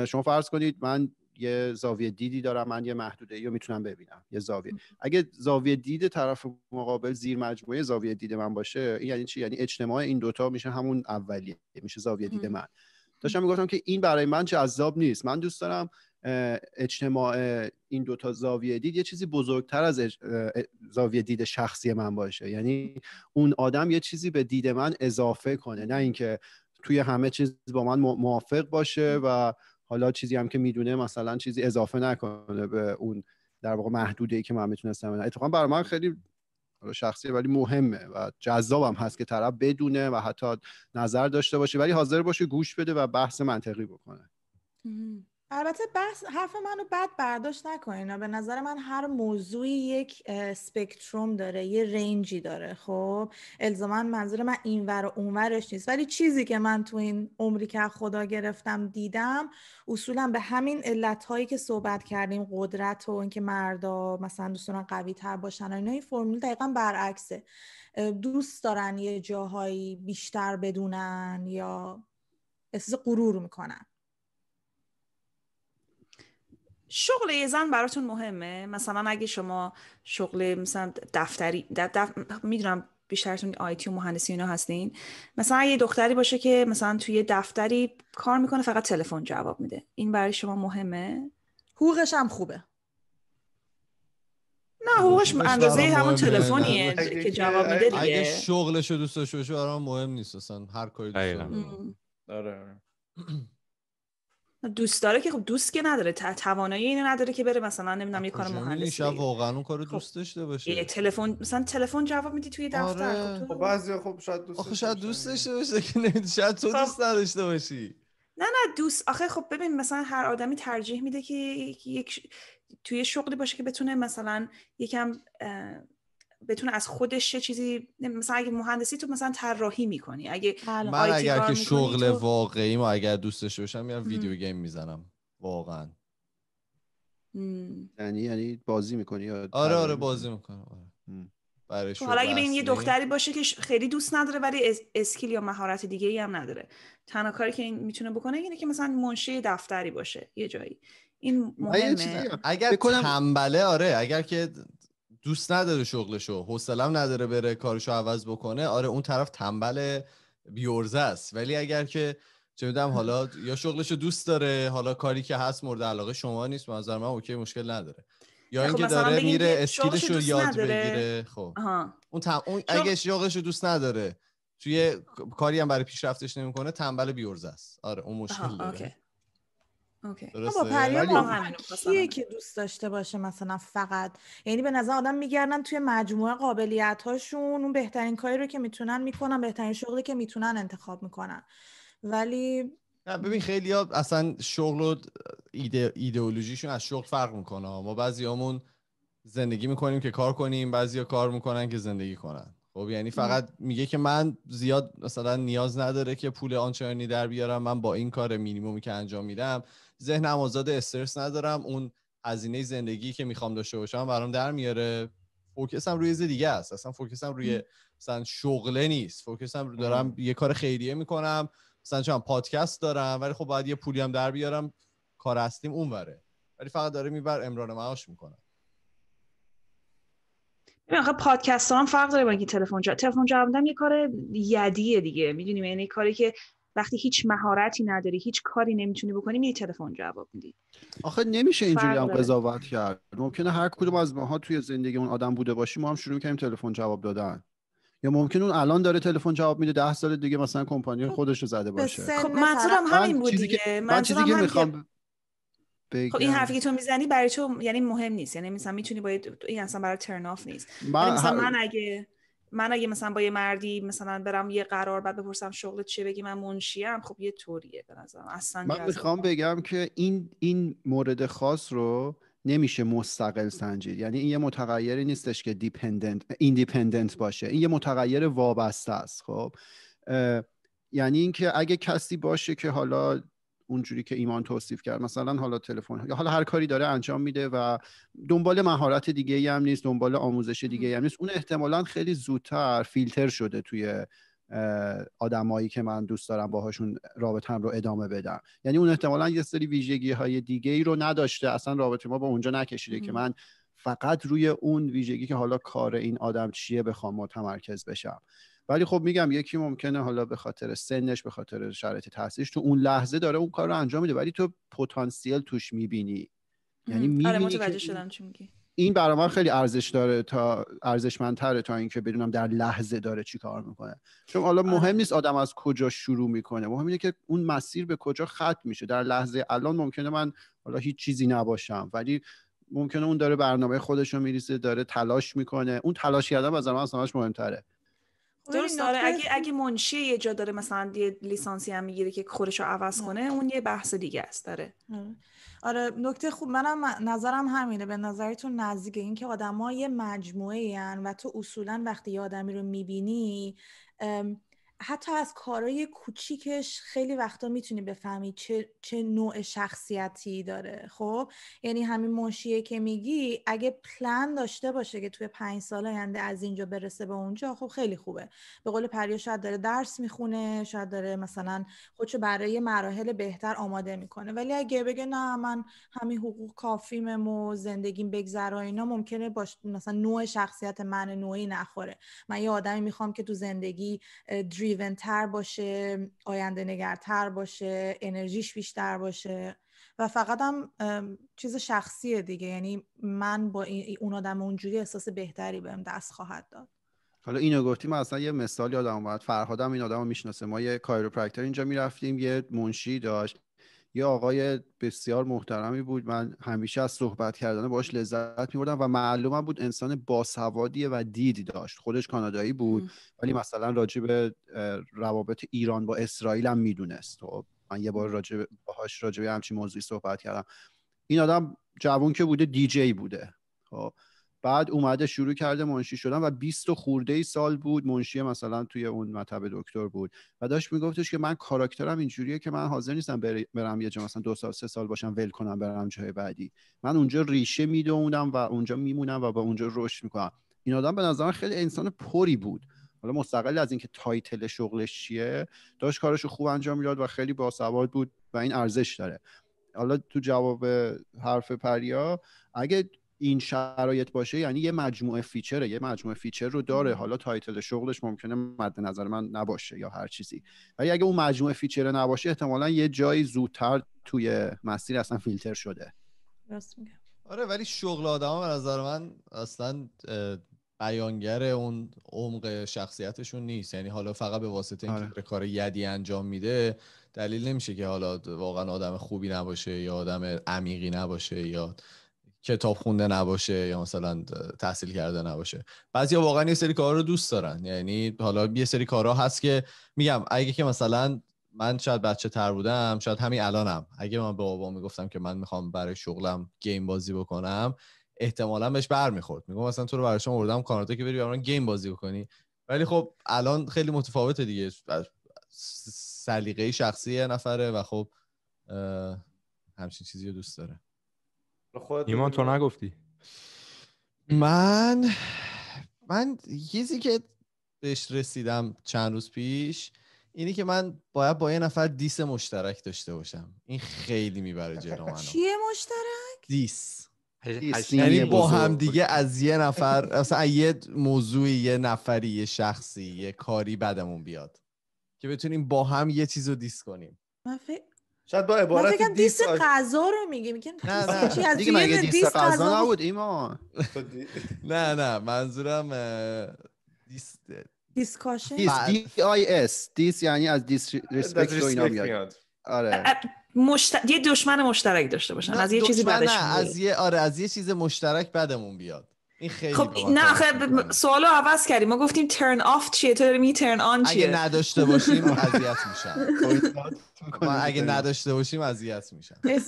شما فرض کنید من یه زاویه دیدی دارم من یه محدوده ای میتونم ببینم یه زاویه اگه زاویه دید طرف مقابل زیر مجموعه زاویه دید من باشه یعنی چی یعنی اجتماع این دوتا میشه همون اولیه میشه زاویه دید من داشتم میگفتم که این برای من عذاب نیست من دوست دارم اجتماع این دوتا زاویه دید یه چیزی بزرگتر از زاویه دید شخصی من باشه یعنی اون آدم یه چیزی به دید من اضافه کنه نه اینکه توی همه چیز با من موافق باشه و حالا چیزی هم که میدونه مثلا چیزی اضافه نکنه به اون در واقع محدوده ای که من میتونستم اتفاقا برای من خیلی شخصی ولی مهمه و جذابم هست که طرف بدونه و حتی نظر داشته باشه ولی حاضر باشه گوش بده و بحث منطقی بکنه البته بحث حرف منو بد برداشت نکنین به نظر من هر موضوعی یک سپکتروم داره یه رنجی داره خب الزاما منظور من اینور و اونورش نیست ولی چیزی که من تو این عمری که خدا گرفتم دیدم اصولا به همین علت که صحبت کردیم قدرت و اینکه مردا مثلا دوستان قوی تر باشن اینا این فرمول دقیقا برعکسه دوست دارن یه جاهایی بیشتر بدونن یا احساس غرور میکنن شغل یه زن براتون مهمه مثلا اگه شما شغل مثلا دفتری دف... دف... میدونم بیشترتون آیتی و مهندسی اینا هستین مثلا یه دختری باشه که مثلا توی دفتری کار میکنه فقط تلفن جواب میده این برای شما مهمه حقوقش هم خوبه نه حقوقش اندازه همون تلفنیه که جواب میده دیگه اگه شغلش رو دوست داشته باشه مهم نیست اصلا هر کاری دوست داره دوست داره که خب دوست که نداره توانایی اینو نداره که بره مثلا نمیدونم یه کار مهندسی واقعا اون کارو خب، دوست داشته باشه تلفن مثلا تلفن جواب میدی توی دفتر خب آره. خب بعضی خب شاید دوست آخه شاید دوست داشته باشه که شاید تو خب. دوست نداشته باشی نه نه دوست آخه خب ببین مثلا هر آدمی ترجیح میده که یک توی شغلی باشه که بتونه مثلا یکم بتونه از خودش چیزی مثلا اگه مهندسی تو مثلا طراحی میکنی اگه بله. من اگر که شغل تو... واقعی ما اگر دوستش باشم میرم ویدیو گیم میزنم واقعا یعنی یعنی بازی میکنی آره آره بازی میکنم آره. حالا اگه بین یه دختری باشه که خیلی دوست نداره ولی اسکیل یا مهارت دیگه ای هم نداره تنها کاری که میتونه بکنه اینه که مثلا منشی دفتری باشه یه جایی این مهمه اگر تنبله آره اگر که دوست نداره شغلشو حوصله نداره بره کارشو عوض بکنه آره اون طرف تنبل بیورزه است ولی اگر که چه حالا یا شغلشو دوست داره حالا کاری که هست مورد علاقه شما نیست منظر من اوکی مشکل نداره یا اینکه داره میره اسکیلشو یاد بگیره خب اون, اگه شغلشو دوست نداره توی کاری هم برای پیشرفتش نمیکنه تنبل بیورزه است آره اون مشکل داره اوکی با هم کیه که دوست داشته باشه مثلا فقط یعنی به نظر آدم میگردن توی مجموعه قابلیت هاشون اون بهترین کاری رو که میتونن میکنن بهترین شغلی که میتونن انتخاب میکنن ولی ببین خیلی ها اصلا شغل و ایده، ایدئولوژیشون از شغل فرق میکنه ما بعضی همون زندگی میکنیم که کار کنیم بعضی کار میکنن که زندگی کنن خب یعنی فقط میگه که من زیاد مثلا نیاز نداره که پول آنچنانی در بیارم من با این کار مینیمومی که انجام میدم ذهنم آزاد استرس ندارم اون هزینه زندگی که میخوام داشته باشم برام در میاره فوکسم روی دیگه است اصلا فوکسم روی مثلا شغله نیست فوکسم دارم یه کار خیریه میکنم مثلا چون پادکست دارم ولی خب باید یه پولی هم در بیارم کار اصلیم اونوره ولی فقط داره میبر امران معاش میکنم آخه پادکست هم فرق داره با اینکه تلفن جواب تلفن یه کار یدیه دیگه میدونیم یعنی کاری که وقتی هیچ مهارتی نداری هیچ کاری نمیتونی بکنی میری تلفن جواب میدی آخه نمیشه اینجوری هم قضاوت کرد ممکنه هر کدوم از ماها توی زندگی اون آدم بوده باشیم ما هم شروع کردیم تلفن جواب دادن یا ممکن اون الان داره تلفن جواب میده ده سال دیگه مثلا کمپانی خب، خودش رو زده باشه خب منظورم همین بود من چیزی که میخوام بگم. خب این حرفی که تو میزنی برای تو یعنی مهم نیست یعنی مثلا میتونی باید این اصلا برای ترن آف نیست من, مثلا من اگه من اگه مثلا با یه مردی مثلا برم یه قرار بعد بپرسم شغل چیه بگی من منشیم خب یه طوریه به نظرم اصلا من میخوام بگم که این این مورد خاص رو نمیشه مستقل سنجید یعنی این یه متغیری نیستش که دیپندنت ایندیپندنت باشه این یه متغیر وابسته است خب یعنی اینکه اگه کسی باشه که حالا اونجوری که ایمان توصیف کرد مثلا حالا تلفن یا حالا هر کاری داره انجام میده و دنبال مهارت دیگه هم نیست دنبال آموزش دیگه ای هم نیست اون احتمالا خیلی زودتر فیلتر شده توی آدمایی که من دوست دارم باهاشون رابطم رو ادامه بدم یعنی اون احتمالا یه سری ویژگی های دیگه ای رو نداشته اصلا رابطه ما با اونجا نکشیده که من فقط روی اون ویژگی که حالا کار این آدم چیه بخوام متمرکز بشم ولی خب میگم یکی ممکنه حالا به خاطر سنش به خاطر شرایط تحصیلش تو اون لحظه داره اون کار رو انجام میده ولی تو پتانسیل توش میبینی یعنی میبینی آره این برای من خیلی ارزش داره تا ارزشمندتره تا اینکه بدونم در لحظه داره چی کار میکنه چون حالا آره. مهم نیست آدم از کجا شروع میکنه مهم اینه که اون مسیر به کجا ختم میشه در لحظه الان ممکنه من حالا هیچ چیزی نباشم ولی ممکنه اون داره برنامه خودش رو میریزه داره تلاش میکنه اون تلاش کردن از من مهمتره درست داره اگه اگه منشی یه جا داره مثلا یه لیسانسی هم میگیره که خودش رو عوض کنه اون یه بحث دیگه است داره آره. آره نکته خوب منم نظرم همینه به نظرتون نزدیک اینکه آدما یه مجموعه و تو اصولا وقتی یه آدمی رو میبینی حتی از کارای کوچیکش خیلی وقتا میتونی بفهمی چه, چه نوع شخصیتی داره خب یعنی همین منشیه که میگی اگه پلان داشته باشه که توی پنج سال آینده از اینجا برسه به اونجا خب خیلی خوبه به قول پریا شاید داره درس میخونه شاید داره مثلا خودشو برای مراحل بهتر آماده میکنه ولی اگه بگه نه من همین حقوق کافیم و زندگیم بگذره اینا ممکنه باش مثلا نوع شخصیت من نوعی نخوره من یه آدمی میخوام که تو زندگی دریون تر باشه آینده نگرتر باشه انرژیش بیشتر باشه و فقط هم چیز شخصیه دیگه یعنی من با اون آدم اونجوری احساس بهتری بهم دست خواهد داد حالا اینو گفتیم اصلا یه مثال یادم اومد فرهادم این آدمو میشناسه ما یه کایروپرکتر اینجا میرفتیم یه منشی داشت یه آقای بسیار محترمی بود من همیشه از صحبت کردن باش لذت میبردم و معلومم بود انسان باسوادیه و دیدی داشت خودش کانادایی بود ولی مثلا راجع به روابط ایران با اسرائیل هم میدونست خب، من یه بار راجع باهاش راجع به همچین موضوعی صحبت کردم این آدم جوان که بوده دیجی بوده خب بعد اومده شروع کرده منشی شدن و 20 خورده ای سال بود منشی مثلا توی اون مطب دکتر بود و داشت میگفتش که من کاراکترم اینجوریه که من حاضر نیستم برم یه جا مثلا دو سال سه سال باشم ول کنم برم جای بعدی من اونجا ریشه میدونم و اونجا میمونم و با اونجا رشد میکنم این آدم به نظر خیلی انسان پری بود حالا مستقل از اینکه تایتل شغلش چیه داشت کارش خوب انجام میداد و خیلی باسواد بود و این ارزش داره حالا تو جواب حرف پریا اگه این شرایط باشه یعنی یه مجموعه فیچره یه مجموعه فیچر رو داره حالا تایتل شغلش ممکنه مد نظر من نباشه یا هر چیزی ولی اگه اون مجموعه فیچره نباشه احتمالا یه جایی زودتر توی مسیر اصلا فیلتر شده راست میگم آره ولی شغل آدم به نظر من اصلا بیانگر اون عمق شخصیتشون نیست یعنی حالا فقط به واسطه اینکه آره. کار یدی انجام میده دلیل نمیشه که حالا واقعا آدم خوبی نباشه یا آدم عمیقی نباشه یا کتاب خونده نباشه یا مثلا تحصیل کرده نباشه بعضیا واقعا یه سری کارا رو دوست دارن یعنی حالا یه سری کارا هست که میگم اگه که مثلا من شاید بچه تر بودم شاید همین الانم اگه من به بابا میگفتم که من میخوام برای شغلم گیم بازی بکنم احتمالا بهش برمیخورد میگم مثلا تو رو برای شما اردم کانادا که بری برای گیم بازی بکنی ولی خب الان خیلی متفاوته دیگه سلیقه شخصی نفره و خب همچین چیزی رو دوست داره ایمان تو نگفتی من من چیزی که بهش رسیدم چند روز پیش اینی که من باید با یه نفر دیس مشترک داشته باشم این خیلی میبره جلو چیه مشترک دیس یعنی با هم دیگه از یه نفر اصلا یه موضوعی یه نفری یه شخصی یه کاری بدمون بیاد که بتونیم با هم یه چیز رو دیس کنیم من فکر شاید با عبارت دیس, دیس آش... رو میگی میگیم نه نه چی دیگه دیس, دیس قضا نبود ایمان نه نه منظورم دیس دیس دی دیس یعنی از دیس ریسپکت رو اینا میاد آره مشت... یه دشمن مشترک داشته باشن از یه چیزی بعدش نه از یه آره از یه چیز مشترک بعدمون بیاد خب نه آخه سوالو عوض کردیم ما گفتیم ترن آف چیه تو می ترن آن چیه خب، اگه خب، نداشته باشیم اذیت میشن اگه نداشته باشیم اذیت میشن کنی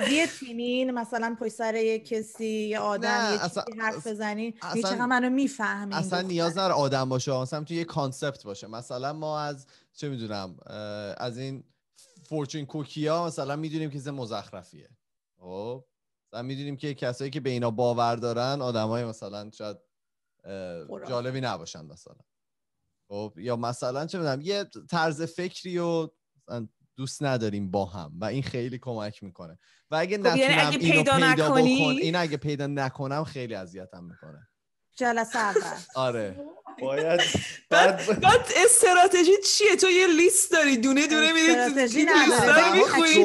از یه تیمین مثلا پشت سر یه کسی یه آدم یه چیزی حرف بزنی چقدر منو میفهمی اصلا نیاز نر آدم باشه مثلا تو یه کانسپت باشه مثلا ما از چه میدونم از این فورچین کوکیا مثلا میدونیم که مزخرفیه خب و میدونیم که کسایی که به اینا باور دارن آدمای مثلا شاید جالبی نباشن مثلا خب یا مثلا چه میدونم یه طرز فکری و دوست نداریم با هم و این خیلی کمک میکنه و اگه خب، یعنی نتونم اینو پیدا, نکنی... این اگه پیدا نکنم خیلی اذیتم میکنه جلسه اول آره باید بعد استراتژی چیه تو یه لیست داری دونه دونه میری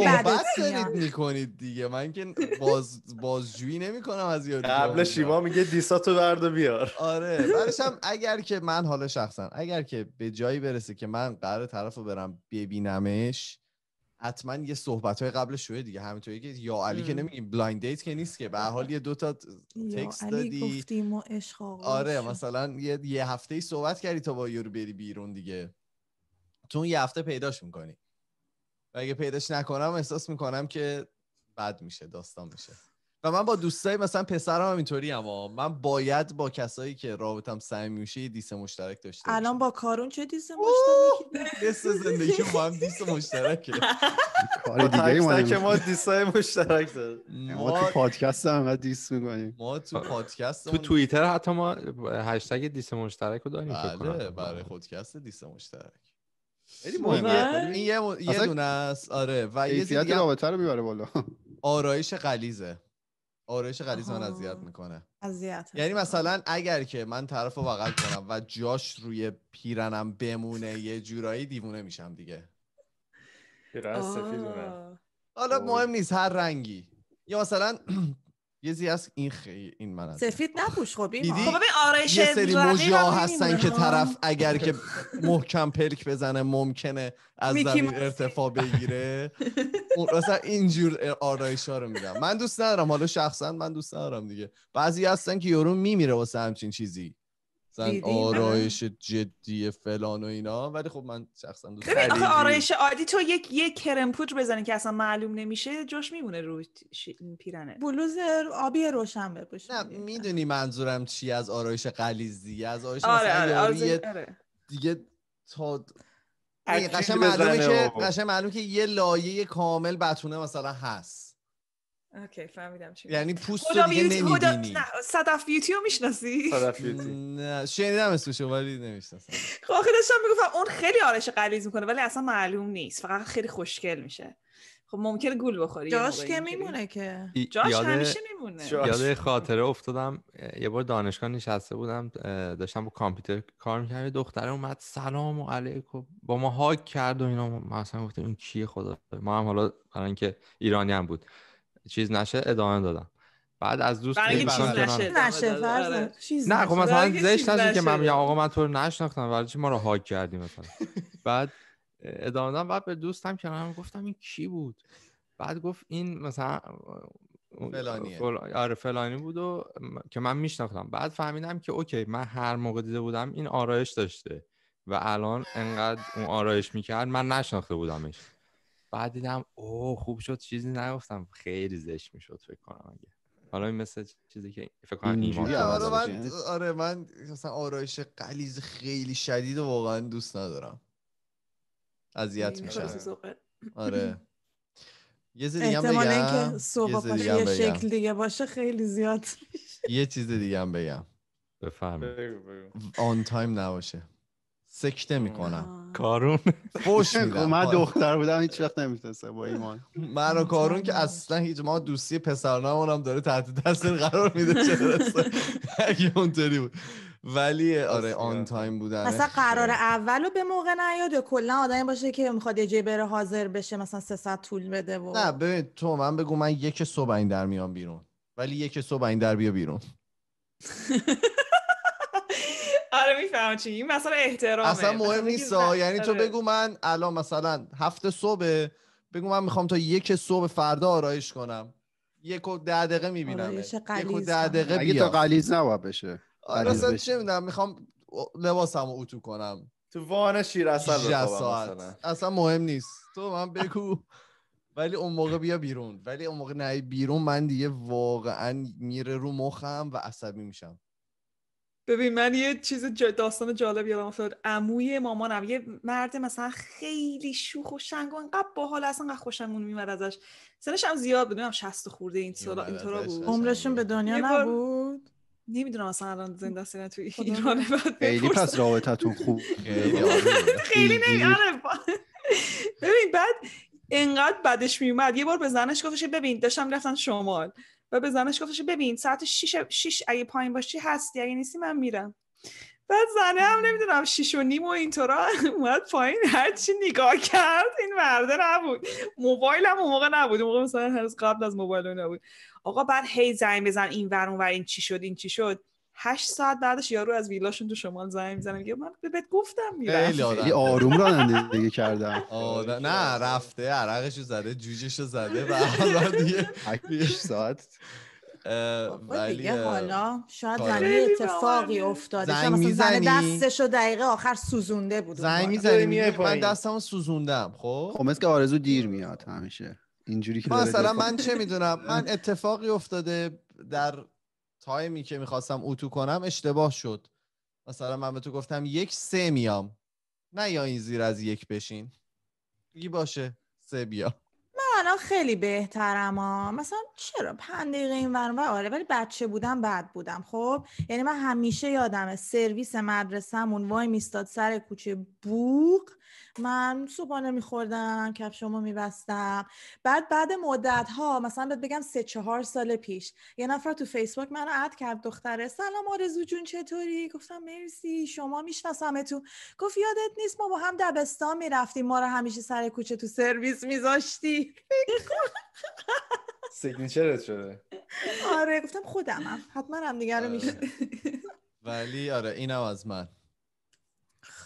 دارید میکنید دیگه من که باز بازجویی نمیکنم از یاد قبل شیما میگه دیساتو برد و بیار آره بعدش هم اگر که من حالا شخصا اگر که به جایی برسه که من قرار طرفو برم ببینمش حتما یه صحبت های قبل شده دیگه همینطوری که یا علی که نمیگیم بلایند دیت که نیست که به حال یه دوتا تکست دادی گفتیم آره مثلا یه, یه هفته ای صحبت کردی تا با یورو بری بیرون دیگه تو یه هفته پیداش میکنی و اگه پیداش نکنم احساس میکنم که بد میشه داستان میشه و من با دوستای مثلا پسرم هم اینطوری اما من باید با کسایی که رابطم میوشه میشه دیس مشترک داشته الان با کارون چه دیس مشترک دیس زندگی ما هم دیس مشترکه کار دیگه که ما دیسای مشترک داریم ما تو پادکست هم دیس میکنیم ما تو پادکست تو توییتر حتی ما هشتگ دیس مشترک رو داریم بله برای بله، خودکست دیس مشترک خب، این یه, یه دونه است آره و یه دیگه رابطه رو میبره بالا آرایش غلیظه آرایش غریزه من اذیت میکنه اذیت یعنی مثلا اگر که من طرف رو کنم و جاش روی پیرنم بمونه یه جورایی دیوونه میشم دیگه پیرن سفیدونه حالا مهم نیست هر رنگی یا مثلا یه زی از این خیلی این من سفید نپوش خب این خب ببین یه سری هستن که خب. طرف اگر که محکم پلک بزنه ممکنه از زمین ارتفاع بگیره مثلا اینجور آرایش ها رو میدم من دوست ندارم حالا شخصا من دوست ندارم دیگه بعضی هستن که یورو میمیره واسه همچین چیزی آره. آرایش جدی فلان و اینا ولی خب من شخصا دوست ببین آخه آرایش عادی تو یک یک کرم پودر بزنی که اصلا معلوم نمیشه جوش میمونه روی پیرنه بلوز آبی روشن بپوش نه میدونی منظورم چی از آرایش غلیظی از آرایش آره مثلا آره آره. دیگه تا قشنگ معلومه که قشنگ معلومه که یه لایه کامل بتونه مثلا هست اوکی فهمیدم چی یعنی پوست رو دیگه نمیدینی نه صدف بیوتی رو میشناسی صدف بیوتی نه شنیدم اسمشو ولی نمیشناسم خب آخه داشتم میگفتم اون خیلی آرش قلیز میکنه ولی اصلا معلوم نیست فقط خیلی خوشگل میشه خب ممکنه گل بخوری جاش که میمونه که جاش همیشه میمونه یاد خاطره افتادم یه بار دانشگاه نشسته بودم داشتم با کامپیوتر کار میکردم دختره اومد سلام و علیکم با ما هاک کرد و اینا ما اصلا گفتم این کیه خدا ما هم حالا برای اینکه ایرانی هم بود چیز نشه ادامه دادم بعد از دوست برای چیز نشه آره. نه خب مثلا زشت نشه که من میگم آقا من تو رو نشناختم ولی چی ما رو هاک کردیم مثلا بعد ادامه دادم بعد به دوستم کردم گفتم این کی بود بعد گفت این مثلا فلانیه آره فلانی بود و که من میشناختم بعد فهمیدم که اوکی من هر موقع دیده بودم این آرایش داشته و الان انقدر اون آرایش میکرد من نشناخته بودمش بعد دیدم اوه خوب شد چیزی نگفتم خیلی زشت میشد فکر کنم اگه حالا این مثل چیزی که فکر کنم اینجوری آره من آره من مثلا آرایش قلیز خیلی شدید و واقعا دوست ندارم اذیت میشم آره یه چیز دیگه بگم اینکه صبح یه شکل دیگه باشه خیلی زیاد یه چیز دیگه هم بگم بفهم آن تایم نباشه سکته میکنم کارون خوش من آره. دختر بودم هیچ وقت نمیتونستم با ایمان من و کارون که اصلا هیچ ما دوستی پسرنامون هم داره تحت دست قرار میده چه اگه اونطوری بود ولی آره آن تایم بودن مثلا قرار اولو به موقع نیاد یا کلا آدمی باشه که میخواد یه بره حاضر بشه مثلا سه ساعت طول بده و نه ببین تو من بگو من یک صبح این در میام بیرون ولی یک صبح این در بیا بیرون آره میفهمم چی این مثلا احترامه اصلا مهم نیست یعنی تو آره. بگو من الان مثلا هفته صبح بگو من میخوام تا یک صبح فردا آرایش کنم یک و ده دقیقه میبینم یک و ده دقیقه بیا اگه تا قلیز نباید بشه اصلا چه میدونم میخوام لباسم رو اتو کنم تو وان شیر اصلا اصلا مهم نیست تو من بگو ولی اون موقع بیا بیرون ولی اون موقع نهی بیرون من دیگه واقعا میره رو مخم و عصبی میشم ببین من یه چیز داستان جالب یادم افتاد عموی مامانم یه مرد مثلا خیلی شوخ و شنگ و انقدر باحال اصلا خوشمون میمد ازش سنش هم زیاد بود هم 60 خورده این طورا آره، اینطورا بود عمرشون به دنیا نبود نمیدونم اصلا الان زنده است تو ایران خیلی پس رابطتون خوب خیلی نمیدونم آره، ببین بعد انقدر بدش میومد یه بار به زنش گفتش ببین داشتم رفتن شمال و به زنش گفتش ببین ساعت 6 6 اگه پایین باشی هستی اگه نیستی من میرم بعد زنه هم نمیدونم شیش و نیم و اینطورا اومد پایین هرچی نگاه کرد این مرده نبود موبایل هم اون موقع نبود اون موقع مثلا هنوز قبل از موبایل نبود آقا بعد هی زنگ بزن این ور این چی شد این چی شد هشت ساعت بعدش یارو از ویلاشون تو شمال زنگ میزنه میگه من بهت گفتم میرم خیلی آروم رانندگی کردم نه رفته عرقشو زده جوجشو زده و حالا دیگه ساعت ولی حالا شاید زنی اتفاقی افتاده زنگ میزنی دستشو دقیقه آخر سوزونده بود زنگ میزنی من دستمو سوزوندم خب خب مثل که آرزو دیر میاد همیشه اینجوری که مثلا من خب. چه میدونم من اتفاقی افتاده در تایمی که میخواستم اوتو کنم اشتباه شد مثلا من به تو گفتم یک سه میام نه یا این زیر از یک بشین بگی باشه سه بیا من الان خیلی بهترم ها مثلا چرا پنج دقیقه این ورم آره ولی بچه بودم بد بودم خب یعنی من همیشه یادمه سرویس مدرسهمون وای میستاد سر کوچه بوق من صبحانه میخوردم شما میبستم بعد بعد مدت ها مثلا بهت بگم سه چهار سال پیش یه نفر تو فیسبوک منو اد کرد دختره سلام آرزو جون چطوری گفتم مرسی شما تو گفت یادت نیست ما با هم دبستان میرفتیم ما رو همیشه سر کوچه تو سرویس میذاشتی سیگنیچرت شده آره گفتم خودمم حتما هم دیگه رو آره. ولی آره اینم از من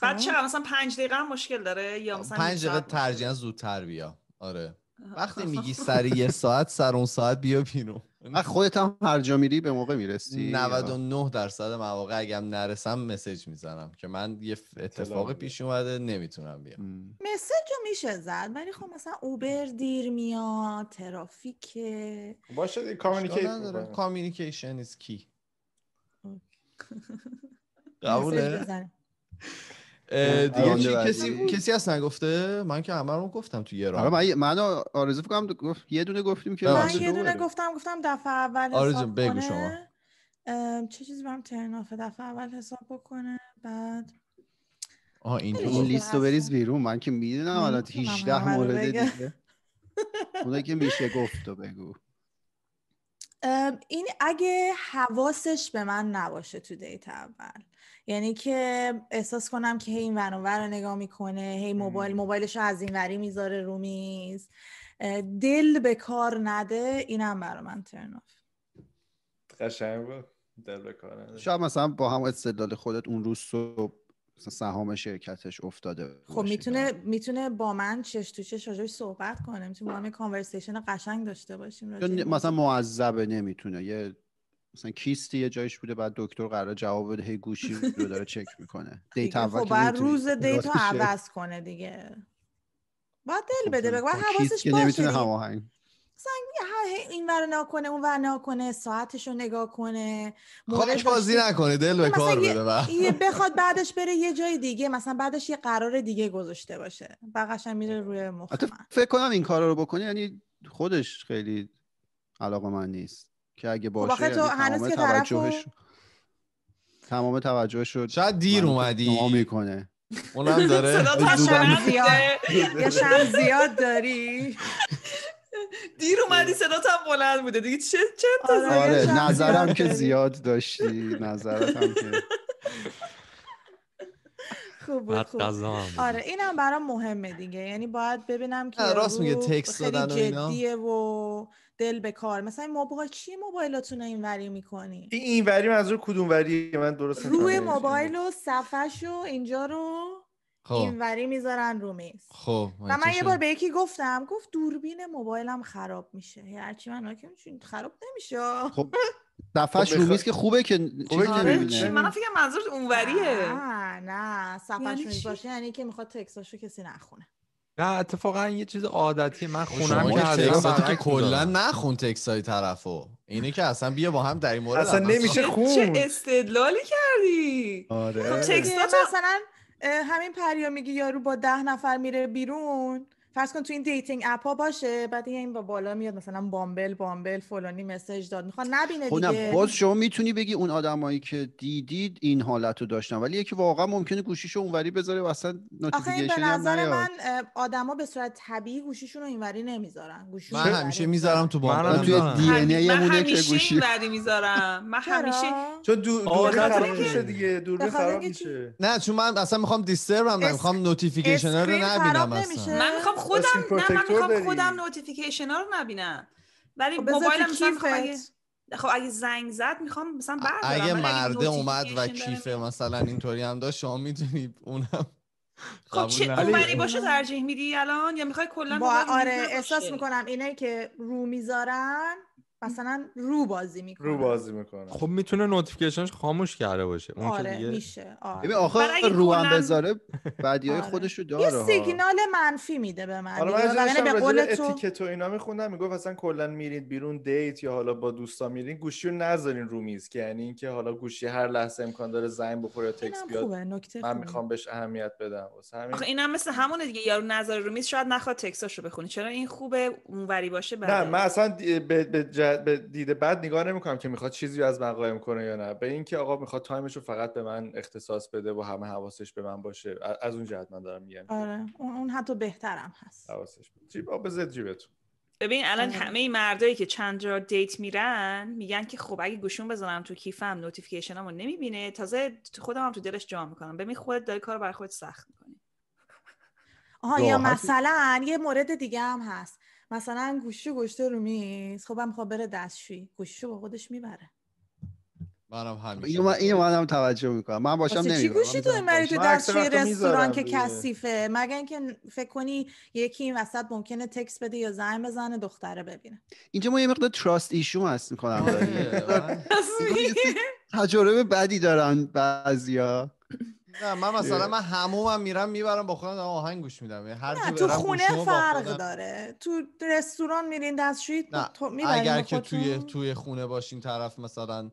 بعد چرا مثلا پنج دقیقه هم مشکل داره یا مثلا پنج دقیقه ترجیحا زودتر بیا آره وقتی میگی سری یه ساعت سر اون ساعت بیا بیرون خودت هم هر جا میری به موقع میرسی 99 درصد مواقع اگم نرسم مسج میزنم که من یه اتفاق پیش اومده نمیتونم بیام مسج رو میشه زد ولی خب مثلا اوبر دیر میاد ترافیک باشه کامیکیشن از کی قبوله دیگه چی کسی کسی هست من که همه رو گفتم تو آره، یه من من آرزو فکرم گفت یه دونه گفتیم که من یه دونه گفتم گفتم دفعه اول آرزو بگو شما چه چیزی برام ترنافه دفعه اول حساب بکنه بعد آها این اون لیستو بریز بیرون من که میدونم حالا 18 مورد دیگه اونایی که میشه گفتو بگو این اگه حواسش به من نباشه تو دیت اول یعنی که احساس کنم که هی این ورانور رو نگاه میکنه هی موبایل موبایلش رو از این وری میذاره رو میز دل به کار نده اینم برا من ترناف قشنگ بود دل به کار نده شاید مثلا با هم استدلال خودت اون روز صبح سهام شرکتش افتاده خب میتونه میتونه با من چش تو چش صحبت کنه میتونه با هم کانورسیشن قشنگ داشته باشیم مثلا معذبه نمیتونه یه مثلا کیستی یه جایش بوده بعد دکتر قرار جواب بده هی گوشی رو داره چک میکنه دیتا خب بعد روز دیتا عوض کنه دیگه باید دل خب بده باید حواسش باشه زنگ این ور نکنه اون ور نکنه ساعتش رو نگاه کنه خودش بازی نکنه دل به کار بده بله. یه بخواد بعدش بره یه جای دیگه مثلا بعدش یه قرار دیگه گذاشته باشه بقیش میره روی مخ فکر کنم این کار رو بکنه یعنی خودش خیلی علاقه من نیست که اگه خب باشه خب تو یعنی هنوز که توجهش تمام توجهش شد شاید دیر اومدی میکنه اونم داره یا شم زیاد داری دیر اومدی صدات هم بلند بوده دیگه چه چه تا آره, آره، نظرم که آره. زیاد داشتی نظرم که خوب خوب آره اینم برام مهمه دیگه یعنی باید ببینم که راست میگه تکست دادن و اینا جدیه و دل به کار مثلا موبایل چی موبایلاتون رو اینوری میکنی این اینوری منظور کدوم وریه من درست روی موبایل و صفحه شو اینجا رو این خب. اینوری میذارن رو میز خب و من یه بار به یکی گفتم گفت دوربین موبایلم خراب میشه یعنی هرچی من که خراب نمیشه خب دفعش خب میز که خوبه که خوبه که من فکر منظورت اونوریه نه نه صفحش یعنی باشه یعنی که میخواد تکساشو کسی نخونه نه اتفاقا یه چیز عادتی من خب، خونم که تکساتی که کلا نخون تکسای طرفو اینه که اصلا بیا با هم در این مورد اصلا نمیشه خون چه استدلالی کردی آره, خب، آره. یعنی مثلا همین پریا میگی یارو با ده نفر میره بیرون فرض کن تو این دیتینگ اپ ها باشه بعد این با بالا میاد مثلا بامبل بامبل فلانی مسج داد میخوان نبینه خب دیگه باز شما میتونی بگی اون آدمایی که دیدید این حالت رو داشتن ولی یکی واقعا ممکنه گوشیشو اونوری بذاره و اصلا نوتیفیکیشن به نظر من آدما به صورت طبیعی گوشیشون رو اینوری نمیذارن گوشی من همیشه میذارم تو بامبل تو دی ان ای مونه که گوشی همیشه میذارم من همیشه چون دور خراب میشه دیگه دور خراب میشه نه چون من اصلا میخوام هم نمیخوام نوتیفیکیشن رو نبینم اصلا من میخوام خودم نه من میخوام خودم نوتیفیکیشن ها رو نبینم ولی خب موبایلم خب اگه زنگ زد میخوام مثلا بردارم اگه مرده اومد و کیفه مثلا اینطوری هم داشت شما میدونی اونم خب چه باشه ترجیح میدی الان یا میخوای کلا آره احساس میکنم اینایی که رو میذارن مثلا رو بازی میکنه رو بازی میکنه خب میتونه نوتیفیکیشنش خاموش کرده باشه اون آره دیگه... میشه آره آخه رو هم بذاره بعدیای آره. خودش رو داره یه سیگنال منفی میده به من آره من به قول تو اتیکت و اینا میخوندم میگفت اصلا کلا میرید بیرون دیت یا حالا با دوستا میرین گوشی رو نذارین رو میز که یعنی اینکه حالا گوشی هر لحظه امکان داره زنگ بخوره یا تکست بیاد نکته من میخوام بهش اهمیت بدم واسه همین آخه اینم مثل همونه دیگه یارو نذاره رو میز شاید نخواد تکستاشو بخونه چرا این خوبه اونوری باشه نه من اصلا به بد به دید بد نگاه نمیکنم که میخواد چیزی از من قایم کنه یا نه به اینکه آقا میخواد تایمش رو فقط به من اختصاص بده و همه حواسش به من باشه از اون جهت من دارم میگم آره اون حتی بهترم هست حواسش جیب بزد جیبتون ببین الان آره. همه این مردایی که چند جا دیت میرن میگن که خب اگه گوشون بزنم تو کیفم نوتیفیکیشنامو نمیبینه تازه خودم هم تو دلش جا میکنم ببین خودت داری کار برای خودت سخت میکنی آها یا مثلا یه مورد دیگه هم هست مثلا گوشی گشته رو میز خب هم خواه بره دستشویی گوشی با خودش میبره منم خب همیشه اینو من هم توجه میکنم من باشم نمیبرم چی گوشی تو دست تو رستوران که کثیفه مگر اینکه فکر کنی یکی این وسط ممکنه تکس بده یا زن بزنه دختره ببینه اینجا ما یه مقدار تراست ایشو هست میکنم آره، آره. تجربه بدی دارن بعضیا نه من مثلا من همومم میرم میبرم با خودم آهنگ گوش میدم یعنی هر نه تو خونه فرق داره تو رستوران میرین دستشویی تو اگر که توی توی خونه باشین طرف مثلا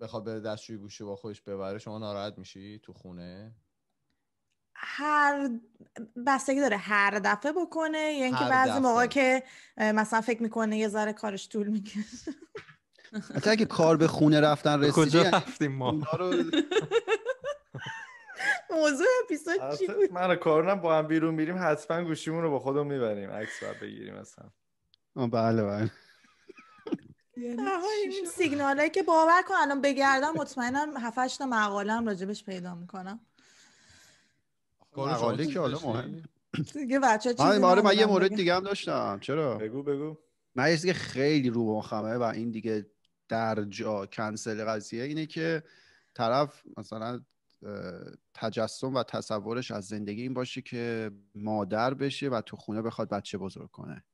بخواد بره دستشویی گوشه با خودش ببره شما ناراحت میشی تو خونه هر بستگی داره هر دفعه بکنه یا یعنی اینکه بعضی موقع که مثلا فکر میکنه یه ذره کارش طول میکشه اگه کار به خونه رفتن رسیدی کجا یعنی رفتیم ما موضوع اپیزود چی بود من کارونم با هم بیرون میریم حتما گوشیمون رو با خودمون میبریم عکس بعد بگیریم اصلا بله بله یعنی این هایی که باور کن الان بگردم مطمئنم 7 تا مقاله هم راجبش پیدا میکنم مقاله که حالا مهمه دیگه بچه چیزی آره, آره، من یه مورد دیگه هم داشتم چرا بگو بگو من یه خیلی رو مخمه و این دیگه در جا کنسل قضیه اینه که طرف مثلا تجسم و تصورش از زندگی این باشه که مادر بشه و تو خونه بخواد بچه بزرگ کنه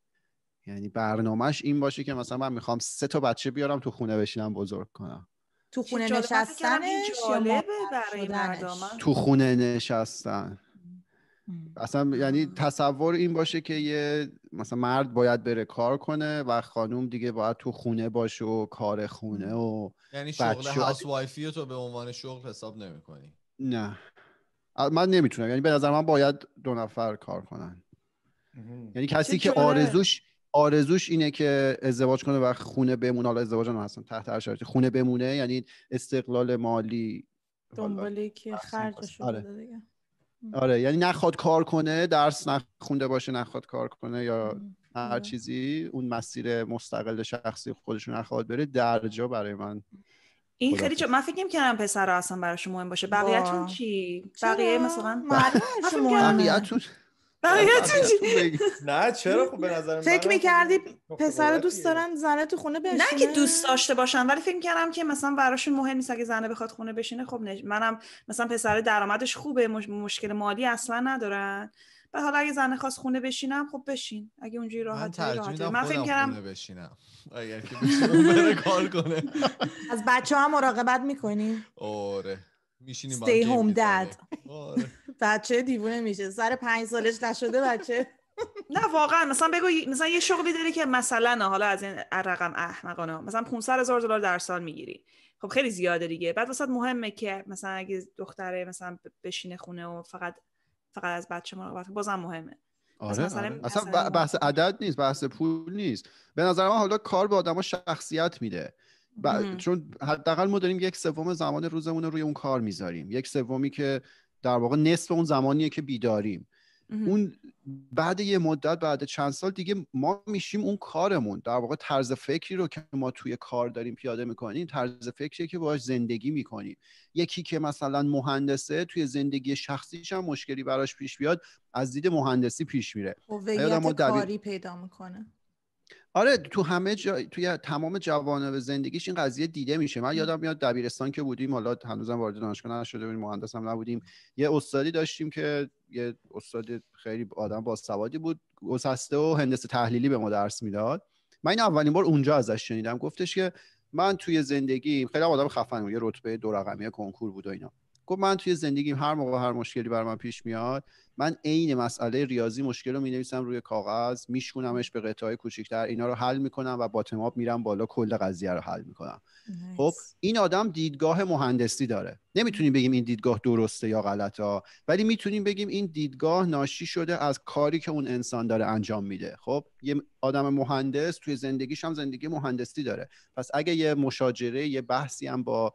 یعنی برنامهش این باشه که مثلا من میخوام سه تا بچه بیارم تو خونه بشینم بزرگ کنم تو خونه نشستنش تو خونه نشستن اصلا یعنی تصور این باشه که یه مثلا مرد باید بره کار کنه و خانوم دیگه باید تو خونه باشه و کار خونه و یعنی شغل هاوس وایفی به عنوان شغل حساب نمی نه من نمیتونم یعنی به نظر من باید دو نفر کار کنن یعنی کسی که آرزوش آرزوش اینه که ازدواج کنه و خونه بمونه حالا ازدواج هم تحت هر خونه بمونه یعنی استقلال مالی دنبالی که خرجش آره. دیگه آره یعنی نخواد کار کنه درس نخونده باشه نخواد کار کنه یا هر آره. چیزی اون مسیر مستقل شخصی خودشون نخواد بره درجا برای من این خیلی جا... من فکر نمی‌کردم پسر اصلا براش مهم باشه بقیه‌تون چی بقیه مثلا بقیه‌تون بقیه‌تون چی نه چرا خب به نظر من فکر خب می‌کردی خب خب پسر دوست دارن زنه تو خونه بشینه نه که دوست داشته باشن ولی فکر می‌کردم که مثلا براشون مهم نیست اگه زنه بخواد خونه بشینه خب منم مثلا پسر درآمدش خوبه مشکل مالی اصلا ندارن و حالا اگه زن خواست خونه بشینم خب بشین اگه اونجوری راحت من راحت من فکر کردم بشینم اگر که بشینم کار کنه از بچه ها مراقبت میکنی آره میشینیم با هم آره. بچه دیوونه میشه سر پنج سالش شده بچه نه واقعا مثلا بگو مثلا یه شغلی داری که مثلا حالا از این رقم احمقانه مثلا 500 هزار دلار در سال میگیری خب خیلی زیاده دیگه بعد وسط مهمه که مثلا اگه دختره مثلا بشینه خونه و فقط فقط از بچه مراقبت بازم مهمه آره, مثلا آره. اصلا, بحث عدد نیست بحث پول نیست به نظر من حالا کار به آدم شخصیت میده چون حداقل ما داریم یک سوم زمان روزمون رو روی اون کار میذاریم یک سومی که در واقع نصف اون زمانیه که بیداریم اون بعد یه مدت بعد چند سال دیگه ما میشیم اون کارمون در واقع طرز فکری رو که ما توی کار داریم پیاده میکنیم طرز فکری که باش زندگی میکنیم یکی که مثلا مهندسه توی زندگی شخصیش هم مشکلی براش پیش بیاد از دید مهندسی پیش میره هویت کاری پیدا میکنه آره تو همه جا توی تمام جوانب زندگیش این قضیه دیده میشه من یادم میاد دبیرستان که بودیم حالا هنوزم وارد دانشگاه نشده بودیم مهندس هم نبودیم یه استادی داشتیم که یه استاد خیلی آدم باسوادی بود گسسته و هندسه تحلیلی به ما درس میداد من این اولین بار اونجا ازش شنیدم گفتش که من توی زندگی خیلی آدم خفن بود یه رتبه دو کنکور بود و اینا گفت من توی زندگیم هر موقع هر مشکلی بر من پیش میاد من عین مسئله ریاضی مشکل رو می روی کاغذ میشکونمش به قطعه های کوچکتر اینا رو حل میکنم و با میرم بالا کل قضیه رو حل میکنم nice. خب این آدم دیدگاه مهندسی داره نمیتونیم بگیم این دیدگاه درسته یا غلطه ها ولی میتونیم بگیم این دیدگاه ناشی شده از کاری که اون انسان داره انجام میده خب یه آدم مهندس توی زندگیش هم زندگی مهندسی داره پس اگه یه مشاجره یه بحثی هم با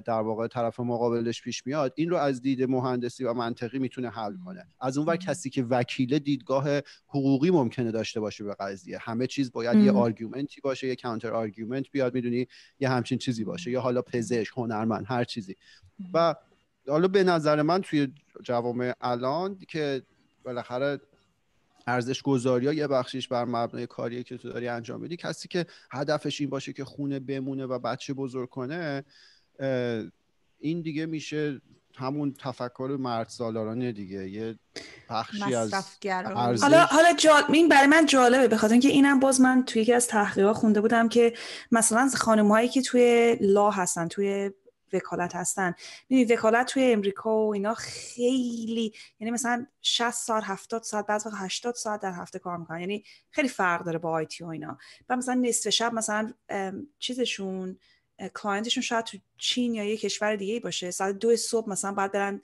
در واقع طرف مقابلش پیش میاد این رو از دید مهندسی و منطقی میتونه حل کنه از اون کسی که وکیل دیدگاه حقوقی ممکنه داشته باشه به قضیه همه چیز باید یه آرگومنتی باشه یه کانتر آرگومنت بیاد میدونی یه همچین چیزی باشه یا حالا پزشک هنرمند هر چیزی و حالا به نظر من توی جوامع الان که بالاخره ارزش گذاری ها یه بخشیش بر مبنای کاری که تو داری انجام میدی کسی که هدفش این باشه که خونه بمونه و بچه بزرگ کنه این دیگه میشه همون تفکر مرد سالارانه دیگه یه بخشی از حالا حالا جا این برای من جالبه بخاطر اینکه اینم باز من توی یکی از تحقیقات خونده بودم که مثلا خانم هایی که توی لا هستن توی وکالت هستن میدونی وکالت توی امریکا و اینا خیلی یعنی مثلا 60 ساعت 70 ساعت بعضی وقت 80 ساعت در هفته کار میکنن یعنی خیلی فرق داره با آیتی و اینا و مثلا نصف شب مثلا چیزشون کلاینتشون شاید تو چین یا یه کشور دیگه باشه ساعت دو صبح مثلا باید برن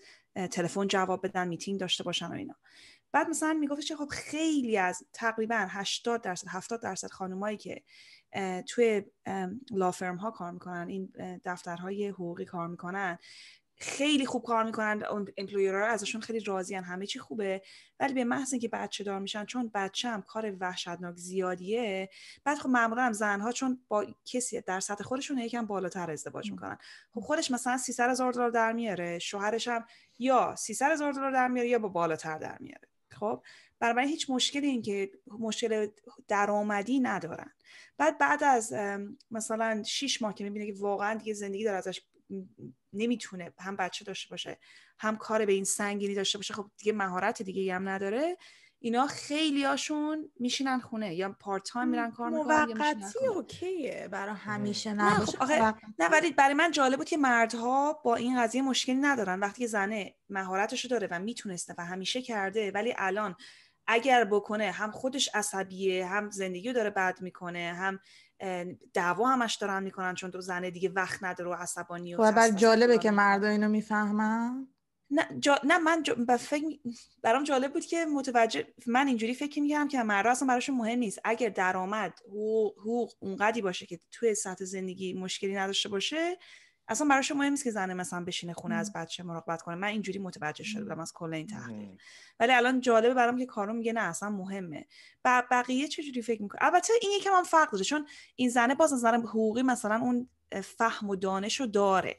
تلفن جواب بدن میتینگ داشته باشن و اینا بعد مثلا میگفتش که خب خیلی از تقریبا 80 درصد 70 درصد خانمایی که توی لافرم ها کار میکنن این دفترهای حقوقی کار میکنن خیلی خوب کار میکنن اون امپلویرها ازشون خیلی راضیان همه چی خوبه ولی به محض اینکه بچه دار میشن چون بچه هم کار وحشتناک زیادیه بعد خب معمولا هم زنها چون با کسی در سطح خودشون یکم بالاتر ازدواج میکنن خب خودش مثلا 300 هزار دلار در میاره شوهرش هم یا 300 هزار دلار در میاره یا با بالاتر در میاره خب بنابراین هیچ مشکلی این که مشکل درآمدی ندارن بعد بعد از مثلا 6 ماه که میبینه که واقعا دیگه زندگی داره ازش نمیتونه هم بچه داشته باشه هم کار به این سنگینی داشته باشه خب دیگه مهارت دیگه هم نداره اینا خیلی هاشون میشینن خونه یا پارت تایم میرن کار میکنن موقتی اوکیه برای همیشه نباشه خب، نه, ولی برای من جالب بود که مردها با این قضیه مشکلی ندارن وقتی که زنه مهارتشو داره و میتونسته و همیشه کرده ولی الان اگر بکنه هم خودش عصبیه هم زندگی داره بد میکنه هم دعوا همش دارن میکنن چون تو زنه دیگه وقت نداره و عصبانی و بر خب، جالبه که مردا اینو میفهمن نه, نه من برام جالب بود که متوجه من اینجوری فکر میکردم که مردا اصلا براشون مهم نیست اگر درآمد حقوق اونقدی باشه که توی سطح زندگی مشکلی نداشته باشه اصلا براش مهم نیست که زنه مثلا بشینه خونه از بچه مراقبت کنه من اینجوری متوجه شده بودم از کل این تحقیق ولی الان جالبه برام که کارو میگه نه اصلا مهمه و بقیه چجوری فکر میکنه البته این یکم هم فرق داره چون این زنه باز از حقوقی مثلا اون فهم و دانش رو داره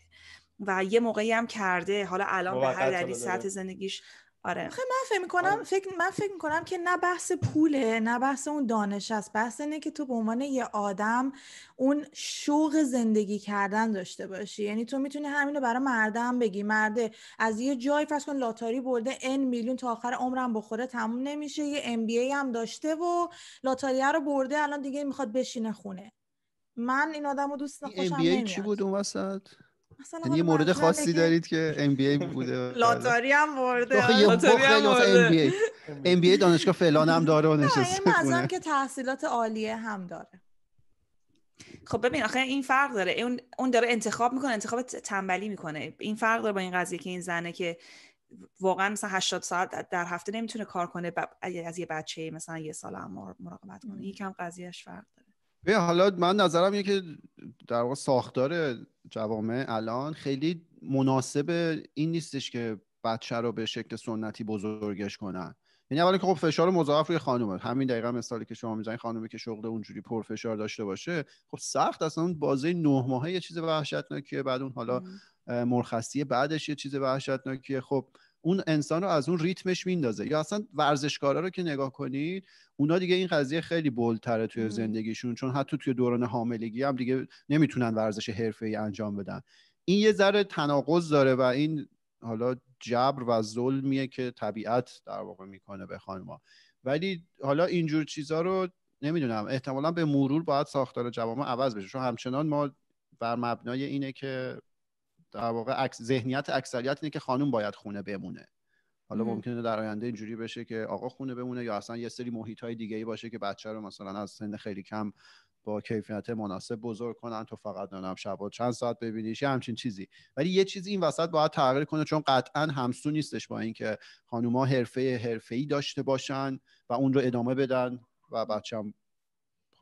و یه موقعی هم کرده حالا الان به هر دلیل سطح زندگیش آره من فکر میکنم آره. فکر من فکر میکنم که نه بحث پوله نه بحث اون دانش است بحث اینه که تو به عنوان یه آدم اون شوق زندگی کردن داشته باشی یعنی تو میتونی همینو برای مردم بگی مرده از یه جای فرض کن لاتاری برده ان میلیون تا آخر عمرم بخوره تموم نمیشه یه ام بی ای هم داشته و لاتاری رو برده الان دیگه میخواد بشینه خونه من این آدم رو دوست خوشم چی بود اون وسط یعنی یه مورد خاصی دارید که ام بی ای بوده لاتاری هم مورده لاتاری هم ام بی ای دانشگاه فلان هم داره و نشسته کنه که تحصیلات عالیه هم داره خب ببین آخه این فرق داره اون داره انتخاب میکنه انتخاب تنبلی میکنه این فرق داره با این قضیه که این زنه که واقعا مثلا 80 ساعت در هفته نمیتونه کار کنه از یه بچه مثلا یه سال هم مراقبت کنه یکم قضیهش فرق بیا حالا من نظرم اینه که در واقع ساختار جوامع الان خیلی مناسب این نیستش که بچه رو به شکل سنتی بزرگش کنن یعنی اولا که خب فشار مضاعف روی خانومه همین دقیقا مثالی که شما میزنید خانومی که شغل اونجوری پر فشار داشته باشه خب سخت اصلا اون بازه نه ماهه یه چیز وحشتناکیه بعد اون حالا مرخصی بعدش یه چیز وحشتناکیه خب اون انسان رو از اون ریتمش میندازه یا اصلا ورزشکارا رو که نگاه کنید اونا دیگه این قضیه خیلی بلتره توی زندگیشون چون حتی توی دوران حاملگی هم دیگه نمیتونن ورزش ای انجام بدن این یه ذره تناقض داره و این حالا جبر و ظلمیه که طبیعت در واقع میکنه به خانما ولی حالا اینجور چیزا رو نمیدونم احتمالا به مرور باید ساختار جوامع عوض بشه چون همچنان ما بر مبنای اینه که در واقع ذهنیت اکثریت اینه که خانم باید خونه بمونه حالا ممکنه در آینده اینجوری بشه که آقا خونه بمونه یا اصلا یه سری محیط های دیگه ای باشه که بچه رو مثلا از سن خیلی کم با کیفیت مناسب بزرگ کنن تو فقط نانم شب چند ساعت ببینیش یه همچین چیزی ولی یه چیزی این وسط باید تغییر کنه چون قطعا همسو نیستش با اینکه خانوما حرفه حرفه ای داشته باشن و اون رو ادامه بدن و بچه هم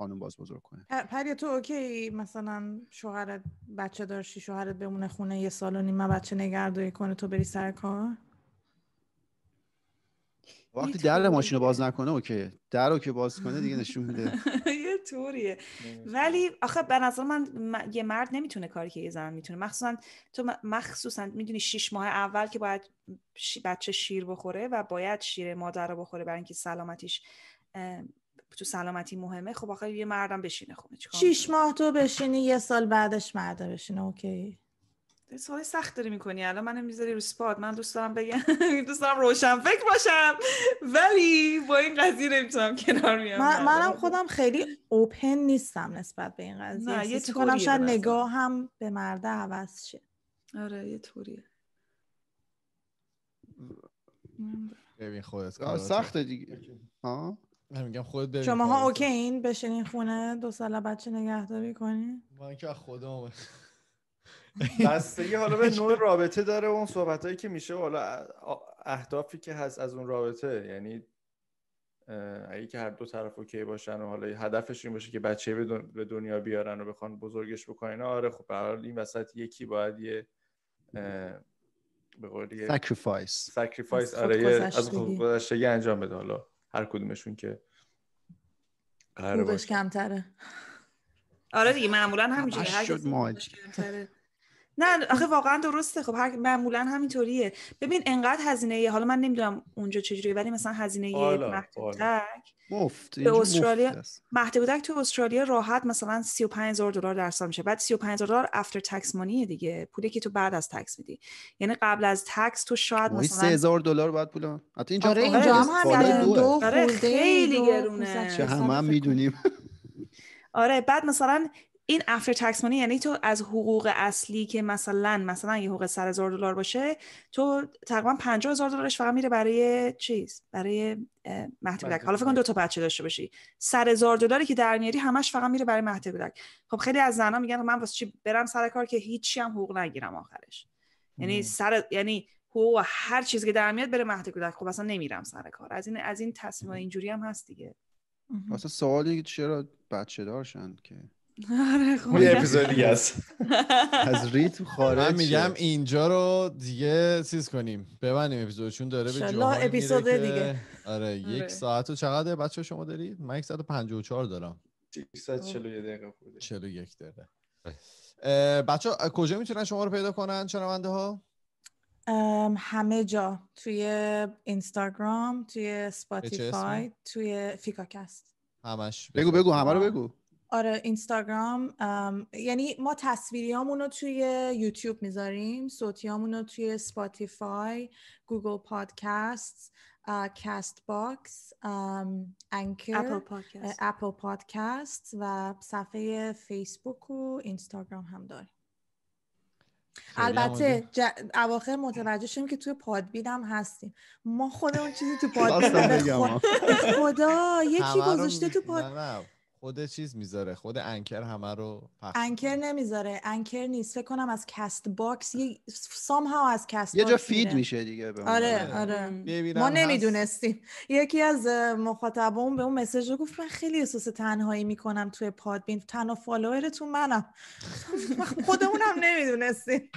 خانم باز بزرگ کنه تو اوکی مثلا شوهرت بچه داشتی شوهرت بمونه خونه یه سال و نیمه بچه نگردوی کنه تو بری سر کار وقتی در ماشین رو باز نکنه اوکی در که باز کنه دیگه نشون میده یه طوریه ولی آخه به نظر من یه مرد نمیتونه کاری که یه زن میتونه مخصوصا تو مخصوصا میدونی شیش ماه اول که باید بچه شیر بخوره و باید شیر مادر رو بخوره برای اینکه سلامتیش تو سلامتی مهمه خب آخه یه مردم بشینه خونه چیکار شش ماه تو بشینی یه سال بعدش مرده بشینه اوکی سوال سخت داری میکنی الان منم میذاری رو سپاد من دوست دارم بگم دوست دارم روشن فکر باشم ولی با این قضیه نمیتونم کنار میام منم خودم خیلی اوپن نیستم نسبت به این قضیه نه، یه کنم شاید نگاه هم به مرده عوض شه آره یه طوریه ببین خودت سخته دیگه ها میگم خودت ها اوکی این بشینین خونه دو سال بچه نگهداری کنین من که خدا بستگی حالا به نوع رابطه داره اون صحبت هایی که میشه حالا اهدافی که هست از اون رابطه یعنی اگه که هر دو طرف اوکی باشن و حالا هدفش این باشه که بچه به دنیا بیارن و بخوان بزرگش بکنن آره خب به این وسط یکی باید یه به قول سکریفایس سکریفایس آره از خودش انجام بده حالا هر کدومشون که قرار کمتره آره دیگه معمولا همینجوری هر شد کمتره نه آخه واقعا درسته خب هر معمولا همینطوریه ببین انقدر هزینه حالا من نمیدونم اونجا چجوری ولی مثلا هزینه مهدکودک مفت به استرالیا مهدکودک تو استرالیا راحت مثلا 35000 دلار در سال میشه بعد 35000 دلار افتر تکس مانی دیگه پولی که تو بعد از تکس میدی یعنی قبل از تکس تو شاید مثلا 3000 دلار بعد پول حتی اینجا آره اینجا هم آره، خیلی گرونه چه هم میدونیم آره بعد مثلا این افتر تکس مانی یعنی تو از حقوق اصلی که مثلا مثلا یه حقوق سر هزار دلار باشه تو تقریبا 50 هزار دلارش فقط میره برای چیز برای مهد کودک حالا فکر کن دو تا بچه داشته باشی سر هزار دلاری که در میاری همش فقط میره برای مهد کودک خب خیلی از زنها میگن خب من واسه چی برم سر کار که هیچی هم حقوق نگیرم آخرش یعنی سر یعنی هو هر چیزی که در میاد بره مهد کودک خب اصلا نمیرم سر کار از این از این تصمیم اینجوری هم هست دیگه واسه سوالی چرا بچه دارشن که آره خب. یه اپیزود دیگه است از ری تو خارج من میگم اینجا رو دیگه سیز کنیم ببندیم اپیزود چون داره به جوهر اپیزود دیگه آره یک آره. ساعت و چقدر بچه شما دارید من 154 دارم 141 دقیقه بوده یک دقیقه بله. بچه کجا میتونن شما رو پیدا کنن شنونده ها همه جا توی اینستاگرام توی سپاتیفای توی فیکاکست همش بگو بگو همه رو بگو آره اینستاگرام یعنی ما تصویری رو توی یوتیوب میذاریم صوتی رو توی سپاتیفای گوگل پادکست کست باکس انکر اپل پادکست و صفحه فیسبوک و اینستاگرام هم داریم البته ج... اواخر متوجه شدیم که توی پادبین هم هستیم ما خودمون چیزی تو پادبین خدا یکی گذاشته تو پاد خود چیز میذاره خود انکر همه رو انکر نمیذاره انکر نیست فکر کنم از کست باکس یه سام ها از کست یه جا فید میشه دیگه آره،, آره آره ما نمیدونستیم یکی از مخاطبان به اون مسیج رو گفت من خیلی احساس تنهایی میکنم توی پادبین تنها فالوورتون منم خودمونم نمیدونستیم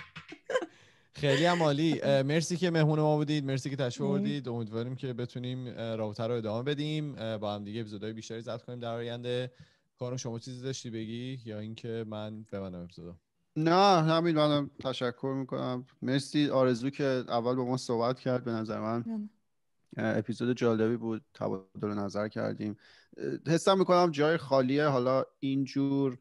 خیلی هم عالی مرسی که مهمون ما بودید مرسی که تشریف آوردید امیدواریم که بتونیم رابطه رو ادامه بدیم با هم دیگه اپیزودهای بیشتری ضبط کنیم در آینده کارم شما چیزی داشتی بگی یا اینکه من ببندم اپیزودو نه همین منم تشکر میکنم مرسی آرزو که اول با ما صحبت کرد به نظر من اپیزود جالبی بود تبادل نظر کردیم حسم میکنم جای خالیه حالا اینجور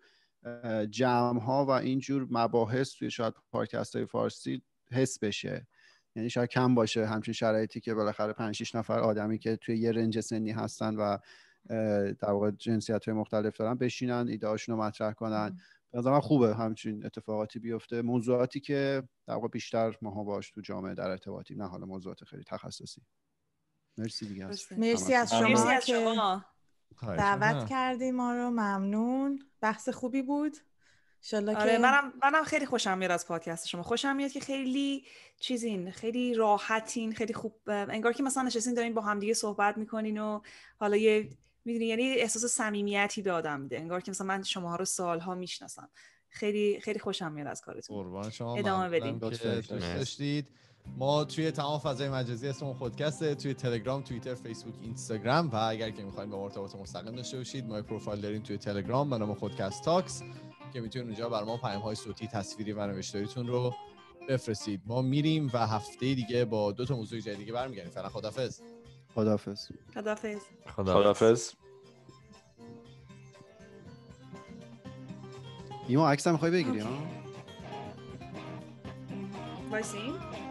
جمع ها و اینجور مباحث توی شاید پادکست های فارسی حس بشه یعنی شاید کم باشه همچین شرایطی که بالاخره 5 6 نفر آدمی که توی یه رنج سنی هستن و در واقع جنسیت های مختلف دارن بشینن ایدهاشون رو مطرح کنن به نظر خوبه همچین اتفاقاتی بیفته موضوعاتی که در واقع بیشتر ماها باش تو جامعه در ارتباطی نه حالا موضوعات خیلی تخصصی مرسی دیگه مرسی از شما, مرسی از شما. دعوت کردیم ما رو ممنون بحث خوبی بود آره منم منم خیلی خوشم میاد از پادکست شما خوشم میاد که خیلی چیزین خیلی راحتین خیلی خوب انگار که مثلا نشستین دارین با همدیگه صحبت میکنین و حالا یه میدونی یعنی احساس صمیمیتی به آدم میده انگار که مثلا من شماها رو سالها میشناسم خیلی خیلی خوشم میاد از کارتون قربان شما ادامه بدین داشتید ما توی تمام فضای مجازی اسم خودکسته توی تلگرام توییتر فیسبوک اینستاگرام و اگر که میخواین با ارتباط مستقیم داشته باشید ما پروفایل داریم توی تلگرام به نام خودکست تاکس که میتونید اونجا بر ما پیام های صوتی تصویری و نوشتاریتون رو بفرستید ما میریم و هفته دیگه با دو تا موضوع جدیدی برمیگردیم فعلا خدافظ خدافظ خدافظ خدافظ ایما عکس هم میخوای بگیری ها